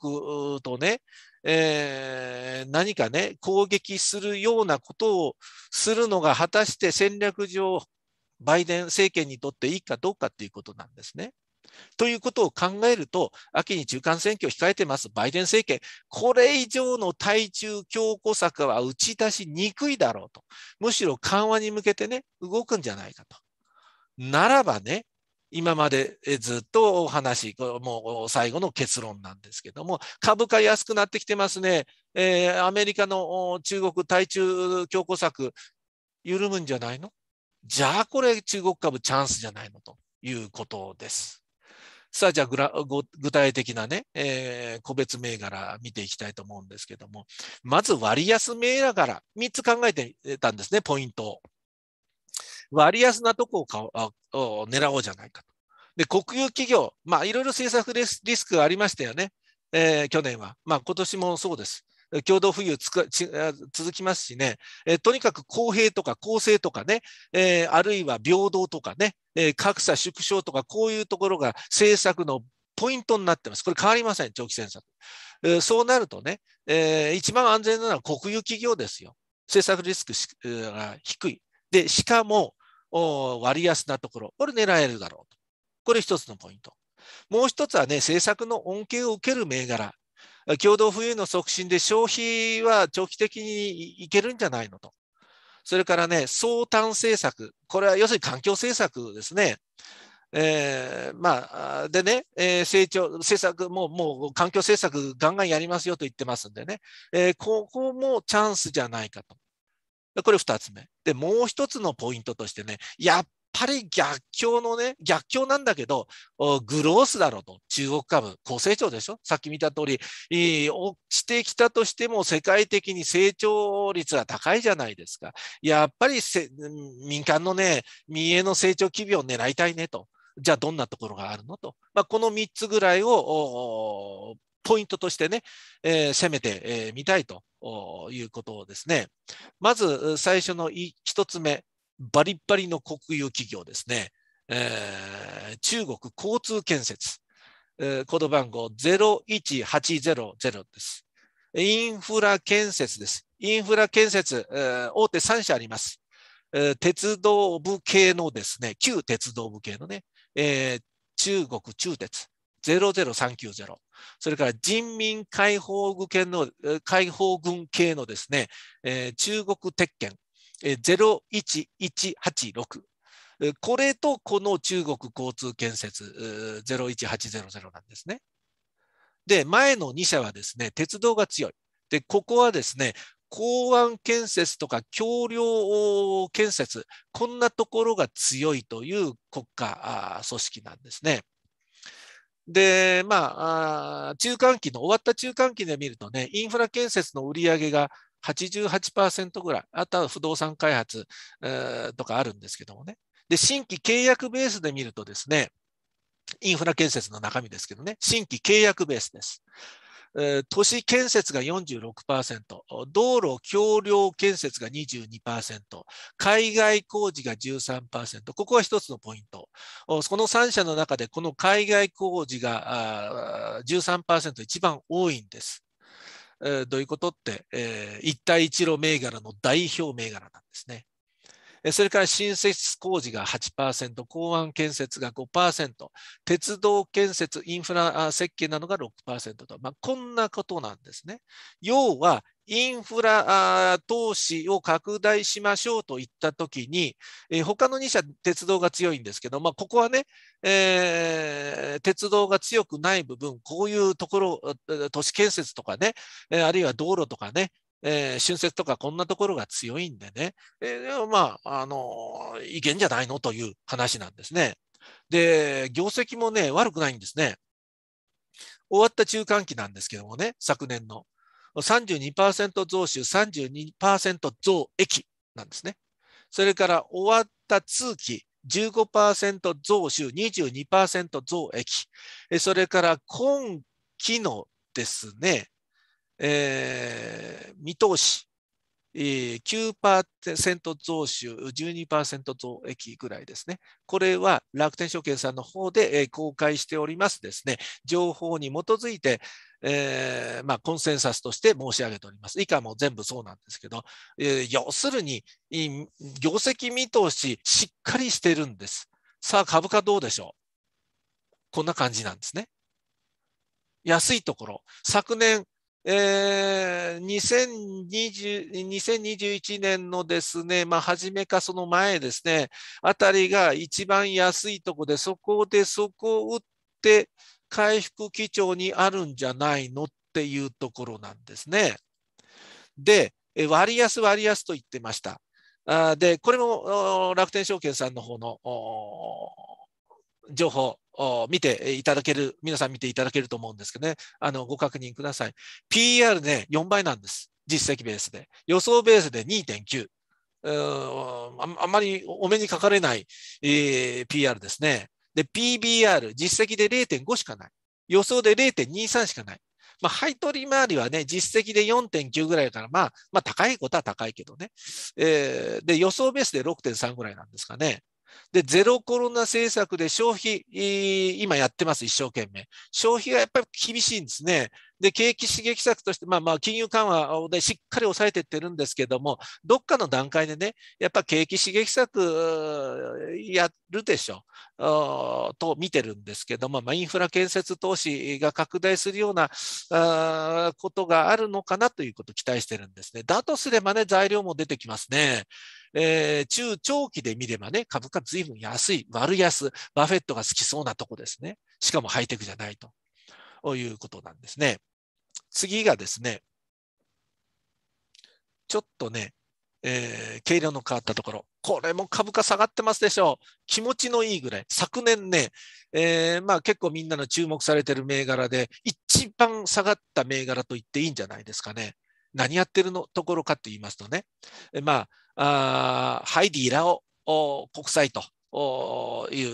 とね、えー、何かね、攻撃するようなことをするのが果たして戦略上、バイデン政権にとっていいかどうかっていうことなんですね。ということを考えると、秋に中間選挙を控えてますバイデン政権、これ以上の対中強硬策は打ち出しにくいだろうと、むしろ緩和に向けてね、動くんじゃないかと。ならばね、今までずっとお話、もう最後の結論なんですけども、株価安くなってきてますね。えー、アメリカの中国、対中強硬策、緩むんじゃないのじゃあこれ中国株チャンスじゃないのということです。さあじゃあグラ具体的なね、えー、個別銘柄見ていきたいと思うんですけども、まず割安銘柄、3つ考えてたんですね、ポイントを。割安なとこを狙おうじゃないかと。で、国有企業、まあ、いろいろ政策リスリスクがありましたよね、えー、去年は。まあ、今年もそうです。共同富裕つく続きますしね、えー、とにかく公平とか公正とかね、えー、あるいは平等とかね、え格差縮小とか、こういうところが政策のポイントになってます。これ変わりません、長期戦策。えー、そうなるとね、えー、一番安全なのは国有企業ですよ。政策リスクが低い。で、しかも、割安なところ、これ狙えるだろうと。これ一つのポイント。もう一つはね、政策の恩恵を受ける銘柄。共同富裕の促進で消費は長期的にいけるんじゃないのと。それからね、相単政策。これは要するに環境政策ですね。えー、まあ、でね、えー、成長、政策も、もう環境政策ガンガンやりますよと言ってますんでね、えー、ここもチャンスじゃないかと。これ二つ目。で、もう1つのポイントとしてね、やっぱり逆境のね、逆境なんだけど、グロースだろうと。中国株、高成長でしょさっき見た通り、落ちてきたとしても世界的に成長率が高いじゃないですか。やっぱり民間のね、民営の成長企業を狙いたいねと。じゃあどんなところがあるのと。まあ、この3つぐらいをポイントとしてね、えー、攻めてみ、えー、たいということをですね、まず最初の一つ目、バリバリの国有企業ですね、えー、中国交通建設、えー、コード番号01800です。インフラ建設です。インフラ建設、えー、大手3社あります。えー、鉄道部系のですね、旧鉄道部系のね、えー、中国中鉄00390。それから人民解放軍系の解放軍系のですね、えー、中国鉄拳、えー、01186。これとこの中国交通建設01800なんですね。で、前の2社はですね、鉄道が強い。で、ここはですね、港湾建設とか橋梁建設、こんなところが強いという国家組織なんですね。で、まあ、中間期の、終わった中間期で見るとね、インフラ建設の売り上げが88%ぐらい、あとは不動産開発、とかあるんですけどもね。で、新規契約ベースで見るとですね、インフラ建設の中身ですけどね、新規契約ベースです。都市建設が46%、道路橋梁建設が22%、海外工事が13%、ここは一つのポイント。この3社の中で、この海外工事が13%一番多いんです。どういうことって、一帯一路銘柄の代表銘柄なんですね。それから新設工事が8%、港湾建設が5%、鉄道建設、インフラ設計などが6%と、まあ、こんなことなんですね。要は、インフラ投資を拡大しましょうといったときに、他の2社、鉄道が強いんですけど、まあ、ここはね、えー、鉄道が強くない部分、こういうところ、都市建設とかね、あるいは道路とかね、えー、春節とかこんなところが強いんでね、えー、まあ、あの、いけんじゃないのという話なんですね。で、業績もね、悪くないんですね。終わった中間期なんですけどもね、昨年の32%増収、32%増益なんですね。それから終わった通期、15%増収、22%増益。それから今期のですね、えー、見通し、え9%増収、12%増益ぐらいですね。これは楽天証券さんの方で、え公開しておりますですね、情報に基づいて、えーまあ、コンセンサスとして申し上げております。以下も全部そうなんですけど、えー、要するに、業績見通し、しっかりしてるんです。さあ、株価どうでしょうこんな感じなんですね。安いところ、昨年えー、2020 2021年のですね、まあ、初めかその前ですね、あたりが一番安いとこで、そこでそこを打って、回復基調にあるんじゃないのっていうところなんですね。で、割安割安と言ってました。で、これも楽天証券さんの方の情報見ていただける、皆さん見ていただけると思うんですけどね、あの、ご確認ください。PR ね、4倍なんです。実績ベースで。予想ベースで2.9。あんまりお目にかかれない、えー、PR ですね。で、PBR、実績で0.5しかない。予想で0.23しかない。まあ、配取り回りはね、実績で4.9ぐらいから、まあ、まあ、高いことは高いけどね。えー、で、予想ベースで6.3ぐらいなんですかね。で、ゼロコロナ政策で消費、今やってます、一生懸命。消費がやっぱり厳しいんですね。で、景気刺激策として、まあまあ、金融緩和でしっかり抑えていってるんですけども、どっかの段階でね、やっぱ景気刺激策やるでしょ、と見てるんですけども、まあ、インフラ建設投資が拡大するようなことがあるのかなということを期待してるんですね。だとすればね、材料も出てきますね。えー、中長期で見ればね、株価ずいぶん安い、割安、バフェットが好きそうなとこですね。しかもハイテクじゃないということなんですね。次がですね、ちょっとね、えー、軽量の変わったところ、これも株価下がってますでしょう。気持ちのいいぐらい。昨年ね、えー、まあ結構みんなの注目されてる銘柄で、一番下がった銘柄と言っていいんじゃないですかね。何やってるのところかって言いますとね、まあ、あハイディ・ラオ国際とい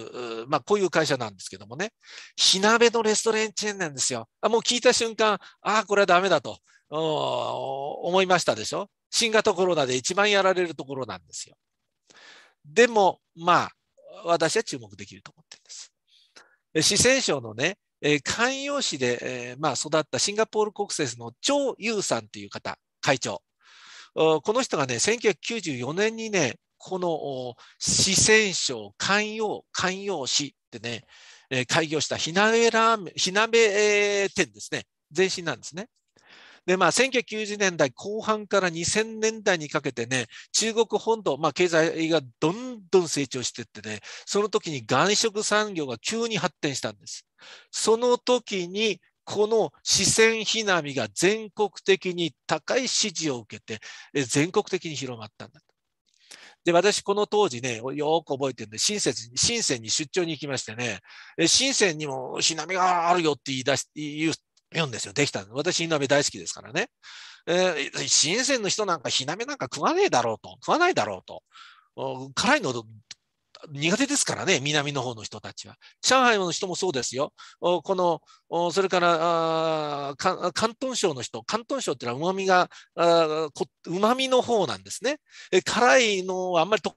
う、まあ、こういう会社なんですけどもね、火鍋のレストランチェーンなんですよ。あもう聞いた瞬間、ああ、これはダメだと思いましたでしょ。新型コロナで一番やられるところなんですよ。でも、まあ、私は注目できると思ってるんです。四川省のね、観葉市で、えまあ、育ったシンガポール国政の張優さんという方、会長。この人がね、1994年にね、この四川省寛陽、寛陽市ってね、えー、開業した火鍋ラ店ですね。前身なんですね。で、まあ、1990年代後半から2000年代にかけてね、中国本土、まあ、経済がどんどん成長していってね、その時に外食産業が急に発展したんです。その時に、この四川火みが全国的に高い支持を受けて、全国的に広まったんだ。で、私、この当時ね、よく覚えてるんで、深セに、深センに出張に行きましてね、深圳にも、し波があるよって言い出し、言う、んですよ。できたんで私、ひな大好きですからね。えー、新鮮の人なんか、ひ波なんか食わねえだろうと。食わないだろうと。辛いの苦手ですからね、南の方の人たちは。上海の人もそうですよ。この、それから、広東省の人、広東省っていうのは旨味が、旨味の方なんですね。辛いのはあんまり得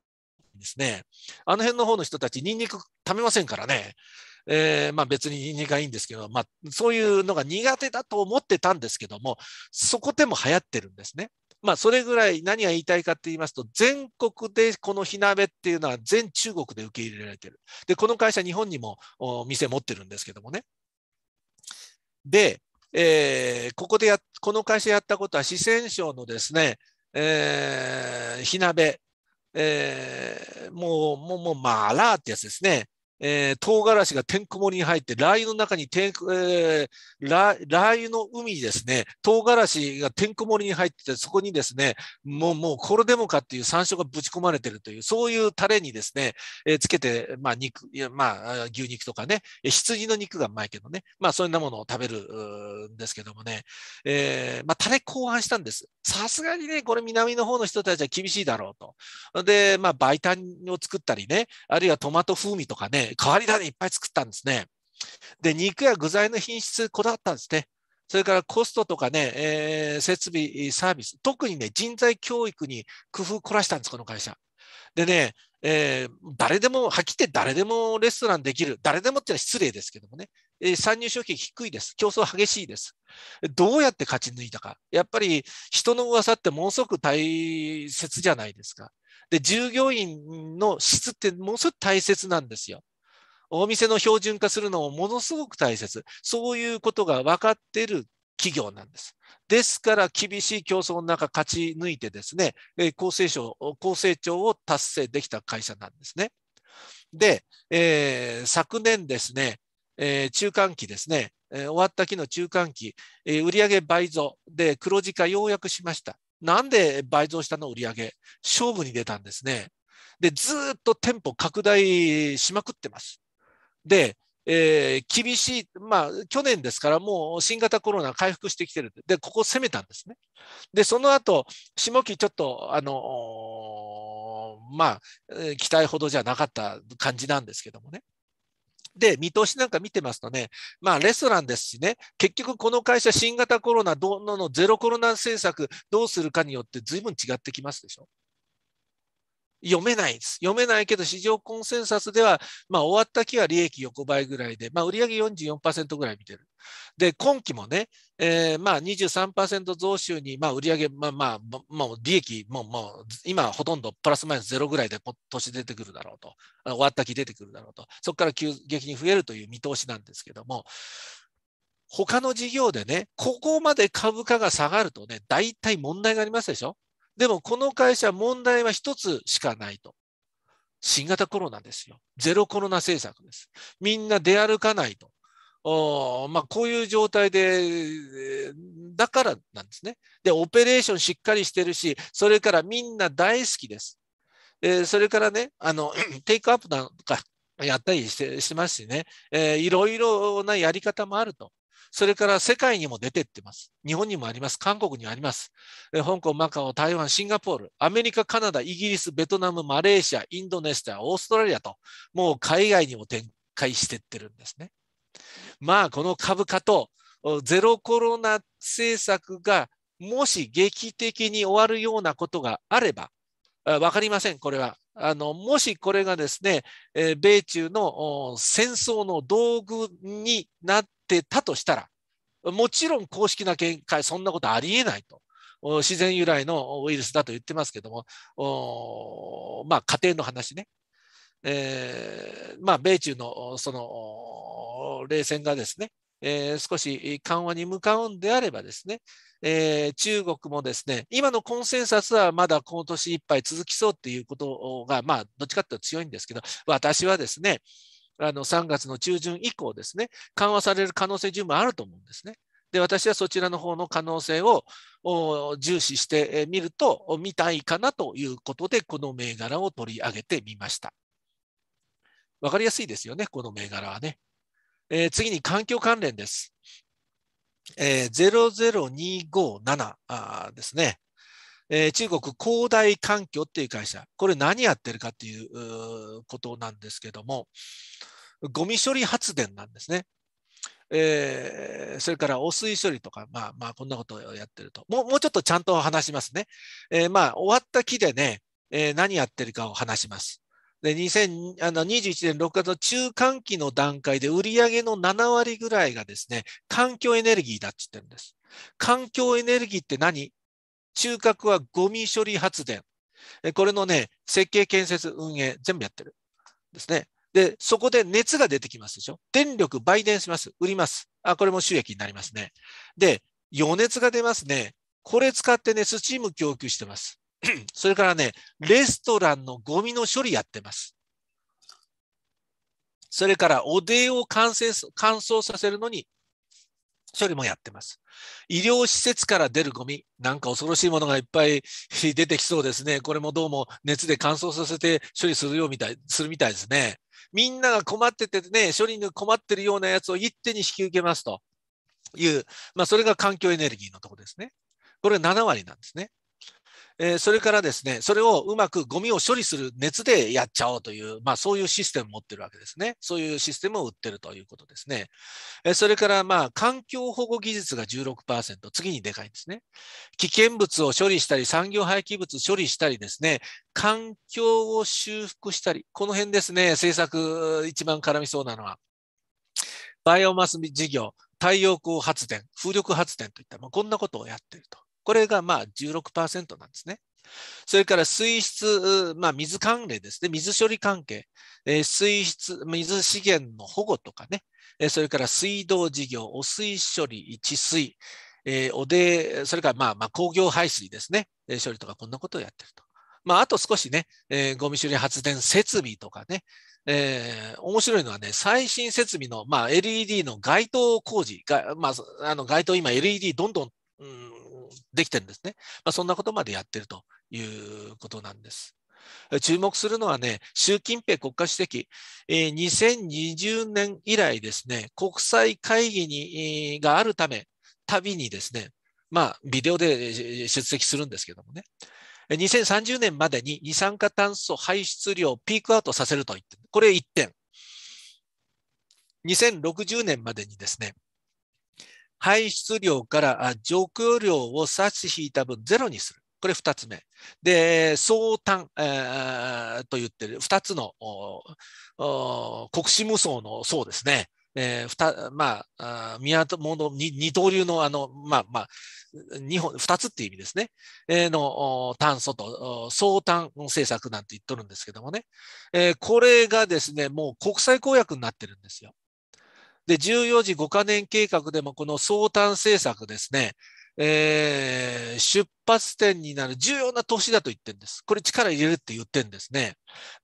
意ですね。あの辺の方の人たち、ニンニク食べませんからね。えー、まあ別にニンニクがいいんですけど、まあそういうのが苦手だと思ってたんですけども、そこでも流行ってるんですね。まあ、それぐらい何が言いたいかって言いますと、全国でこの火鍋っていうのは全中国で受け入れられてる。で、この会社、日本にも店持ってるんですけどもね。で、えー、ここでや、この会社やったことは、四川省のですね、えー、火鍋、えー、もう、もう、もう、まあ、アラーってやつですね。えー、唐辛子が天りに入って、ラー油の中に天、えー、ラ、ラー油の海にですね、唐辛子が天りに入ってて、そこにですね、もう、もうこれでもかっていう山椒がぶち込まれてるという、そういうタレにですね、えー、つけて、まあ肉、いやまあ牛肉とかね、羊の肉がうまいけどね、まあそんなものを食べるんですけどもね、えー、まあタレ考案したんです。さすがにね、これ南の方の人たちは厳しいだろうと。で、まあ、バイタンを作ったりね、あるいはトマト風味とかね、変わり種いっぱい作ったんですね。で、肉や具材の品質、こだわったんですね。それからコストとかね、えー、設備、サービス、特にね、人材教育に工夫凝らしたんです、この会社。でね、えー、誰でも、はっきり言って誰でもレストランできる。誰でもっていうのは失礼ですけどもね。えー、参入障壁低いです。競争激しいです。どうやって勝ち抜いたか。やっぱり人の噂ってものすごく大切じゃないですか。で、従業員の質ってものすごく大切なんですよ。お店の標準化するのもものすごく大切。そういうことが分かっている企業なんです。ですから、厳しい競争の中、勝ち抜いてですね、高成長厚生長を達成できた会社なんですね。で、えー、昨年ですね、えー、中間期ですね、えー、終わった期の中間期、えー、売上倍増で黒字化ようやくしました。なんで倍増したの売上勝負に出たんですね。で、ずっと店舗拡大しまくってます。で、えー、厳しい、まあ、去年ですから、もう新型コロナ回復してきてる。で、ここ攻めたんですね。で、その後、下期ちょっと、あのー、まあ、期待ほどじゃなかった感じなんですけどもね。で、見通しなんか見てますとね、まあ、レストランですしね、結局この会社、新型コロナどのゼロコロナ政策どうするかによってずいぶん違ってきますでしょ。読めないです。読めないけど、市場コンセンサスでは、まあ、終わった期は利益横ばいぐらいで、まあ、売上44%ぐらい見てる。で、今期もね、えー、まあ23%増収に、まあ、売上まあまあ、もう利益も、もう、今ほとんどプラスマイナスゼロぐらいで今年出てくるだろうと、終わった期出てくるだろうと、そこから急激に増えるという見通しなんですけども、他の事業でね、ここまで株価が下がるとね、大体問題がありますでしょでもこの会社問題は一つしかないと。新型コロナですよ。ゼロコロナ政策です。みんな出歩かないと。おまあ、こういう状態で、だからなんですね。で、オペレーションしっかりしてるし、それからみんな大好きです。えー、それからね、あの、テイクアップなんかやったりしてしますしね、えー、いろいろなやり方もあると。それから世界にも出てってます。日本にもあります。韓国にあります。香港、マカオ、台湾、シンガポール、アメリカ、カナダ、イギリス、ベトナム、マレーシア、インドネシア、オーストラリアと、もう海外にも展開してってるんですね。まあ、この株価とゼロコロナ政策がもし劇的に終わるようなことがあれば、分かりません、これは。あのもしこれがですね、え米中の戦争の道具になっってたとしたら、もちろん公式な見解、そんなことありえないと。自然由来のウイルスだと言ってますけども、まあ、家庭の話ね。えー、まあ、米中のその冷戦がですね、えー、少し緩和に向かうんであればですね、えー、中国もですね、今のコンセンサスはまだ今年いっぱい続きそうっていうことが、まあ、どっちかっていうと強いんですけど、私はですね、あの3月の中旬以降ですね、緩和される可能性十分あると思うんですね。で、私はそちらの方の可能性を重視してみると、見たいかなということで、この銘柄を取り上げてみました。わかりやすいですよね、この銘柄はね。えー、次に環境関連です。えー、00257ですね。えー、中国恒大環境っていう会社、これ何やってるかっていうことなんですけども、ゴミ処理発電なんですね。えー、それから汚水処理とか、まあまあこんなことをやってると。もうもうちょっとちゃんと話しますね。えー、まあ終わった木でね、えー、何やってるかを話します。で、2021年6月の中間期の段階で売上の7割ぐらいがですね、環境エネルギーだって言ってるんです。環境エネルギーって何中核はゴミ処理発電。これのね、設計、建設、運営、全部やってる。ですね。で、そこで熱が出てきますでしょ。電力売電します。売ります。あ、これも収益になりますね。で、余熱が出ますね。これ使ってね、スチーム供給してます。それからね、レストランのゴミの処理やってます。それから、おでを乾燥させるのに処理もやってます。医療施設から出るゴミ、なんか恐ろしいものがいっぱい 出てきそうですね。これもどうも熱で乾燥させて処理するよみたい、するみたいですね。みんなが困っててね、処理に困ってるようなやつを一手に引き受けますという、まあ、それが環境エネルギーのところですね。これ7割なんですね。えー、それからですね、それをうまくゴミを処理する熱でやっちゃおうという、まあそういうシステムを持ってるわけですね。そういうシステムを売ってるということですね。えー、それからまあ環境保護技術が16%、次にでかいんですね。危険物を処理したり、産業廃棄物処理したりですね、環境を修復したり、この辺ですね、政策一番絡みそうなのは。バイオマス事業、太陽光発電、風力発電といった、まあ、こんなことをやっていると。これがまあ16%なんですね。それから水質、まあ、水関連ですね、水処理関係、え水質、水資源の保護とかね、えそれから水道事業、汚水処理、治水、えおで、それからまあまあ工業排水ですね、え処理とかこんなことをやってると。まあ、あと少しね、えー、ゴミ処理発電設備とかね、えー、面白いのはね、最新設備の、まあ、LED の街灯工事が、まあ、あの街灯今 LED どんどん、うん、できてるんですね。まあ、そんなことまでやってるということなんです。注目するのはね、習近平国家主席、2020年以来ですね、国際会議にがあるため、たびにですね、まあ、ビデオで出席するんですけどもね、2030年までに二酸化炭素排出量をピークアウトさせると言ってこれ1点。2060年までにですね、排出量から除去量を差し引いた分ゼロにする。これ2つ目。で、相単、えー、と言ってる2つの国士無双の層ですね。えー、まあ、宮本二刀流のあの、まあまあ、日本、二つっていう意味ですね。えー、の炭素と相炭政策なんて言っとるんですけどもね。えー、これがですね、もう国際公約になってるんですよ。で、14時5カ年計画でもこの相談政策ですね、えー、出発点になる重要な年だと言ってるんです。これ力入れるって言ってるんですね。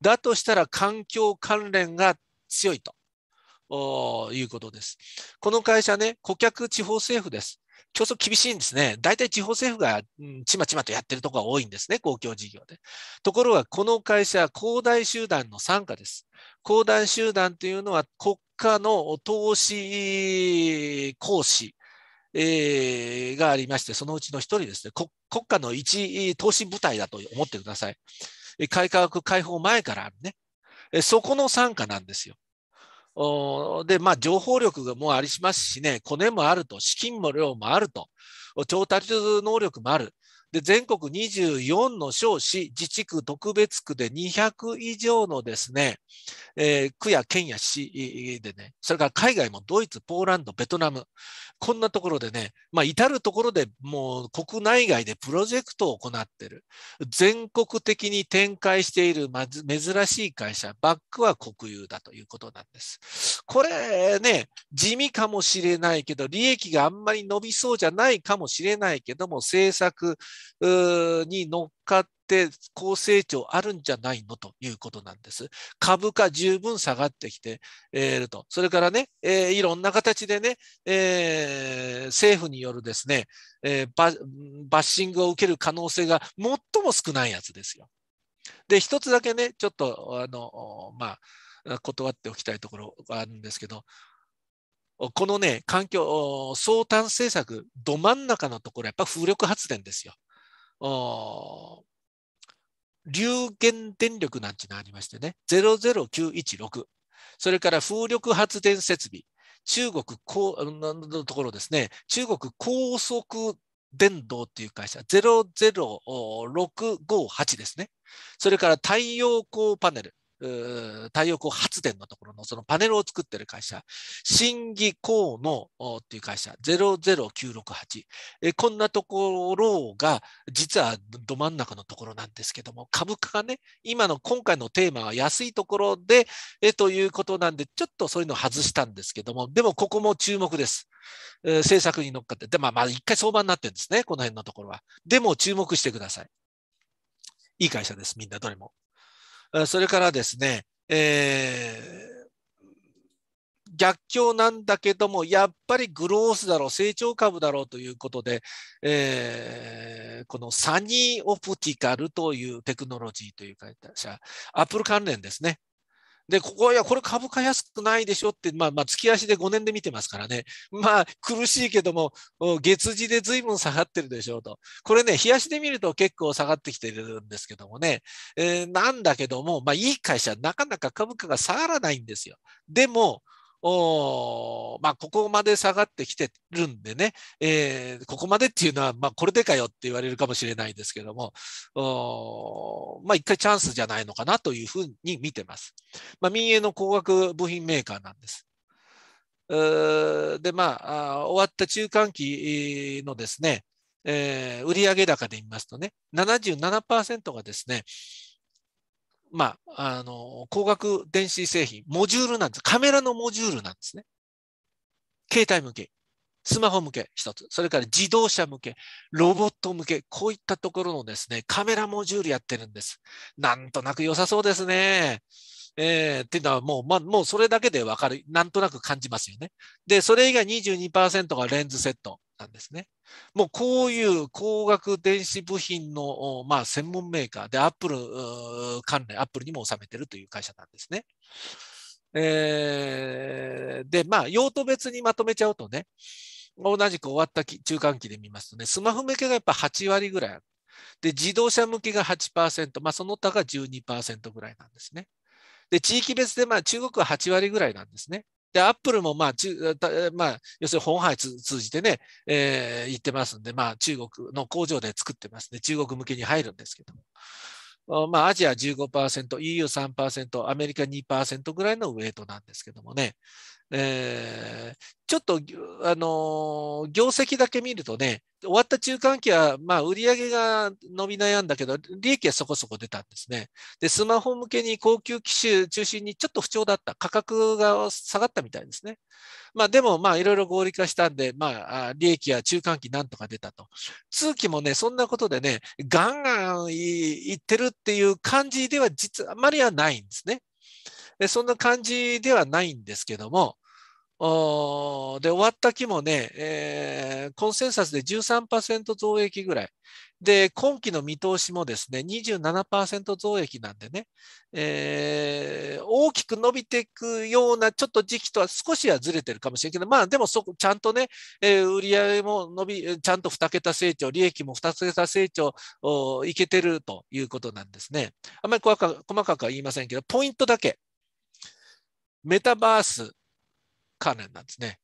だとしたら環境関連が強いということです。この会社ね、顧客地方政府です。競争厳しいんですね。大体地方政府が、ちまちまとやってるとこが多いんですね、公共事業で。ところが、この会社は恒大集団の傘下です。恒大集団というのは国家の投資講師、えー、がありまして、そのうちの一人ですね、国家の一投資部隊だと思ってください。改革開放前からあるね。そこの参加なんですよ。で、まあ、情報力がもうありしますしね、コネもあると、資金も量もあると、調達能力もある。で全国24の小市、自治区、特別区で200以上のですね、えー、区や県や市でね、それから海外もドイツ、ポーランド、ベトナム、こんなところでね、まあ、至るところでもう国内外でプロジェクトを行っている。全国的に展開している、ま、ず珍しい会社、バックは国有だということなんです。これね、地味かもしれないけど、利益があんまり伸びそうじゃないかもしれないけども、政策、に乗っかって高成長あるんじゃないのということなんです。株価十分下がってきてると。それからね、えー、いろんな形でね、えー、政府によるですね、えー、バッシングを受ける可能性が最も少ないやつですよ。で、一つだけね、ちょっと、あの、まあ、断っておきたいところがあるんですけど、このね、環境、相単政策、ど真ん中のところ、やっぱ風力発電ですよ。流源電力なんていうのがありましてね、00916、それから風力発電設備、中国高のところですね、中国高速電動っていう会社、00658ですね、それから太陽光パネル、太陽光発電のところのそのパネルを作ってる会社、新義工のっていう会社、00968、えこんなところが実はど真ん中のところなんですけども、株価がね、今の今回のテーマは安いところで、えということなんで、ちょっとそういうのを外したんですけども、でもここも注目です。えー、政策に乗っかって、でまあ、まあ一回相場になってるんですね、この辺のところは。でも注目してください。いい会社です、みんなどれも。それからですね、えー、逆境なんだけども、やっぱりグロースだろう、成長株だろうということで、えー、このサニーオプティカルというテクノロジーという会社、アップル関連ですね。で、ここ、いや、これ株価安くないでしょって、まあ、まあ、月足で5年で見てますからね。まあ、苦しいけども、月次で随分下がってるでしょうと。これね、日足で見ると結構下がってきてるんですけどもね。えー、なんだけども、まあ、いい会社、なかなか株価が下がらないんですよ。でも、おまあ、ここまで下がってきてるんでね、えー、ここまでっていうのは、まあ、これでかよって言われるかもしれないですけども、おまあ、一回チャンスじゃないのかなというふうに見てます。まあ、民営の工学部品メーカーなんです。で、まあ、終わった中間期のですね、えー、売上高でいますとね、77%がですね、まあ、あの、光学電子製品、モジュールなんです。カメラのモジュールなんですね。携帯向け、スマホ向け一つ、それから自動車向け、ロボット向け、こういったところのですね、カメラモジュールやってるんです。なんとなく良さそうですね。えー、っていうのはもう、まあ、もうそれだけでわかる。なんとなく感じますよね。で、それ以外22%がレンズセット。なんですね。もうこういう光学電子部品の、まあ、専門メーカーで、アップル関連、アップルにも納めてるという会社なんですね。えー、で、まあ、用途別にまとめちゃうとね、同じく終わった中間期で見ますとね、スマホ向けがやっぱ8割ぐらいある。で、自動車向けが8%、まあ、その他が12%ぐらいなんですね。で、地域別で、まあ、中国は8割ぐらいなんですね。で、アップルもまあ、まあ、要するに本配通じてね、えー、行ってますんで、まあ、中国の工場で作ってますね。中国向けに入るんですけどまあ、アジア15%、EU3%、アメリカ2%ぐらいのウェイトなんですけどもね。えー、ちょっと、あのー、業績だけ見るとね、終わった中間期は、まあ、売上が伸び悩んだけど、利益はそこそこ出たんですね。で、スマホ向けに高級機種中心にちょっと不調だった。価格が下がったみたいですね。まあ、でも、まあ、いろいろ合理化したんで、まあ、利益は中間期なんとか出たと。通期もね、そんなことでね、ガンガンいってるっていう感じでは、実はあまりはないんですね。でそんな感じではないんですけども、で、終わった期もね、えー、コンセンサスで13%増益ぐらい。で、今期の見通しもですね、27%増益なんでね、えー、大きく伸びていくような、ちょっと時期とは少しはずれてるかもしれないけど、まあでもそこ、ちゃんとね、えー、売上も伸び、ちゃんと2桁成長、利益も2桁成長いけてるということなんですね。あんまり細かくは言いませんけど、ポイントだけ。メタバース関連なんですね。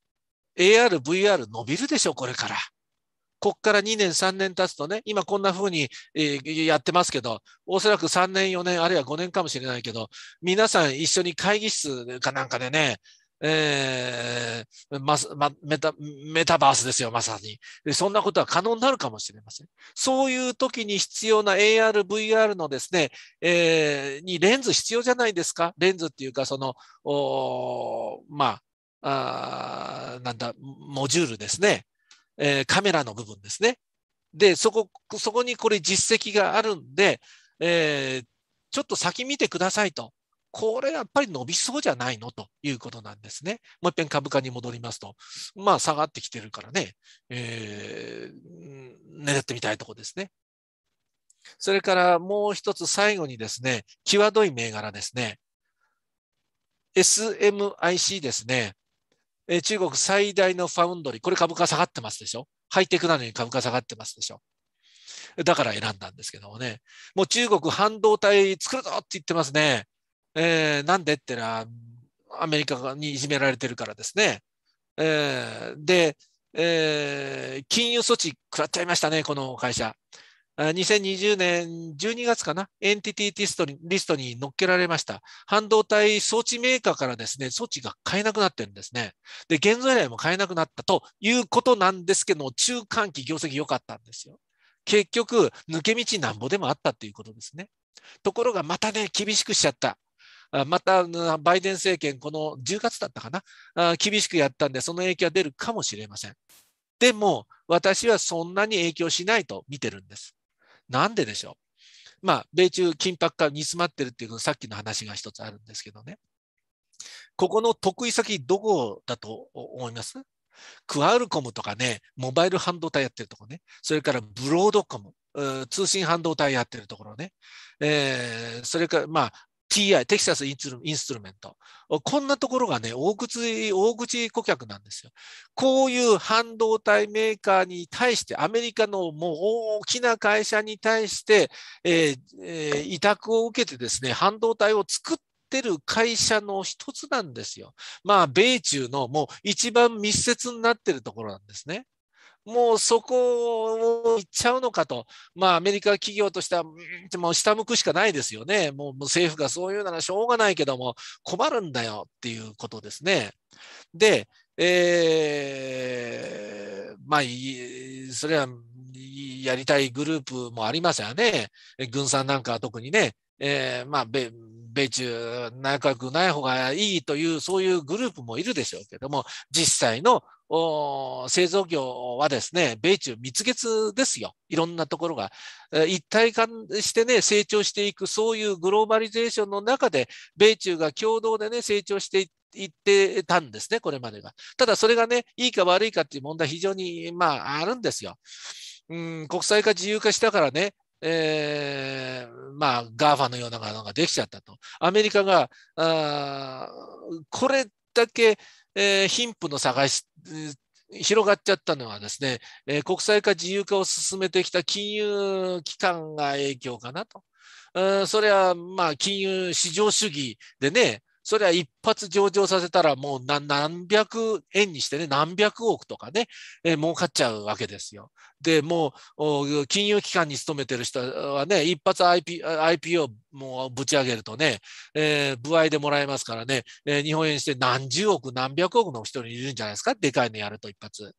AR、VR 伸びるでしょ、これから。こっから2年、3年経つとね、今こんな風に、えやってますけど、おそらく3年、4年、あるいは5年かもしれないけど、皆さん一緒に会議室かなんかでね、えーまま、メタメタバースですよ、まさにで。そんなことは可能になるかもしれません。そういう時に必要な AR、VR のですね、えー、にレンズ必要じゃないですかレンズっていうか、その、おまああ、なんだ、モジュールですね、えー。カメラの部分ですね。で、そこ、そこにこれ実績があるんで、えー、ちょっと先見てくださいと。これやっぱり伸びそうじゃないのということなんですね。もう一遍株価に戻りますと、まあ下がってきてるからね、えー、狙ってみたいとこですね。それからもう一つ最後にですね、際どい銘柄ですね。SMIC ですね。中国最大のファウンドリー、これ株価下がってますでしょ。ハイテクなのに株価下がってますでしょ。だから選んだんですけどもね。もう中国半導体作るぞって言ってますね。えー、なんでってのは、アメリカにいじめられてるからですね。えー、で、えー、金融措置食らっちゃいましたね、この会社。2020年12月かな、エンティティリストにリストに乗っけられました。半導体装置メーカーからですね、装置が買えなくなってるんですね。で、現在来も買えなくなったということなんですけど中間期業績良かったんですよ。結局、抜け道なんぼでもあったということですね。ところがまたね、厳しくしちゃった。また、バイデン政権、この10月だったかな、厳しくやったんで、その影響は出るかもしれません。でも、私はそんなに影響しないと見てるんです。なんででしょう。まあ、米中緊迫化に詰まってるっていうのさっきの話が一つあるんですけどね。ここの得意先、どこだと思いますクアルコムとかね、モバイル半導体やってるとこね、それからブロードコム、通信半導体やってるところね、えー、それから、まあ、TI、テキサスインストゥルメント。こんなところがね、大口、大口顧客なんですよ。こういう半導体メーカーに対して、アメリカのもう大きな会社に対して、えーえー、委託を受けてですね、半導体を作っててる会社の一つなんですよ。まあ、米中のもう一番密接になってるところなんですね。もうそこをいっちゃうのかと、まあ、アメリカ企業としては、もう下向くしかないですよね。もう政府がそういうならしょうがないけども、困るんだよっていうことですね。で、えー、まあ、それはやりたいグループもありますよね。軍産なんかは特にね、えー、まあ、米米中仲良くない方がいいという、そういうグループもいるでしょうけども、実際の製造業はですね、米中蜜月ですよ。いろんなところが。一体化してね、成長していく、そういうグローバリゼーションの中で、米中が共同でね、成長していって、言ってたんですね、これまでが。ただそれがね、いいか悪いかっていう問題非常に、まあ、あるんですよ。うん、国際化自由化したからね、えー、まあ、GAFA のようなものができちゃったと。アメリカが、あこれだけえー、貧富の差が広がっちゃったのはですね、えー、国際化自由化を進めてきた金融機関が影響かなと。うん、それは、まあ、金融市場主義でね、それは一発上場させたらもう何百円にしてね、何百億とかね、えー、儲かっちゃうわけですよ。で、もう金融機関に勤めてる人はね、一発 IP IPO もうぶち上げるとね、えー、部合でもらえますからね、えー、日本円して何十億、何百億の人にいるんじゃないですか、でかいのやると一発。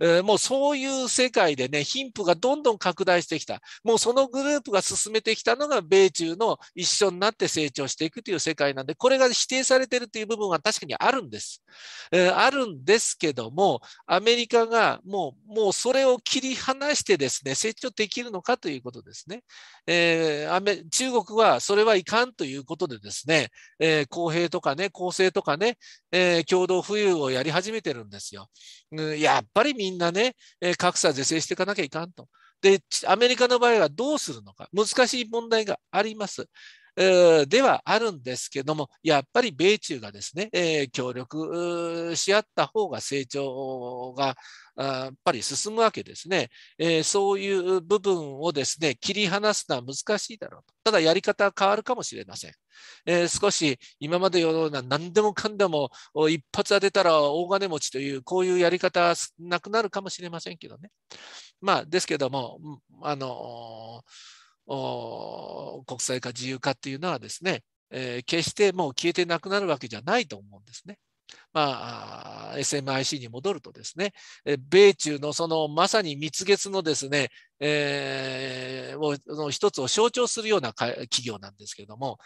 えー、もうそういう世界でね、貧富がどんどん拡大してきた。もうそのグループが進めてきたのが米中の一緒になって成長していくという世界なんで、これが一否定されてるという部分は確かにあるんです。えー、あるんですけども、アメリカがもう、もうそれを切り離してですね、成長できるのかということですね。えー、中国はそれはいかんということでですね、えー、公平とかね、公正とかね、えー、共同富裕をやり始めてるんですよ。うん、やっぱりみんなね、え格差是正していかなきゃいかんと。で、アメリカの場合はどうするのか、難しい問題があります。ではあるんですけども、やっぱり米中がですね、協力し合った方が成長がやっぱり進むわけですね、そういう部分をですね、切り離すのは難しいだろうと。ただやり方は変わるかもしれません。少し今までのような何でもかんでも一発当てたら大金持ちというこういうやり方はなくなるかもしれませんけどね。まあですけども、あの国際化自由化っていうのはですね、えー、決してもう消えてなくなるわけじゃないと思うんですね。まあ、SMIC に戻るとですね、米中のそのまさに蜜月のですね、えー、をの一つを象徴するような企業なんですけれども、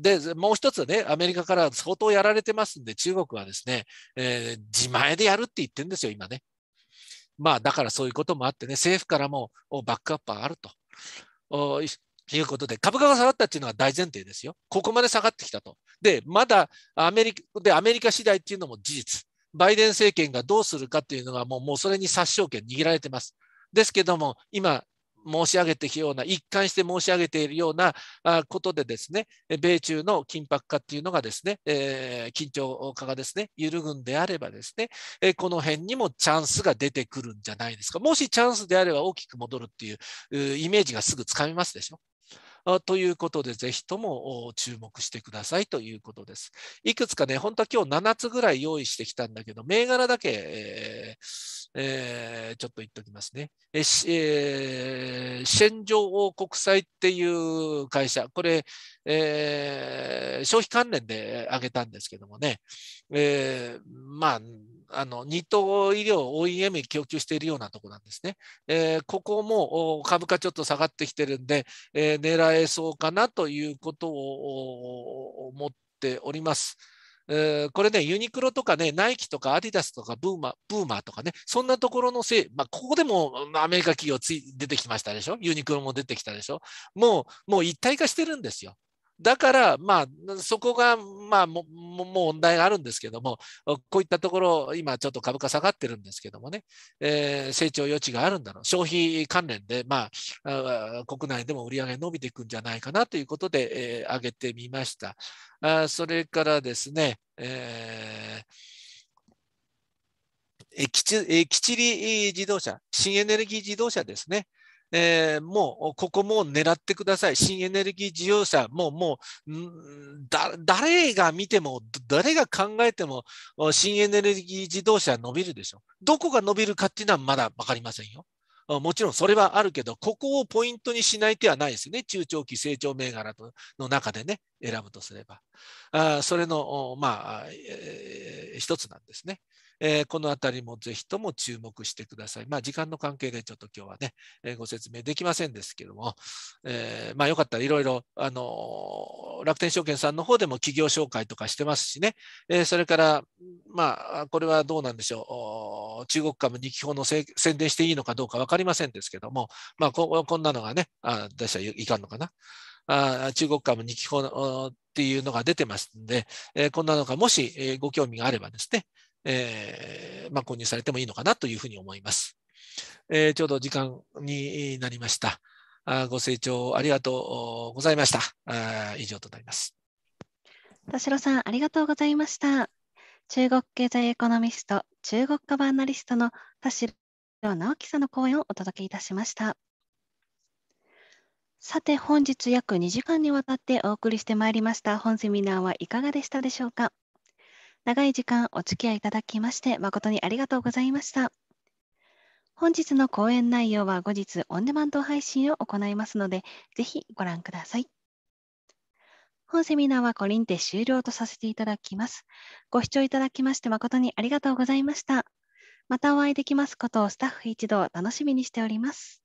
で、もう一つね、アメリカから相当やられてますんで、中国はですね、えー、自前でやるって言ってるんですよ、今ね。まあ、だからそういうこともあってね、政府からもバックアップがあると。いうことで、株価が下がったっていうのが大前提ですよ。ここまで下がってきたと。で、まだアメリカ、で、アメリカ次第っていうのも事実。バイデン政権がどうするかっていうのはもう、もうそれに殺傷権握られてます。ですけども、今、申し上げていくような、一貫して申し上げているようなことでですね、米中の緊迫化っていうのがですね、えー、緊張化がですね、るぐんであればですね、えこの辺にもチャンスが出てくるんじゃないですか。もしチャンスであれば大きく戻るっていうイメージがすぐつかみますでしょ。ということで、ぜひとも注目してくださいということです。いくつかね、本当は今日7つぐらい用意してきたんだけど、銘柄だけ、えーえー、ちょっと言っておきますね。えシェンジョ王国債っていう会社、これ、えー、消費関連で挙げたんですけどもね、えー、まあ、あの二等医療 OEM に供給しているようなところなんですね。えー、ここも株価ちょっと下がってきてるんで、えー、狙えそうかなということを思っております。えー、これね、ユニクロとかね、ナイキとかアディダスとかブーマブーマーとかね、そんなところのせい、まあ、ここでもアメリカ企業つい出てきましたでしょ、ユニクロも出てきたでしょ、もうもう一体化してるんですよ。だから、まあ、そこが、まあ、も問題があるんですけども、こういったところ、今ちょっと株価下がってるんですけどもね、えー、成長余地があるんだろう。消費関連で、まあ、国内でも売り上げ伸びていくんじゃないかなということで、えー、挙げてみました。あそれからですね、えーえきちえきちり自動車、新エネルギー自動車ですね。えー、もうここも狙ってください。新エネルギー事業者、もう、もう、だ、誰が見ても、誰が考えても、新エネルギー自動車伸びるでしょ。どこが伸びるかっていうのはまだ分かりませんよ。もちろんそれはあるけど、ここをポイントにしない手はないですね。中長期成長銘柄の中でね、選ぶとすれば。あそれの、まあ、えー、一つなんですね。えー、このあたりもぜひとも注目してください。まあ、時間の関係でちょっと今日はね、えー、ご説明できませんですけども、えー、まあ、よかったらいろいろ、あの楽天証券さんの方でも企業紹介とかしてますしね、えそれから、まあ、これはどうなんでしょう、中国株に基法の宣伝していいのかどうか分かりませんですけども、まあ、ここんなのがね、あ出したらいかんのかな。あ中国株2期法っていうのが出てますんで、えー、こんなのがもし、えご興味があればですね、えー、まあ、購入されてもいいのかなというふうに思います。えー、ちょうど時間になりました。あご清聴ありがとうございました。あ以上となります。田代さん、ありがとうございました。中国経済エコノミスト、中国カバーアナリストの田代直樹さんの講演をお届けいたしました。さて、本日約2時間にわたってお送りしてまいりました本セミナーはいかがでしたでしょうか長い時間お付き合いいただきまして誠にありがとうございました。本日の講演内容は後日オンデマンド配信を行いますので、ぜひご覧ください。本セミナーはこれにて終了とさせていただきます。ご視聴いただきまして誠にありがとうございました。またお会いできますことをスタッフ一同楽しみにしております。